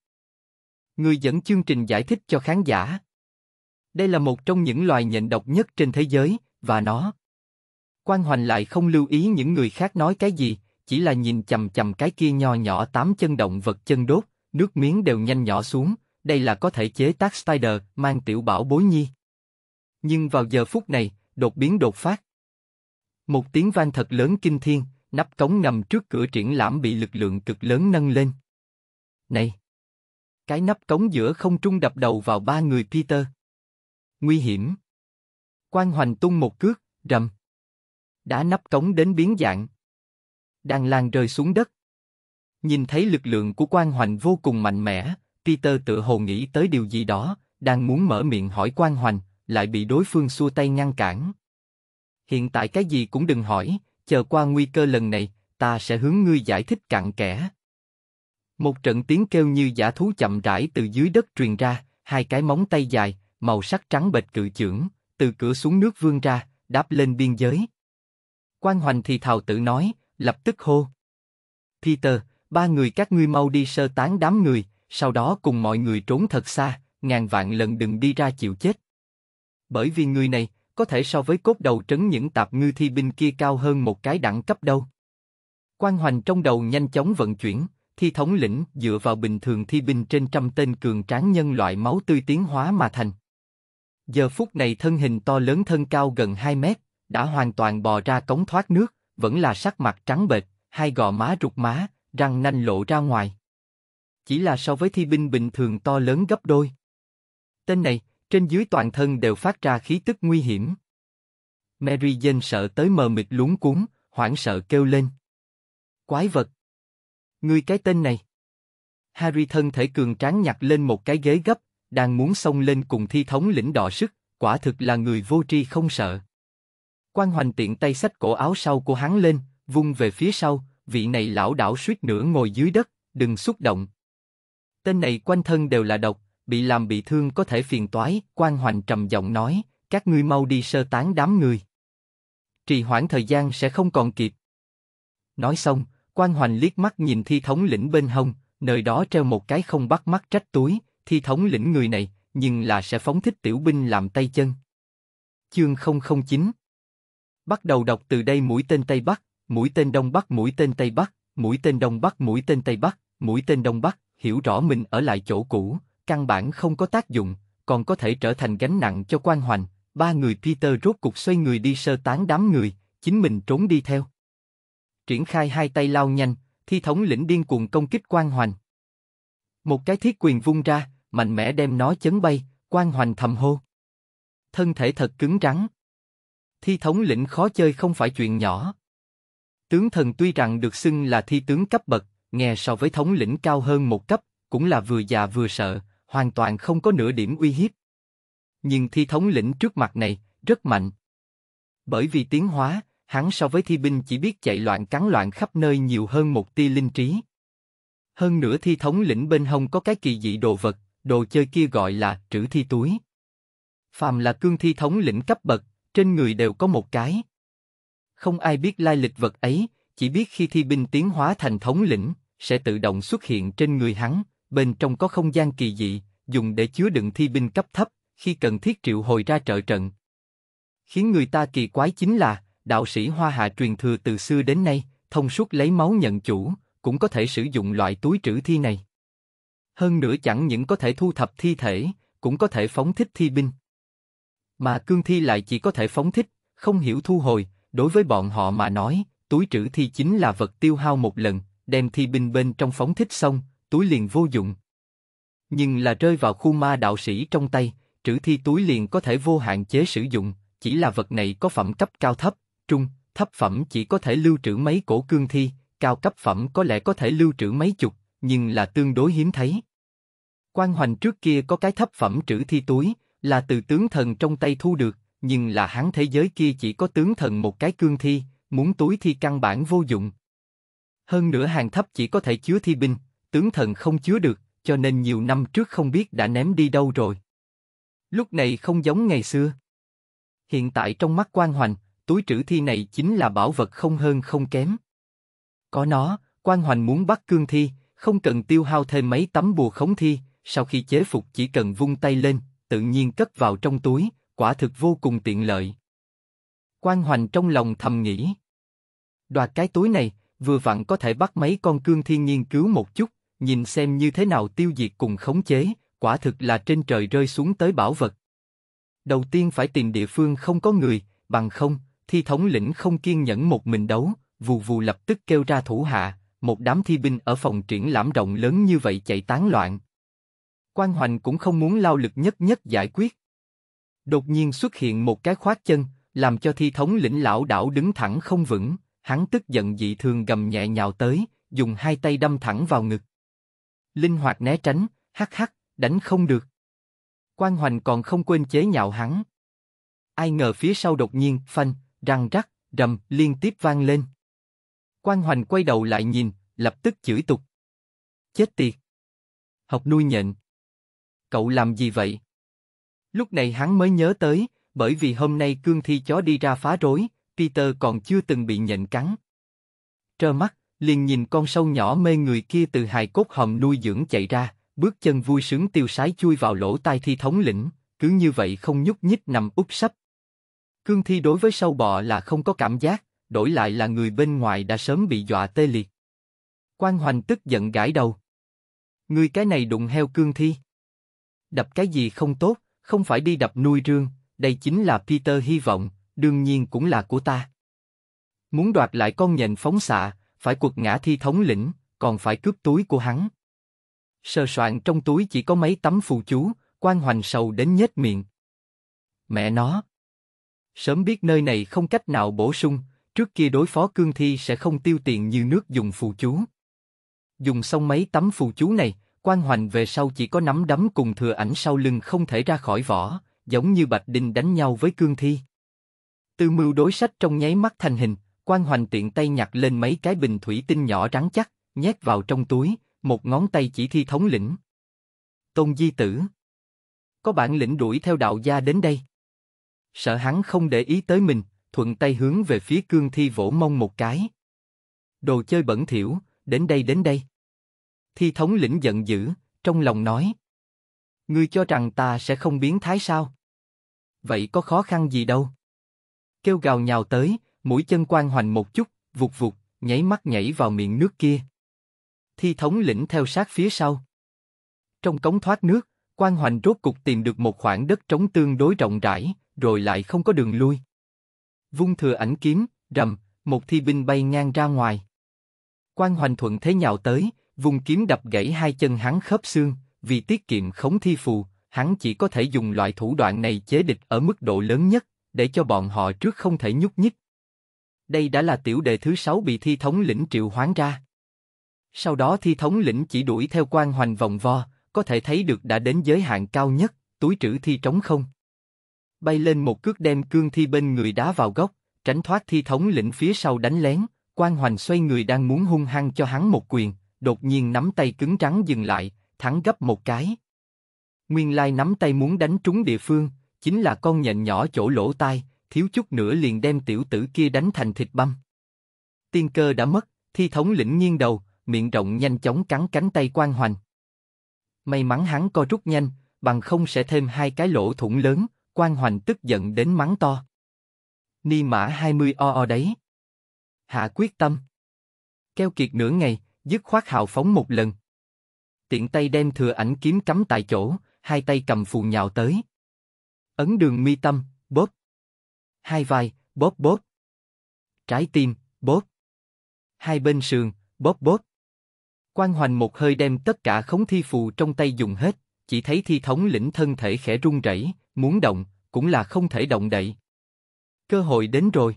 Người dẫn chương trình giải thích cho khán giả. Đây là một trong những loài nhện độc nhất trên thế giới, và nó. Quan Hoành lại không lưu ý những người khác nói cái gì, chỉ là nhìn chầm chầm cái kia nho nhỏ tám chân động vật chân đốt, nước miếng đều nhanh nhỏ xuống, đây là có thể chế tác Spider, mang tiểu bảo bối nhi. Nhưng vào giờ phút này, đột biến đột phát. Một tiếng vang thật lớn kinh thiên, nắp cống nằm trước cửa triển lãm bị lực lượng cực lớn nâng lên. Này! Cái nắp cống giữa không trung đập đầu vào ba người Peter. Nguy hiểm! Quan hoành tung một cước, rầm. Đã nắp cống đến biến dạng. đang làng rơi xuống đất. Nhìn thấy lực lượng của quan hoành vô cùng mạnh mẽ, Peter tự hồ nghĩ tới điều gì đó, đang muốn mở miệng hỏi quan hoành, lại bị đối phương xua tay ngăn cản. Hiện tại cái gì cũng đừng hỏi, chờ qua nguy cơ lần này, ta sẽ hướng ngươi giải thích cặn kẽ. Một trận tiếng kêu như giả thú chậm rãi từ dưới đất truyền ra, hai cái móng tay dài, màu sắc trắng bệch cự trưởng, từ cửa xuống nước vươn ra, đáp lên biên giới. Quan Hoành thì thào tự nói, lập tức hô. Peter, ba người các ngươi mau đi sơ tán đám người, sau đó cùng mọi người trốn thật xa, ngàn vạn lần đừng đi ra chịu chết bởi vì người này có thể so với cốt đầu trấn những tạp ngư thi binh kia cao hơn một cái đẳng cấp đâu. Quan Hoành trong đầu nhanh chóng vận chuyển, thi thống lĩnh dựa vào bình thường thi binh trên trăm tên cường tráng nhân loại máu tươi tiến hóa mà thành. Giờ phút này thân hình to lớn thân cao gần 2 mét, đã hoàn toàn bò ra cống thoát nước, vẫn là sắc mặt trắng bệch, hai gò má rụt má, răng nanh lộ ra ngoài. Chỉ là so với thi binh bình thường to lớn gấp đôi. Tên này, trên dưới toàn thân đều phát ra khí tức nguy hiểm. Mary Jane sợ tới mờ mịt luống cuốn, hoảng sợ kêu lên. Quái vật! Ngươi cái tên này! Harry thân thể cường tráng nhặt lên một cái ghế gấp, đang muốn xông lên cùng thi thống lĩnh đỏ sức, quả thực là người vô tri không sợ. Quan hoành tiện tay xách cổ áo sau của hắn lên, vung về phía sau, vị này lão đảo suýt nữa ngồi dưới đất, đừng xúc động. Tên này quanh thân đều là độc, bị làm bị thương có thể phiền toái. Quan Hoành trầm giọng nói, các ngươi mau đi sơ tán đám người. Trì hoãn thời gian sẽ không còn kịp. Nói xong, Quan Hoành liếc mắt nhìn thi thống lĩnh bên hông, nơi đó treo một cái không bắt mắt trách túi, thi thống lĩnh người này, nhưng là sẽ phóng thích tiểu binh làm tay chân. Chương 009 Bắt đầu đọc từ đây mũi tên Tây Bắc, mũi tên Đông Bắc, mũi tên Tây Bắc, mũi tên Đông Bắc, mũi tên Tây Bắc, mũi tên Đông Bắc, hiểu rõ mình ở lại chỗ cũ, căn bản không có tác dụng, còn có thể trở thành gánh nặng cho quan hoành. Ba người Peter rốt cục xoay người đi sơ tán đám người, chính mình trốn đi theo. Triển khai hai tay lao nhanh, thi thống lĩnh điên cuồng công kích quan hoành. Một cái thiết quyền vung ra, mạnh mẽ đem nó chấn bay, quan hoành thầm hô. Thân thể thật cứng rắn. Thi thống lĩnh khó chơi không phải chuyện nhỏ. Tướng thần tuy rằng được xưng là thi tướng cấp bậc, nghe so với thống lĩnh cao hơn một cấp, cũng là vừa già vừa sợ, hoàn toàn không có nửa điểm uy hiếp. Nhưng thi thống lĩnh trước mặt này, rất mạnh. Bởi vì tiến hóa, hắn so với thi binh chỉ biết chạy loạn cắn loạn khắp nơi nhiều hơn một tia linh trí. Hơn nữa thi thống lĩnh bên hông có cái kỳ dị đồ vật, đồ chơi kia gọi là trữ thi túi. Phàm là cương thi thống lĩnh cấp bậc, trên người đều có một cái. Không ai biết lai lịch vật ấy, chỉ biết khi thi binh tiến hóa thành thống lĩnh, sẽ tự động xuất hiện trên người hắn, bên trong có không gian kỳ dị, dùng để chứa đựng thi binh cấp thấp, khi cần thiết triệu hồi ra trợ trận. Khiến người ta kỳ quái chính là, đạo sĩ Hoa Hạ truyền thừa từ xưa đến nay, thông suốt lấy máu nhận chủ, cũng có thể sử dụng loại túi trữ thi này. Hơn nữa chẳng những có thể thu thập thi thể, cũng có thể phóng thích thi binh. Mà cương thi lại chỉ có thể phóng thích, không hiểu thu hồi, đối với bọn họ mà nói, túi trữ thi chính là vật tiêu hao một lần, đem thi binh bên trong phóng thích xong, túi liền vô dụng. Nhưng là rơi vào khu ma đạo sĩ trong tay, trữ thi túi liền có thể vô hạn chế sử dụng, chỉ là vật này có phẩm cấp cao thấp, trung, thấp phẩm chỉ có thể lưu trữ mấy cổ cương thi, cao cấp phẩm có lẽ có thể lưu trữ mấy chục, nhưng là tương đối hiếm thấy. Quan hoành trước kia có cái thấp phẩm trữ thi túi, là từ tướng thần trong tay thu được, nhưng là hắn thế giới kia chỉ có tướng thần một cái cương thi, muốn túi thi căn bản vô dụng. Hơn nữa hàng thấp chỉ có thể chứa thi binh, tướng thần không chứa được, cho nên nhiều năm trước không biết đã ném đi đâu rồi. Lúc này không giống ngày xưa. Hiện tại trong mắt quan hoành, túi trữ thi này chính là bảo vật không hơn không kém. Có nó, quan hoành muốn bắt cương thi, không cần tiêu hao thêm mấy tấm bùa khống thi, sau khi chế phục chỉ cần vung tay lên, tự nhiên cất vào trong túi, quả thực vô cùng tiện lợi. Quan hoành trong lòng thầm nghĩ. Đoạt cái túi này, vừa vặn có thể bắt mấy con cương thi nghiên cứu một chút, nhìn xem như thế nào tiêu diệt cùng khống chế, quả thực là trên trời rơi xuống tới bảo vật. Đầu tiên phải tìm địa phương không có người, bằng không, thi thống lĩnh không kiên nhẫn một mình đấu, vù vù lập tức kêu ra thủ hạ, một đám thi binh ở phòng triển lãm rộng lớn như vậy chạy tán loạn. Quan Hoành cũng không muốn lao lực nhất nhất giải quyết. Đột nhiên xuất hiện một cái khoát chân, làm cho thi thống lĩnh lão đảo đứng thẳng không vững, hắn tức giận dị thường gầm nhẹ nhào tới, dùng hai tay đâm thẳng vào ngực linh hoạt né tránh, hắc hắc, đánh không được. Quan Hoành còn không quên chế nhạo hắn. Ai ngờ phía sau đột nhiên, phanh, răng rắc, rầm, liên tiếp vang lên. Quan Hoành quay đầu lại nhìn, lập tức chửi tục. Chết tiệt! Học nuôi nhện! Cậu làm gì vậy? Lúc này hắn mới nhớ tới, bởi vì hôm nay cương thi chó đi ra phá rối, Peter còn chưa từng bị nhện cắn. Trơ mắt, liền nhìn con sâu nhỏ mê người kia từ hài cốt hầm nuôi dưỡng chạy ra, bước chân vui sướng tiêu sái chui vào lỗ tai thi thống lĩnh, cứ như vậy không nhúc nhích nằm úp sấp. Cương thi đối với sâu bọ là không có cảm giác, đổi lại là người bên ngoài đã sớm bị dọa tê liệt. Quan Hoành tức giận gãi đầu. Người cái này đụng heo cương thi. Đập cái gì không tốt, không phải đi đập nuôi rương, đây chính là Peter hy vọng, đương nhiên cũng là của ta. Muốn đoạt lại con nhện phóng xạ, phải quật ngã thi thống lĩnh, còn phải cướp túi của hắn. Sơ soạn trong túi chỉ có mấy tấm phù chú, quan hoành sầu đến nhếch miệng. Mẹ nó! Sớm biết nơi này không cách nào bổ sung, trước kia đối phó cương thi sẽ không tiêu tiền như nước dùng phù chú. Dùng xong mấy tấm phù chú này, quan hoành về sau chỉ có nắm đấm cùng thừa ảnh sau lưng không thể ra khỏi vỏ, giống như bạch đinh đánh nhau với cương thi. Tư mưu đối sách trong nháy mắt thành hình, Quan Hoành tiện tay nhặt lên mấy cái bình thủy tinh nhỏ rắn chắc, nhét vào trong túi, một ngón tay chỉ thi thống lĩnh. Tôn Di Tử Có bản lĩnh đuổi theo đạo gia đến đây. Sợ hắn không để ý tới mình, thuận tay hướng về phía cương thi vỗ mông một cái. Đồ chơi bẩn thỉu, đến đây đến đây. Thi thống lĩnh giận dữ, trong lòng nói. Ngươi cho rằng ta sẽ không biến thái sao? Vậy có khó khăn gì đâu? Kêu gào nhào tới, mũi chân quan hoành một chút, vụt vụt, nháy mắt nhảy vào miệng nước kia. Thi thống lĩnh theo sát phía sau. Trong cống thoát nước, quan hoành rốt cục tìm được một khoảng đất trống tương đối rộng rãi, rồi lại không có đường lui. Vung thừa ảnh kiếm, rầm, một thi binh bay ngang ra ngoài. Quan hoành thuận thế nhào tới, vùng kiếm đập gãy hai chân hắn khớp xương, vì tiết kiệm khống thi phù, hắn chỉ có thể dùng loại thủ đoạn này chế địch ở mức độ lớn nhất, để cho bọn họ trước không thể nhúc nhích. Đây đã là tiểu đề thứ sáu bị thi thống lĩnh triệu hoán ra. Sau đó thi thống lĩnh chỉ đuổi theo quan hoành vòng vo, có thể thấy được đã đến giới hạn cao nhất, túi trữ thi trống không. Bay lên một cước đem cương thi bên người đá vào góc, tránh thoát thi thống lĩnh phía sau đánh lén, quan hoành xoay người đang muốn hung hăng cho hắn một quyền, đột nhiên nắm tay cứng trắng dừng lại, thắng gấp một cái. Nguyên lai nắm tay muốn đánh trúng địa phương, chính là con nhện nhỏ chỗ lỗ tai, thiếu chút nữa liền đem tiểu tử kia đánh thành thịt băm. Tiên cơ đã mất, thi thống lĩnh nghiêng đầu, miệng rộng nhanh chóng cắn cánh tay quan hoành. May mắn hắn co rút nhanh, bằng không sẽ thêm hai cái lỗ thủng lớn, quan hoành tức giận đến mắng to. Ni mã 20 o o đấy. Hạ quyết tâm. Keo kiệt nửa ngày, dứt khoát hào phóng một lần. Tiện tay đem thừa ảnh kiếm cắm tại chỗ, hai tay cầm phù nhào tới. Ấn đường mi tâm, bóp hai vai, bóp bóp. Trái tim, bóp. Hai bên sườn, bóp bóp. Quan hoành một hơi đem tất cả khống thi phù trong tay dùng hết, chỉ thấy thi thống lĩnh thân thể khẽ run rẩy, muốn động, cũng là không thể động đậy. Cơ hội đến rồi.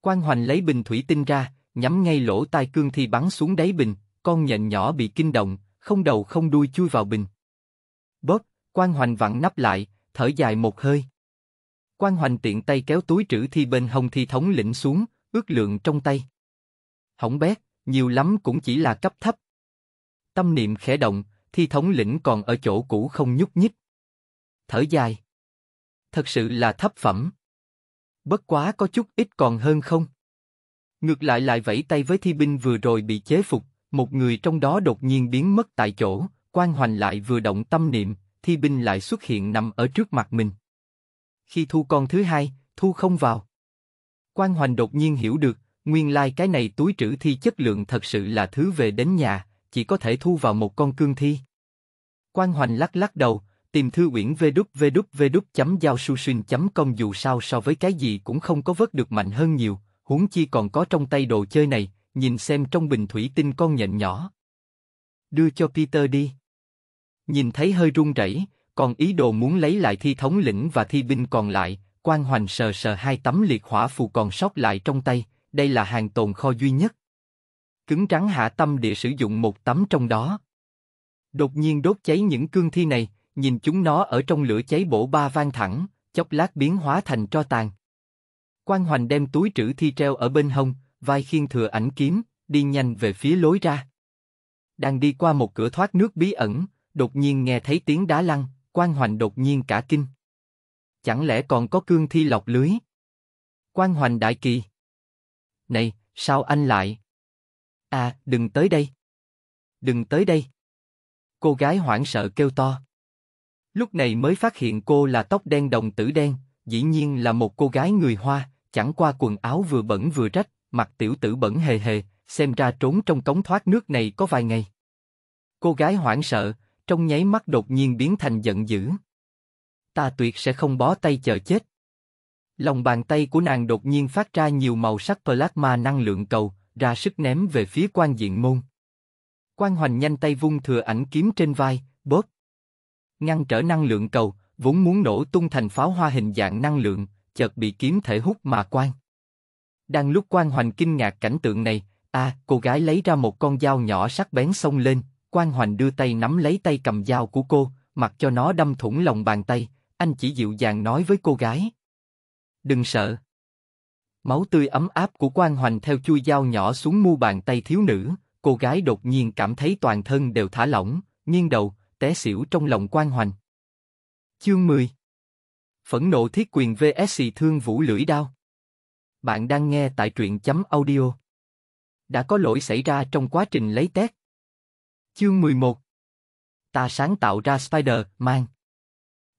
Quan hoành lấy bình thủy tinh ra, nhắm ngay lỗ tai cương thi bắn xuống đáy bình, con nhện nhỏ bị kinh động, không đầu không đuôi chui vào bình. Bóp, quan hoành vặn nắp lại, thở dài một hơi. Quan Hoành tiện tay kéo túi trữ thi bên hông thi thống lĩnh xuống, ước lượng trong tay. Hỏng bét, nhiều lắm cũng chỉ là cấp thấp. Tâm niệm khẽ động, thi thống lĩnh còn ở chỗ cũ không nhúc nhích. Thở dài. Thật sự là thấp phẩm. Bất quá có chút ít còn hơn không? Ngược lại lại vẫy tay với thi binh vừa rồi bị chế phục, một người trong đó đột nhiên biến mất tại chỗ, quan hoành lại vừa động tâm niệm, thi binh lại xuất hiện nằm ở trước mặt mình khi thu con thứ hai, thu không vào. Quan Hoành đột nhiên hiểu được, nguyên lai like cái này túi trữ thi chất lượng thật sự là thứ về đến nhà, chỉ có thể thu vào một con cương thi. Quan Hoành lắc lắc đầu, tìm thư uyển vđvđvđ.giao.susin.com dù sao so với cái gì cũng không có vớt được mạnh hơn nhiều, huống chi còn có trong tay đồ chơi này, nhìn xem trong bình thủy tinh con nhện nhỏ. Đưa cho Peter đi. Nhìn thấy hơi run rẩy, còn ý đồ muốn lấy lại thi thống lĩnh và thi binh còn lại, quan hoành sờ sờ hai tấm liệt hỏa phù còn sót lại trong tay, đây là hàng tồn kho duy nhất. Cứng trắng hạ tâm địa sử dụng một tấm trong đó. Đột nhiên đốt cháy những cương thi này, nhìn chúng nó ở trong lửa cháy bổ ba vang thẳng, chốc lát biến hóa thành tro tàn. Quan Hoành đem túi trữ thi treo ở bên hông, vai khiên thừa ảnh kiếm, đi nhanh về phía lối ra. Đang đi qua một cửa thoát nước bí ẩn, đột nhiên nghe thấy tiếng đá lăn, Quan Hoành đột nhiên cả kinh. Chẳng lẽ còn có cương thi lọc lưới? Quan Hoành đại kỳ. Này, sao anh lại? À, đừng tới đây. Đừng tới đây. Cô gái hoảng sợ kêu to. Lúc này mới phát hiện cô là tóc đen đồng tử đen, dĩ nhiên là một cô gái người Hoa, chẳng qua quần áo vừa bẩn vừa rách, mặt tiểu tử bẩn hề hề, xem ra trốn trong cống thoát nước này có vài ngày. Cô gái hoảng sợ, trong nháy mắt đột nhiên biến thành giận dữ. Ta tuyệt sẽ không bó tay chờ chết. Lòng bàn tay của nàng đột nhiên phát ra nhiều màu sắc plasma năng lượng cầu, ra sức ném về phía quan diện môn. Quan hoành nhanh tay vung thừa ảnh kiếm trên vai, bóp. Ngăn trở năng lượng cầu, vốn muốn nổ tung thành pháo hoa hình dạng năng lượng, chợt bị kiếm thể hút mà quan. Đang lúc quan hoành kinh ngạc cảnh tượng này, a à, cô gái lấy ra một con dao nhỏ sắc bén xông lên, Quan Hoành đưa tay nắm lấy tay cầm dao của cô, mặc cho nó đâm thủng lòng bàn tay, anh chỉ dịu dàng nói với cô gái. Đừng sợ. Máu tươi ấm áp của Quan Hoành theo chui dao nhỏ xuống mu bàn tay thiếu nữ, cô gái đột nhiên cảm thấy toàn thân đều thả lỏng, nghiêng đầu, té xỉu trong lòng Quan Hoành. Chương 10 Phẫn nộ thiết quyền VS thương vũ lưỡi đao Bạn đang nghe tại truyện chấm audio. Đã có lỗi xảy ra trong quá trình lấy test Chương 11 Ta sáng tạo ra Spider-Man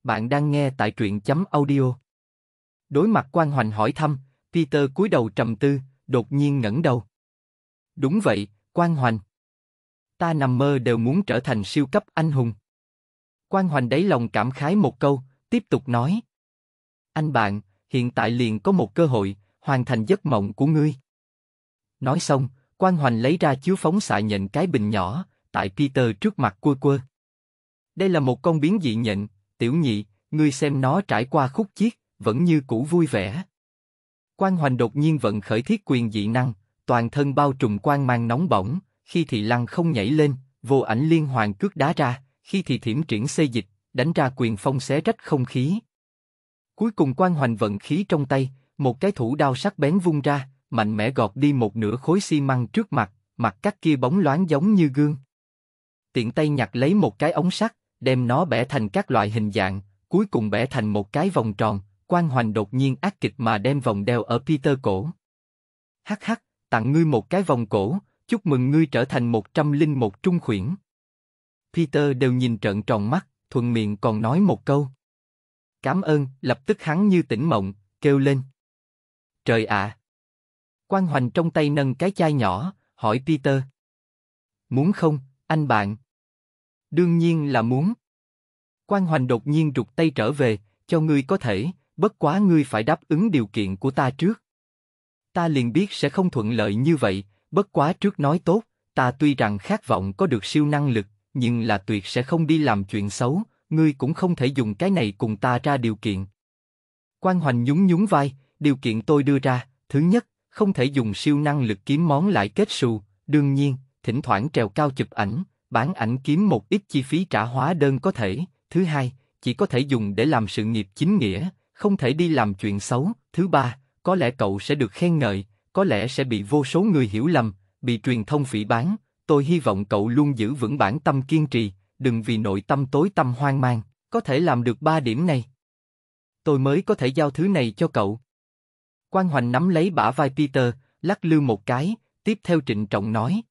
Bạn đang nghe tại truyện chấm audio Đối mặt quan hoành hỏi thăm, Peter cúi đầu trầm tư, đột nhiên ngẩng đầu. Đúng vậy, quan hoành. Ta nằm mơ đều muốn trở thành siêu cấp anh hùng. Quan hoành đáy lòng cảm khái một câu, tiếp tục nói. Anh bạn, hiện tại liền có một cơ hội, hoàn thành giấc mộng của ngươi. Nói xong, quan hoành lấy ra chiếu phóng xạ nhận cái bình nhỏ, tại Peter trước mặt cua quơ. Đây là một con biến dị nhện, tiểu nhị, ngươi xem nó trải qua khúc chiết, vẫn như cũ vui vẻ. Quan Hoành đột nhiên vận khởi thiết quyền dị năng, toàn thân bao trùm quang mang nóng bỏng, khi thì lăng không nhảy lên, vô ảnh liên hoàn cước đá ra, khi thì thiểm triển xây dịch, đánh ra quyền phong xé rách không khí. Cuối cùng quan hoành vận khí trong tay, một cái thủ đao sắc bén vung ra, mạnh mẽ gọt đi một nửa khối xi măng trước mặt, mặt cắt kia bóng loáng giống như gương tiện tay nhặt lấy một cái ống sắt, đem nó bẻ thành các loại hình dạng, cuối cùng bẻ thành một cái vòng tròn, quan hoành đột nhiên ác kịch mà đem vòng đeo ở Peter cổ. Hắc hắc, tặng ngươi một cái vòng cổ, chúc mừng ngươi trở thành một trăm linh một trung khuyển. Peter đều nhìn trợn tròn mắt, thuận miệng còn nói một câu. Cảm ơn, lập tức hắn như tỉnh mộng, kêu lên. Trời ạ! À. Quan Hoành trong tay nâng cái chai nhỏ, hỏi Peter. Muốn không, anh bạn. Đương nhiên là muốn. Quan Hoành đột nhiên rụt tay trở về, cho ngươi có thể, bất quá ngươi phải đáp ứng điều kiện của ta trước. Ta liền biết sẽ không thuận lợi như vậy, bất quá trước nói tốt, ta tuy rằng khát vọng có được siêu năng lực, nhưng là tuyệt sẽ không đi làm chuyện xấu, ngươi cũng không thể dùng cái này cùng ta ra điều kiện. Quan Hoành nhún nhún vai, điều kiện tôi đưa ra, thứ nhất, không thể dùng siêu năng lực kiếm món lại kết xù, đương nhiên, thỉnh thoảng trèo cao chụp ảnh, bán ảnh kiếm một ít chi phí trả hóa đơn có thể. Thứ hai, chỉ có thể dùng để làm sự nghiệp chính nghĩa, không thể đi làm chuyện xấu. Thứ ba, có lẽ cậu sẽ được khen ngợi, có lẽ sẽ bị vô số người hiểu lầm, bị truyền thông phỉ bán. Tôi hy vọng cậu luôn giữ vững bản tâm kiên trì, đừng vì nội tâm tối tâm hoang mang. Có thể làm được ba điểm này. Tôi mới có thể giao thứ này cho cậu. Quan Hoành nắm lấy bả vai Peter, lắc lư một cái, tiếp theo trịnh trọng nói,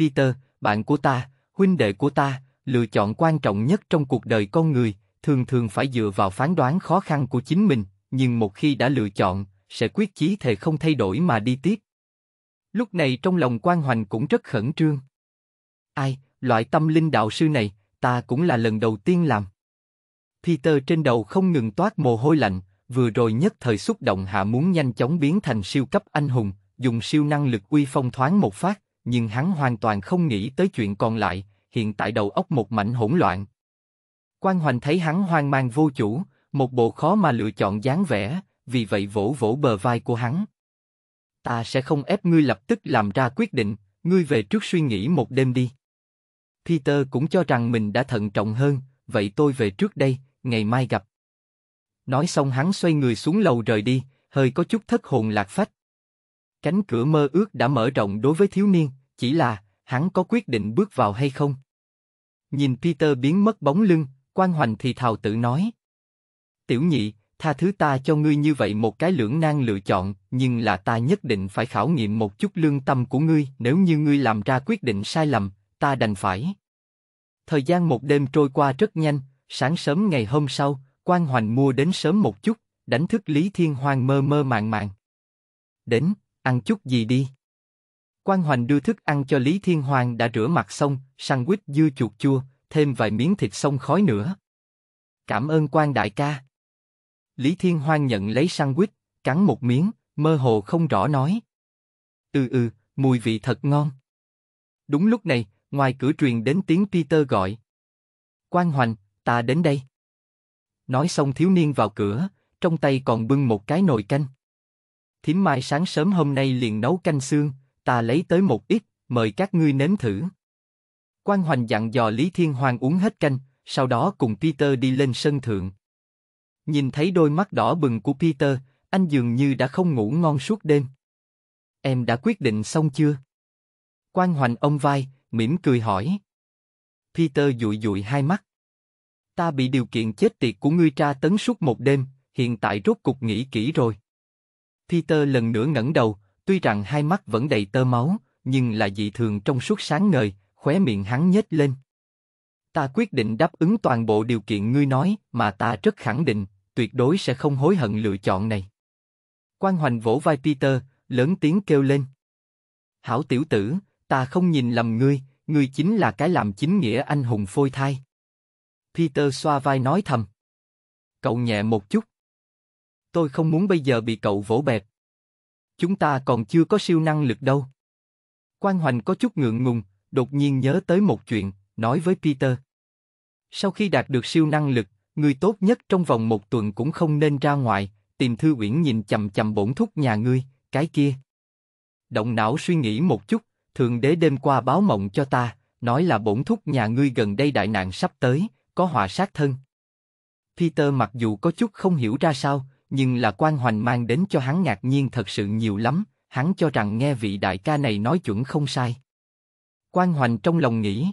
Peter, bạn của ta, huynh đệ của ta, lựa chọn quan trọng nhất trong cuộc đời con người, thường thường phải dựa vào phán đoán khó khăn của chính mình, nhưng một khi đã lựa chọn, sẽ quyết chí thề không thay đổi mà đi tiếp. Lúc này trong lòng quan hoành cũng rất khẩn trương. Ai, loại tâm linh đạo sư này, ta cũng là lần đầu tiên làm. Peter trên đầu không ngừng toát mồ hôi lạnh, vừa rồi nhất thời xúc động hạ muốn nhanh chóng biến thành siêu cấp anh hùng, dùng siêu năng lực uy phong thoáng một phát, nhưng hắn hoàn toàn không nghĩ tới chuyện còn lại, hiện tại đầu óc một mảnh hỗn loạn. Quan Hoành thấy hắn hoang mang vô chủ, một bộ khó mà lựa chọn dáng vẻ, vì vậy vỗ vỗ bờ vai của hắn. Ta sẽ không ép ngươi lập tức làm ra quyết định, ngươi về trước suy nghĩ một đêm đi. Peter cũng cho rằng mình đã thận trọng hơn, vậy tôi về trước đây, ngày mai gặp. Nói xong hắn xoay người xuống lầu rời đi, hơi có chút thất hồn lạc phách. Cánh cửa mơ ước đã mở rộng đối với thiếu niên, chỉ là, hắn có quyết định bước vào hay không? Nhìn Peter biến mất bóng lưng, quan hoành thì thào tự nói. Tiểu nhị, tha thứ ta cho ngươi như vậy một cái lưỡng nan lựa chọn, nhưng là ta nhất định phải khảo nghiệm một chút lương tâm của ngươi, nếu như ngươi làm ra quyết định sai lầm, ta đành phải. Thời gian một đêm trôi qua rất nhanh, sáng sớm ngày hôm sau, quan hoành mua đến sớm một chút, đánh thức Lý Thiên Hoàng mơ mơ màng màng. Đến, ăn chút gì đi. Quan Hoành đưa thức ăn cho Lý Thiên Hoàng đã rửa mặt xong, sandwich dưa chuột chua, thêm vài miếng thịt xông khói nữa. Cảm ơn quan đại ca. Lý Thiên Hoang nhận lấy sandwich, cắn một miếng, mơ hồ không rõ nói. Ừ ừ, mùi vị thật ngon. Đúng lúc này, ngoài cửa truyền đến tiếng Peter gọi. Quan Hoành, ta đến đây. Nói xong thiếu niên vào cửa, trong tay còn bưng một cái nồi canh thím mai sáng sớm hôm nay liền nấu canh xương, ta lấy tới một ít, mời các ngươi nếm thử. Quan Hoành dặn dò Lý Thiên Hoàng uống hết canh, sau đó cùng Peter đi lên sân thượng. Nhìn thấy đôi mắt đỏ bừng của Peter, anh dường như đã không ngủ ngon suốt đêm. Em đã quyết định xong chưa? Quan Hoành ông vai, mỉm cười hỏi. Peter dụi dụi hai mắt. Ta bị điều kiện chết tiệt của ngươi tra tấn suốt một đêm, hiện tại rốt cục nghĩ kỹ rồi. Peter lần nữa ngẩng đầu, tuy rằng hai mắt vẫn đầy tơ máu, nhưng là dị thường trong suốt sáng ngời, khóe miệng hắn nhếch lên. Ta quyết định đáp ứng toàn bộ điều kiện ngươi nói, mà ta rất khẳng định, tuyệt đối sẽ không hối hận lựa chọn này. Quan Hoành vỗ vai Peter, lớn tiếng kêu lên. Hảo tiểu tử, ta không nhìn lầm ngươi, ngươi chính là cái làm chính nghĩa anh hùng phôi thai. Peter xoa vai nói thầm. Cậu nhẹ một chút tôi không muốn bây giờ bị cậu vỗ bẹp. Chúng ta còn chưa có siêu năng lực đâu. Quan Hoành có chút ngượng ngùng, đột nhiên nhớ tới một chuyện, nói với Peter. Sau khi đạt được siêu năng lực, người tốt nhất trong vòng một tuần cũng không nên ra ngoài, tìm thư uyển nhìn chầm chầm bổn thúc nhà ngươi, cái kia. Động não suy nghĩ một chút, thượng đế đêm qua báo mộng cho ta, nói là bổn thúc nhà ngươi gần đây đại nạn sắp tới, có họa sát thân. Peter mặc dù có chút không hiểu ra sao, nhưng là quan hoành mang đến cho hắn ngạc nhiên thật sự nhiều lắm, hắn cho rằng nghe vị đại ca này nói chuẩn không sai. Quan hoành trong lòng nghĩ,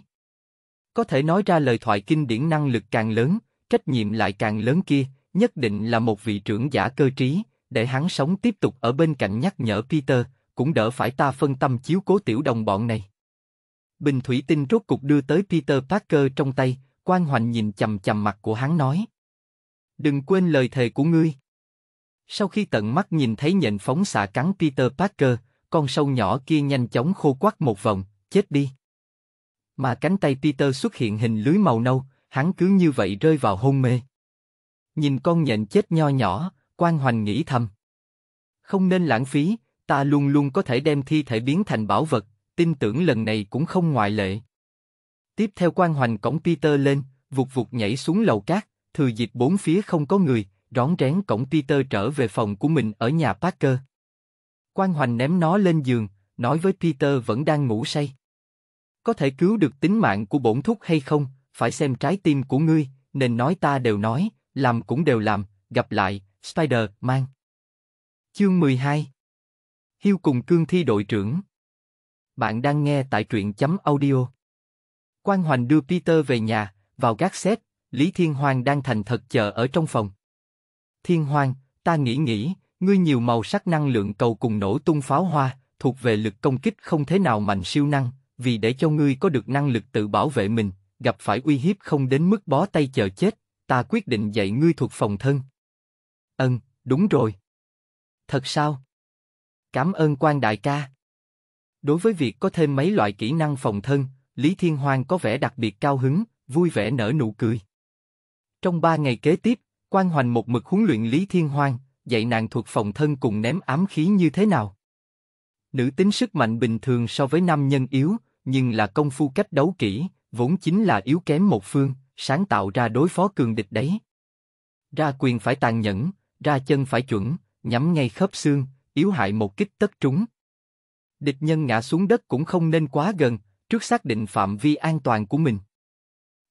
có thể nói ra lời thoại kinh điển năng lực càng lớn, trách nhiệm lại càng lớn kia, nhất định là một vị trưởng giả cơ trí, để hắn sống tiếp tục ở bên cạnh nhắc nhở Peter, cũng đỡ phải ta phân tâm chiếu cố tiểu đồng bọn này. Bình thủy tinh rốt cục đưa tới Peter Parker trong tay, quan hoành nhìn chầm chầm mặt của hắn nói. Đừng quên lời thề của ngươi. Sau khi tận mắt nhìn thấy nhện phóng xạ cắn Peter Parker, con sâu nhỏ kia nhanh chóng khô quắt một vòng, chết đi. Mà cánh tay Peter xuất hiện hình lưới màu nâu, hắn cứ như vậy rơi vào hôn mê. Nhìn con nhện chết nho nhỏ, quan hoành nghĩ thầm. Không nên lãng phí, ta luôn luôn có thể đem thi thể biến thành bảo vật, tin tưởng lần này cũng không ngoại lệ. Tiếp theo quan hoành cổng Peter lên, vụt vụt nhảy xuống lầu cát, thừa dịp bốn phía không có người, rón rén cổng Peter trở về phòng của mình ở nhà Parker. Quan Hoành ném nó lên giường, nói với Peter vẫn đang ngủ say. Có thể cứu được tính mạng của bổn thúc hay không, phải xem trái tim của ngươi, nên nói ta đều nói, làm cũng đều làm, gặp lại, Spider-Man. Chương 12 Hiêu cùng cương thi đội trưởng Bạn đang nghe tại truyện chấm audio. Quan Hoành đưa Peter về nhà, vào gác xếp, Lý Thiên Hoàng đang thành thật chờ ở trong phòng. Thiên Hoàng, ta nghĩ nghĩ, ngươi nhiều màu sắc năng lượng cầu cùng nổ tung pháo hoa, thuộc về lực công kích không thế nào mạnh siêu năng, vì để cho ngươi có được năng lực tự bảo vệ mình, gặp phải uy hiếp không đến mức bó tay chờ chết, ta quyết định dạy ngươi thuộc phòng thân. Ân, đúng rồi. Thật sao? Cảm ơn quan đại ca. Đối với việc có thêm mấy loại kỹ năng phòng thân, Lý Thiên Hoàng có vẻ đặc biệt cao hứng, vui vẻ nở nụ cười. Trong ba ngày kế tiếp, Quan Hoành một mực huấn luyện Lý Thiên Hoang, dạy nàng thuộc phòng thân cùng ném ám khí như thế nào. Nữ tính sức mạnh bình thường so với nam nhân yếu, nhưng là công phu cách đấu kỹ, vốn chính là yếu kém một phương, sáng tạo ra đối phó cường địch đấy. Ra quyền phải tàn nhẫn, ra chân phải chuẩn, nhắm ngay khớp xương, yếu hại một kích tất trúng. Địch nhân ngã xuống đất cũng không nên quá gần, trước xác định phạm vi an toàn của mình.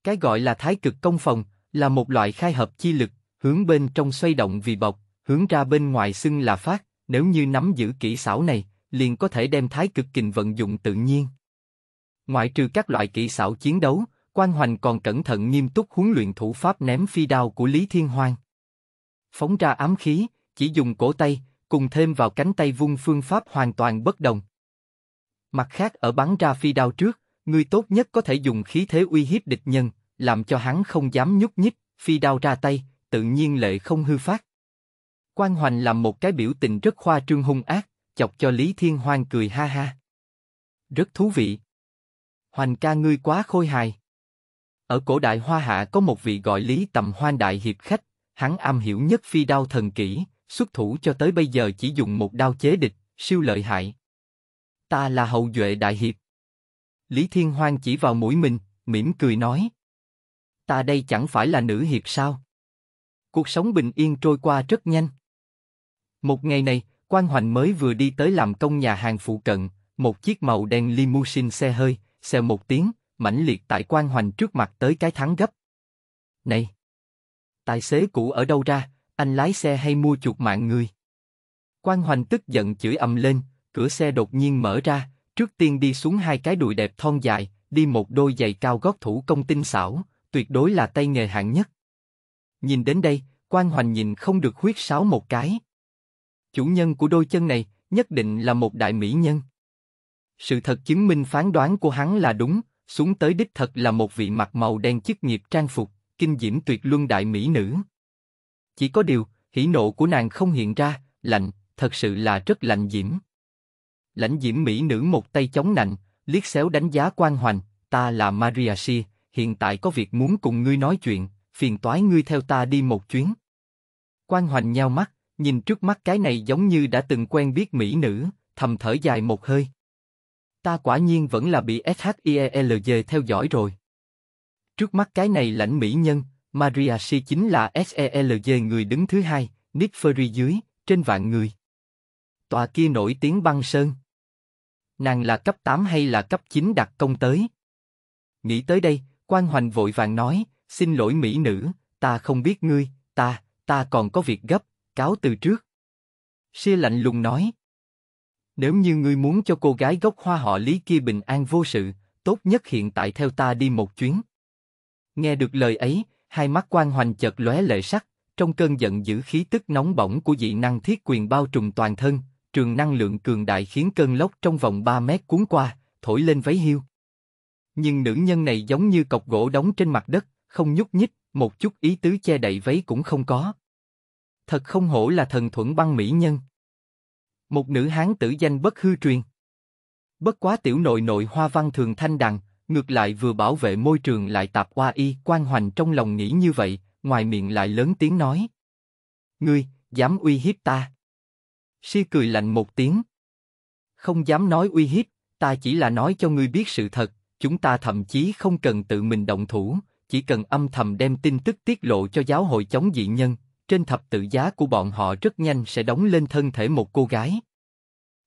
Cái gọi là thái cực công phòng là một loại khai hợp chi lực hướng bên trong xoay động vì bọc, hướng ra bên ngoài xưng là phát, nếu như nắm giữ kỹ xảo này, liền có thể đem thái cực kình vận dụng tự nhiên. Ngoại trừ các loại kỹ xảo chiến đấu, Quan Hoành còn cẩn thận nghiêm túc huấn luyện thủ pháp ném phi đao của Lý Thiên Hoang. Phóng ra ám khí, chỉ dùng cổ tay, cùng thêm vào cánh tay vung phương pháp hoàn toàn bất đồng. Mặt khác ở bắn ra phi đao trước, người tốt nhất có thể dùng khí thế uy hiếp địch nhân, làm cho hắn không dám nhúc nhích, phi đao ra tay, tự nhiên lệ không hư phát. Quan Hoành làm một cái biểu tình rất khoa trương hung ác, chọc cho Lý Thiên Hoang cười ha ha. Rất thú vị. Hoành ca ngươi quá khôi hài. Ở cổ đại Hoa Hạ có một vị gọi Lý Tầm Hoan Đại Hiệp Khách, hắn am hiểu nhất phi đao thần kỹ, xuất thủ cho tới bây giờ chỉ dùng một đao chế địch, siêu lợi hại. Ta là hậu duệ Đại Hiệp. Lý Thiên Hoang chỉ vào mũi mình, mỉm cười nói. Ta đây chẳng phải là nữ hiệp sao? Cuộc sống bình yên trôi qua rất nhanh. Một ngày này, Quan Hoành mới vừa đi tới làm công nhà hàng phụ cận, một chiếc màu đen limousine xe hơi, xe một tiếng, mãnh liệt tại Quan Hoành trước mặt tới cái thắng gấp. Này! Tài xế cũ ở đâu ra, anh lái xe hay mua chuột mạng người? Quan Hoành tức giận chửi ầm lên, cửa xe đột nhiên mở ra, trước tiên đi xuống hai cái đùi đẹp thon dài, đi một đôi giày cao gót thủ công tinh xảo, tuyệt đối là tay nghề hạng nhất. Nhìn đến đây, quan hoành nhìn không được huyết sáo một cái. Chủ nhân của đôi chân này nhất định là một đại mỹ nhân. Sự thật chứng minh phán đoán của hắn là đúng, xuống tới đích thật là một vị mặc màu đen chức nghiệp trang phục, kinh diễm tuyệt luân đại mỹ nữ. Chỉ có điều, hỉ nộ của nàng không hiện ra, lạnh, thật sự là rất lạnh diễm. Lãnh diễm mỹ nữ một tay chống nạnh, liếc xéo đánh giá quan hoành, ta là Maria Si, hiện tại có việc muốn cùng ngươi nói chuyện, phiền toái ngươi theo ta đi một chuyến. Quan Hoành nhao mắt, nhìn trước mắt cái này giống như đã từng quen biết mỹ nữ, thầm thở dài một hơi. Ta quả nhiên vẫn là bị SHIELJ theo dõi rồi. Trước mắt cái này lãnh mỹ nhân, Maria Si chính là SELJ người đứng thứ hai, Nick Fury dưới, trên vạn người. Tòa kia nổi tiếng băng sơn. Nàng là cấp 8 hay là cấp 9 đặc công tới? Nghĩ tới đây, quan Hoành vội vàng nói, Xin lỗi mỹ nữ, ta không biết ngươi, ta, ta còn có việc gấp, cáo từ trước. Xia lạnh lùng nói. Nếu như ngươi muốn cho cô gái gốc hoa họ Lý kia bình an vô sự, tốt nhất hiện tại theo ta đi một chuyến. Nghe được lời ấy, hai mắt quan hoành chợt lóe lệ sắc, trong cơn giận giữ khí tức nóng bỏng của dị năng thiết quyền bao trùm toàn thân, trường năng lượng cường đại khiến cơn lốc trong vòng 3 mét cuốn qua, thổi lên váy hiu. Nhưng nữ nhân này giống như cọc gỗ đóng trên mặt đất, không nhúc nhích, một chút ý tứ che đậy váy cũng không có. Thật không hổ là thần thuẫn băng mỹ nhân. Một nữ hán tử danh bất hư truyền. Bất quá tiểu nội nội hoa văn thường thanh đằng, ngược lại vừa bảo vệ môi trường lại tạp qua y, quan hoành trong lòng nghĩ như vậy, ngoài miệng lại lớn tiếng nói. Ngươi, dám uy hiếp ta. Si cười lạnh một tiếng. Không dám nói uy hiếp, ta chỉ là nói cho ngươi biết sự thật, chúng ta thậm chí không cần tự mình động thủ, chỉ cần âm thầm đem tin tức tiết lộ cho giáo hội chống dị nhân, trên thập tự giá của bọn họ rất nhanh sẽ đóng lên thân thể một cô gái.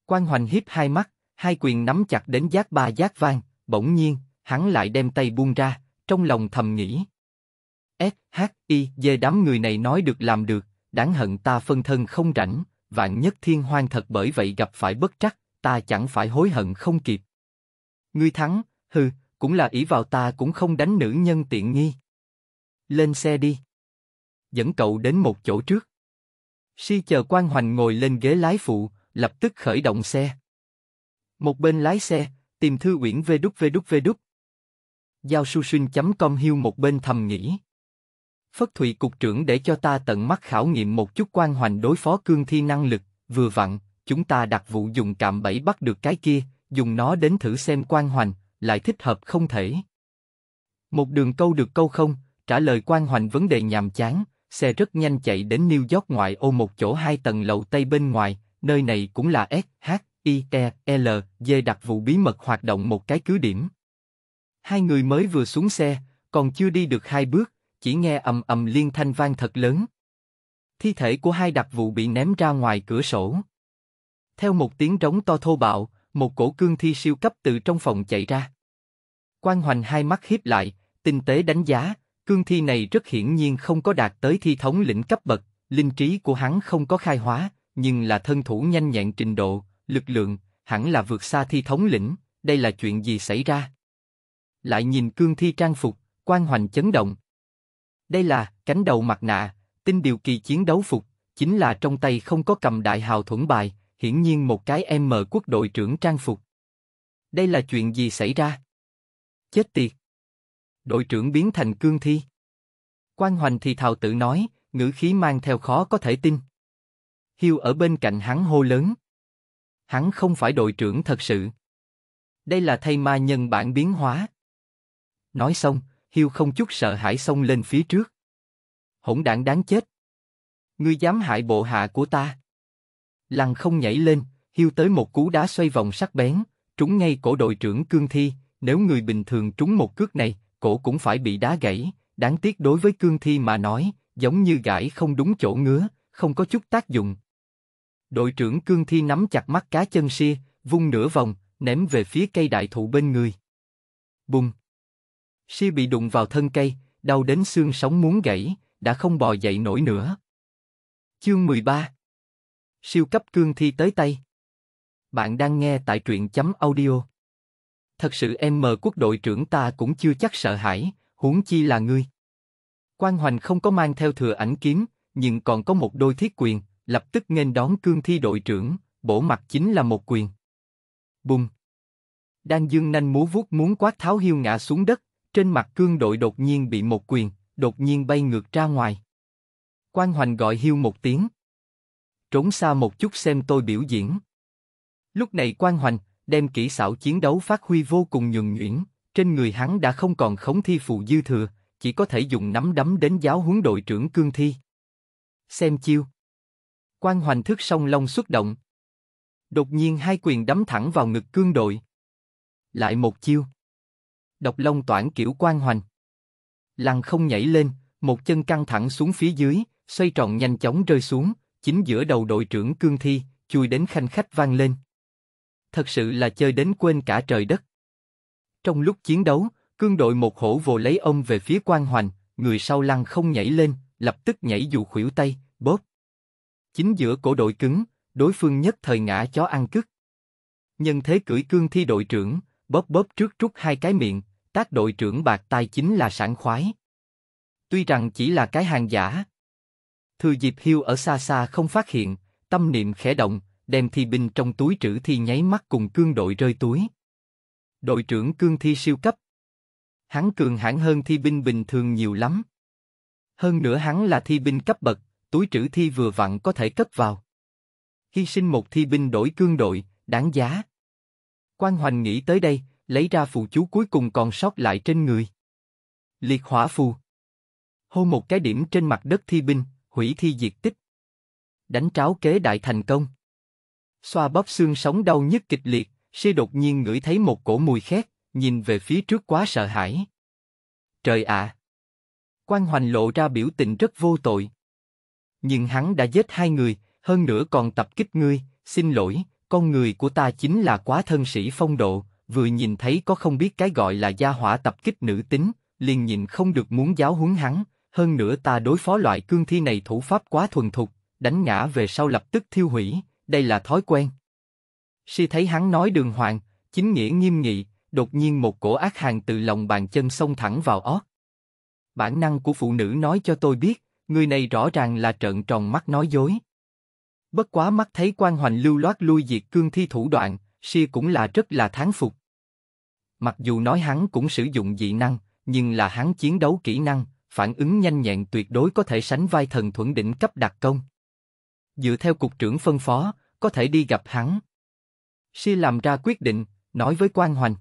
Quan Hoành hiếp hai mắt, hai quyền nắm chặt đến giác ba giác vang, bỗng nhiên, hắn lại đem tay buông ra, trong lòng thầm nghĩ. S, H, I, D đám người này nói được làm được, đáng hận ta phân thân không rảnh, vạn nhất thiên hoang thật bởi vậy gặp phải bất trắc, ta chẳng phải hối hận không kịp. Ngươi thắng, hừ, cũng là ý vào ta cũng không đánh nữ nhân tiện nghi. Lên xe đi. Dẫn cậu đến một chỗ trước. Si chờ quan hoành ngồi lên ghế lái phụ, lập tức khởi động xe. Một bên lái xe, tìm thư uyển vê đúc vê đúc vê đúc. Giao su xuyên chấm com hiu một bên thầm nghĩ. Phất Thụy cục trưởng để cho ta tận mắt khảo nghiệm một chút quan hoành đối phó cương thi năng lực, vừa vặn, chúng ta đặt vụ dùng cạm bẫy bắt được cái kia, dùng nó đến thử xem quan hoành, lại thích hợp không thể. Một đường câu được câu không, trả lời quan hoành vấn đề nhàm chán, xe rất nhanh chạy đến New York ngoại ô một chỗ hai tầng lầu Tây bên ngoài, nơi này cũng là S, H, I, E, L, D đặc vụ bí mật hoạt động một cái cứ điểm. Hai người mới vừa xuống xe, còn chưa đi được hai bước, chỉ nghe ầm ầm liên thanh vang thật lớn. Thi thể của hai đặc vụ bị ném ra ngoài cửa sổ. Theo một tiếng trống to thô bạo, một cổ cương thi siêu cấp từ trong phòng chạy ra. Quan Hoành hai mắt hiếp lại, tinh tế đánh giá, cương thi này rất hiển nhiên không có đạt tới thi thống lĩnh cấp bậc, linh trí của hắn không có khai hóa, nhưng là thân thủ nhanh nhẹn trình độ, lực lượng, hẳn là vượt xa thi thống lĩnh, đây là chuyện gì xảy ra? Lại nhìn cương thi trang phục, quan hoành chấn động. Đây là cánh đầu mặt nạ, tinh điều kỳ chiến đấu phục, chính là trong tay không có cầm đại hào thuẫn bài, hiển nhiên một cái em mờ quốc đội trưởng trang phục. Đây là chuyện gì xảy ra? Chết tiệt! Đội trưởng biến thành cương thi. Quan Hoành thì thào tự nói, ngữ khí mang theo khó có thể tin. Hiêu ở bên cạnh hắn hô lớn. Hắn không phải đội trưởng thật sự. Đây là thay ma nhân bản biến hóa. Nói xong, Hiêu không chút sợ hãi xông lên phía trước. Hỗn đảng đáng chết. Ngươi dám hại bộ hạ của ta. Lăng không nhảy lên, hiêu tới một cú đá xoay vòng sắc bén, trúng ngay cổ đội trưởng Cương Thi, nếu người bình thường trúng một cước này, cổ cũng phải bị đá gãy, đáng tiếc đối với Cương Thi mà nói, giống như gãi không đúng chỗ ngứa, không có chút tác dụng. Đội trưởng Cương Thi nắm chặt mắt cá chân xia, vung nửa vòng, ném về phía cây đại thụ bên người. Bùng! Xia bị đụng vào thân cây, đau đến xương sống muốn gãy, đã không bò dậy nổi nữa. Chương 13 siêu cấp cương thi tới tay. Bạn đang nghe tại truyện chấm audio. Thật sự em mờ quốc đội trưởng ta cũng chưa chắc sợ hãi, huống chi là ngươi. Quan Hoành không có mang theo thừa ảnh kiếm, nhưng còn có một đôi thiết quyền, lập tức nghênh đón cương thi đội trưởng, bổ mặt chính là một quyền. Bùng! đan dương nanh múa vuốt muốn quát tháo hiêu ngã xuống đất, trên mặt cương đội đột nhiên bị một quyền, đột nhiên bay ngược ra ngoài. Quan Hoành gọi hiêu một tiếng trốn xa một chút xem tôi biểu diễn. Lúc này quan hoành, đem kỹ xảo chiến đấu phát huy vô cùng nhuần nhuyễn, trên người hắn đã không còn khống thi phù dư thừa, chỉ có thể dùng nắm đấm đến giáo huấn đội trưởng cương thi. Xem chiêu. Quan hoành thức song long xuất động. Đột nhiên hai quyền đấm thẳng vào ngực cương đội. Lại một chiêu. Độc long toản kiểu quan hoành. Lăng không nhảy lên, một chân căng thẳng xuống phía dưới, xoay tròn nhanh chóng rơi xuống chính giữa đầu đội trưởng cương thi, chui đến khanh khách vang lên. Thật sự là chơi đến quên cả trời đất. Trong lúc chiến đấu, cương đội một hổ vồ lấy ông về phía quan hoành, người sau lăng không nhảy lên, lập tức nhảy dù khuỷu tay, bóp. Chính giữa cổ đội cứng, đối phương nhất thời ngã chó ăn cứt. Nhân thế cưỡi cương thi đội trưởng, bóp bóp trước trút hai cái miệng, tác đội trưởng bạc tai chính là sảng khoái. Tuy rằng chỉ là cái hàng giả, thừa dịp hiu ở xa xa không phát hiện, tâm niệm khẽ động, đem thi binh trong túi trữ thi nháy mắt cùng cương đội rơi túi. Đội trưởng cương thi siêu cấp. Hắn cường hãn hơn thi binh bình thường nhiều lắm. Hơn nữa hắn là thi binh cấp bậc, túi trữ thi vừa vặn có thể cất vào. Hy sinh một thi binh đổi cương đội, đáng giá. Quan Hoành nghĩ tới đây, lấy ra phù chú cuối cùng còn sót lại trên người. Liệt hỏa phù. Hô một cái điểm trên mặt đất thi binh, hủy thi diệt tích. Đánh tráo kế đại thành công. Xoa bóp xương sống đau nhức kịch liệt, Si đột nhiên ngửi thấy một cổ mùi khét, nhìn về phía trước quá sợ hãi. Trời ạ! À! Quan Hoành lộ ra biểu tình rất vô tội. Nhưng hắn đã giết hai người, hơn nữa còn tập kích ngươi, xin lỗi, con người của ta chính là quá thân sĩ phong độ, vừa nhìn thấy có không biết cái gọi là gia hỏa tập kích nữ tính, liền nhìn không được muốn giáo huấn hắn, hơn nữa ta đối phó loại cương thi này thủ pháp quá thuần thục, đánh ngã về sau lập tức thiêu hủy, đây là thói quen. Si thấy hắn nói đường hoàng, chính nghĩa nghiêm nghị, đột nhiên một cổ ác hàng từ lòng bàn chân xông thẳng vào ót. Bản năng của phụ nữ nói cho tôi biết, người này rõ ràng là trợn tròn mắt nói dối. Bất quá mắt thấy quan hoành lưu loát lui diệt cương thi thủ đoạn, Si cũng là rất là thán phục. Mặc dù nói hắn cũng sử dụng dị năng, nhưng là hắn chiến đấu kỹ năng, phản ứng nhanh nhẹn tuyệt đối có thể sánh vai thần thuẫn đỉnh cấp đặc công. Dựa theo cục trưởng phân phó, có thể đi gặp hắn. Si làm ra quyết định, nói với Quan Hoành.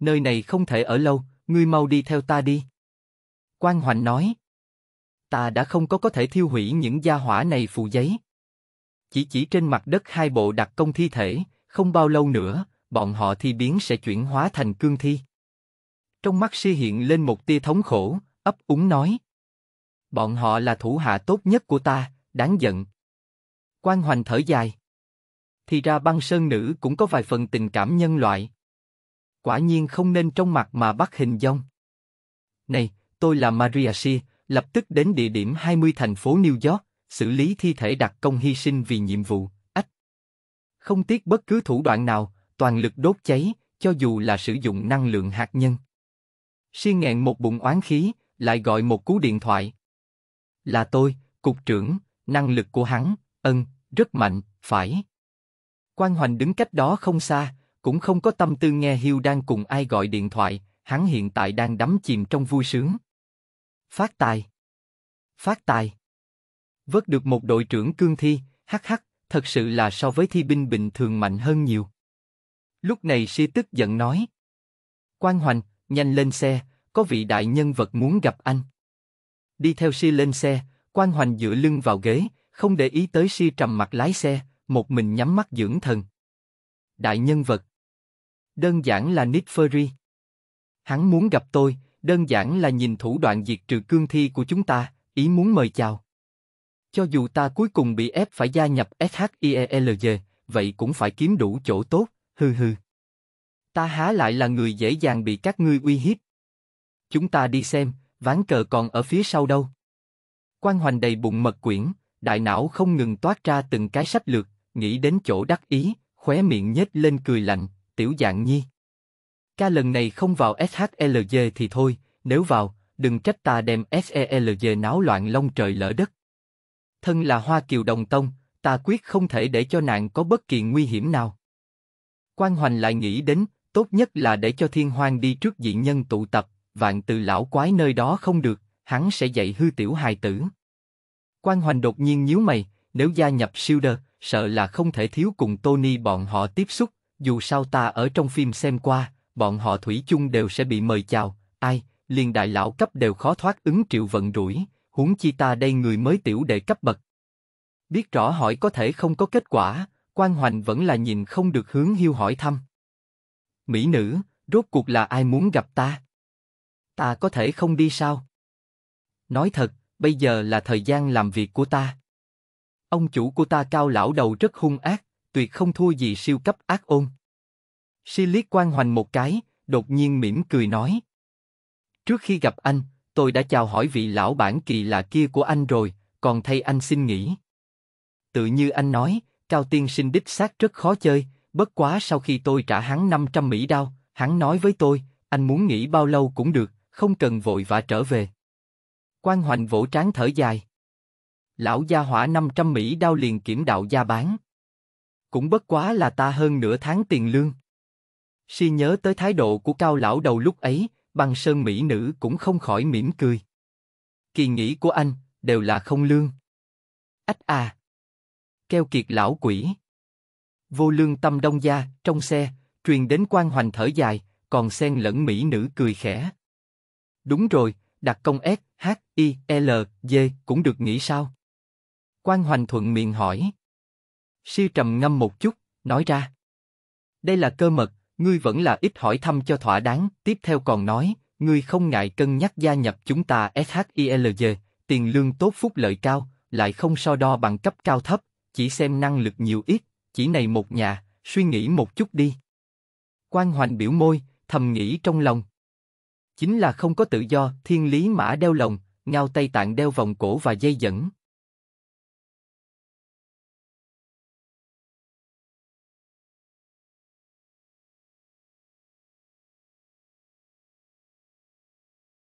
Nơi này không thể ở lâu, ngươi mau đi theo ta đi. Quan Hoành nói. Ta đã không có có thể thiêu hủy những gia hỏa này phù giấy. Chỉ chỉ trên mặt đất hai bộ đặc công thi thể, không bao lâu nữa, bọn họ thi biến sẽ chuyển hóa thành cương thi. Trong mắt Si hiện lên một tia thống khổ, ấp úng nói. Bọn họ là thủ hạ tốt nhất của ta, đáng giận. Quan Hoành thở dài. Thì ra băng sơn nữ cũng có vài phần tình cảm nhân loại. Quả nhiên không nên trong mặt mà bắt hình dong. Này, tôi là Maria Shea, lập tức đến địa điểm 20 thành phố New York, xử lý thi thể đặc công hy sinh vì nhiệm vụ, ách. Không tiếc bất cứ thủ đoạn nào, toàn lực đốt cháy, cho dù là sử dụng năng lượng hạt nhân. Si nghẹn một bụng oán khí, lại gọi một cú điện thoại. Là tôi, cục trưởng, năng lực của hắn, ân, rất mạnh, phải. Quan Hoành đứng cách đó không xa, cũng không có tâm tư nghe Hiêu đang cùng ai gọi điện thoại, hắn hiện tại đang đắm chìm trong vui sướng. Phát tài. Phát tài. Vớt được một đội trưởng cương thi, hắc hắc, thật sự là so với thi binh bình thường mạnh hơn nhiều. Lúc này si tức giận nói. Quan Hoành, nhanh lên xe, có vị đại nhân vật muốn gặp anh. Đi theo Si lên xe, quan hoành dựa lưng vào ghế, không để ý tới Si trầm mặt lái xe, một mình nhắm mắt dưỡng thần. Đại nhân vật Đơn giản là Nick Fury. Hắn muốn gặp tôi, đơn giản là nhìn thủ đoạn diệt trừ cương thi của chúng ta, ý muốn mời chào. Cho dù ta cuối cùng bị ép phải gia nhập SHIELG, vậy cũng phải kiếm đủ chỗ tốt, hư hư. Ta há lại là người dễ dàng bị các ngươi uy hiếp. Chúng ta đi xem, ván cờ còn ở phía sau đâu. Quan hoành đầy bụng mật quyển, đại não không ngừng toát ra từng cái sách lược, nghĩ đến chỗ đắc ý, khóe miệng nhếch lên cười lạnh, tiểu dạng nhi. Ca lần này không vào SHLG thì thôi, nếu vào, đừng trách ta đem SELG náo loạn long trời lỡ đất. Thân là Hoa Kiều Đồng Tông, ta quyết không thể để cho nạn có bất kỳ nguy hiểm nào. Quan Hoành lại nghĩ đến, tốt nhất là để cho thiên hoang đi trước dị nhân tụ tập, vạn từ lão quái nơi đó không được, hắn sẽ dạy hư tiểu hài tử. Quan Hoành đột nhiên nhíu mày, nếu gia nhập siêu đơ, sợ là không thể thiếu cùng Tony bọn họ tiếp xúc, dù sao ta ở trong phim xem qua, bọn họ thủy chung đều sẽ bị mời chào, ai, liền đại lão cấp đều khó thoát ứng triệu vận rủi, huống chi ta đây người mới tiểu đệ cấp bậc. Biết rõ hỏi có thể không có kết quả, quan hoành vẫn là nhìn không được hướng hiu hỏi thăm. Mỹ nữ, rốt cuộc là ai muốn gặp ta? Ta có thể không đi sao? Nói thật, bây giờ là thời gian làm việc của ta. Ông chủ của ta cao lão đầu rất hung ác, tuyệt không thua gì siêu cấp ác ôn. Si liếc quan hoành một cái, đột nhiên mỉm cười nói. Trước khi gặp anh, tôi đã chào hỏi vị lão bản kỳ lạ kia của anh rồi, còn thay anh xin nghỉ. Tự như anh nói, Cao Tiên sinh đích xác rất khó chơi, bất quá sau khi tôi trả hắn 500 Mỹ đao, hắn nói với tôi, anh muốn nghỉ bao lâu cũng được, không cần vội vã trở về. Quan hoành vỗ trán thở dài. Lão gia hỏa 500 Mỹ đao liền kiểm đạo gia bán. Cũng bất quá là ta hơn nửa tháng tiền lương. Si nhớ tới thái độ của cao lão đầu lúc ấy, băng sơn Mỹ nữ cũng không khỏi mỉm cười. Kỳ nghĩ của anh, đều là không lương. Ách à! Keo kiệt lão quỷ. Vô lương tâm đông gia, trong xe, truyền đến quan hoành thở dài, còn xen lẫn Mỹ nữ cười khẽ. Đúng rồi, đặt công S, H, I, L, D cũng được nghĩ sao? Quan Hoành thuận miệng hỏi. Siêu trầm ngâm một chút, nói ra. Đây là cơ mật, ngươi vẫn là ít hỏi thăm cho thỏa đáng, tiếp theo còn nói, ngươi không ngại cân nhắc gia nhập chúng ta s h i l d tiền lương tốt phúc lợi cao, lại không so đo bằng cấp cao thấp, chỉ xem năng lực nhiều ít, chỉ này một nhà, suy nghĩ một chút đi. Quan Hoành biểu môi, thầm nghĩ trong lòng. Chính là không có tự do, thiên lý mã đeo lồng, ngao Tây Tạng đeo vòng cổ và dây dẫn.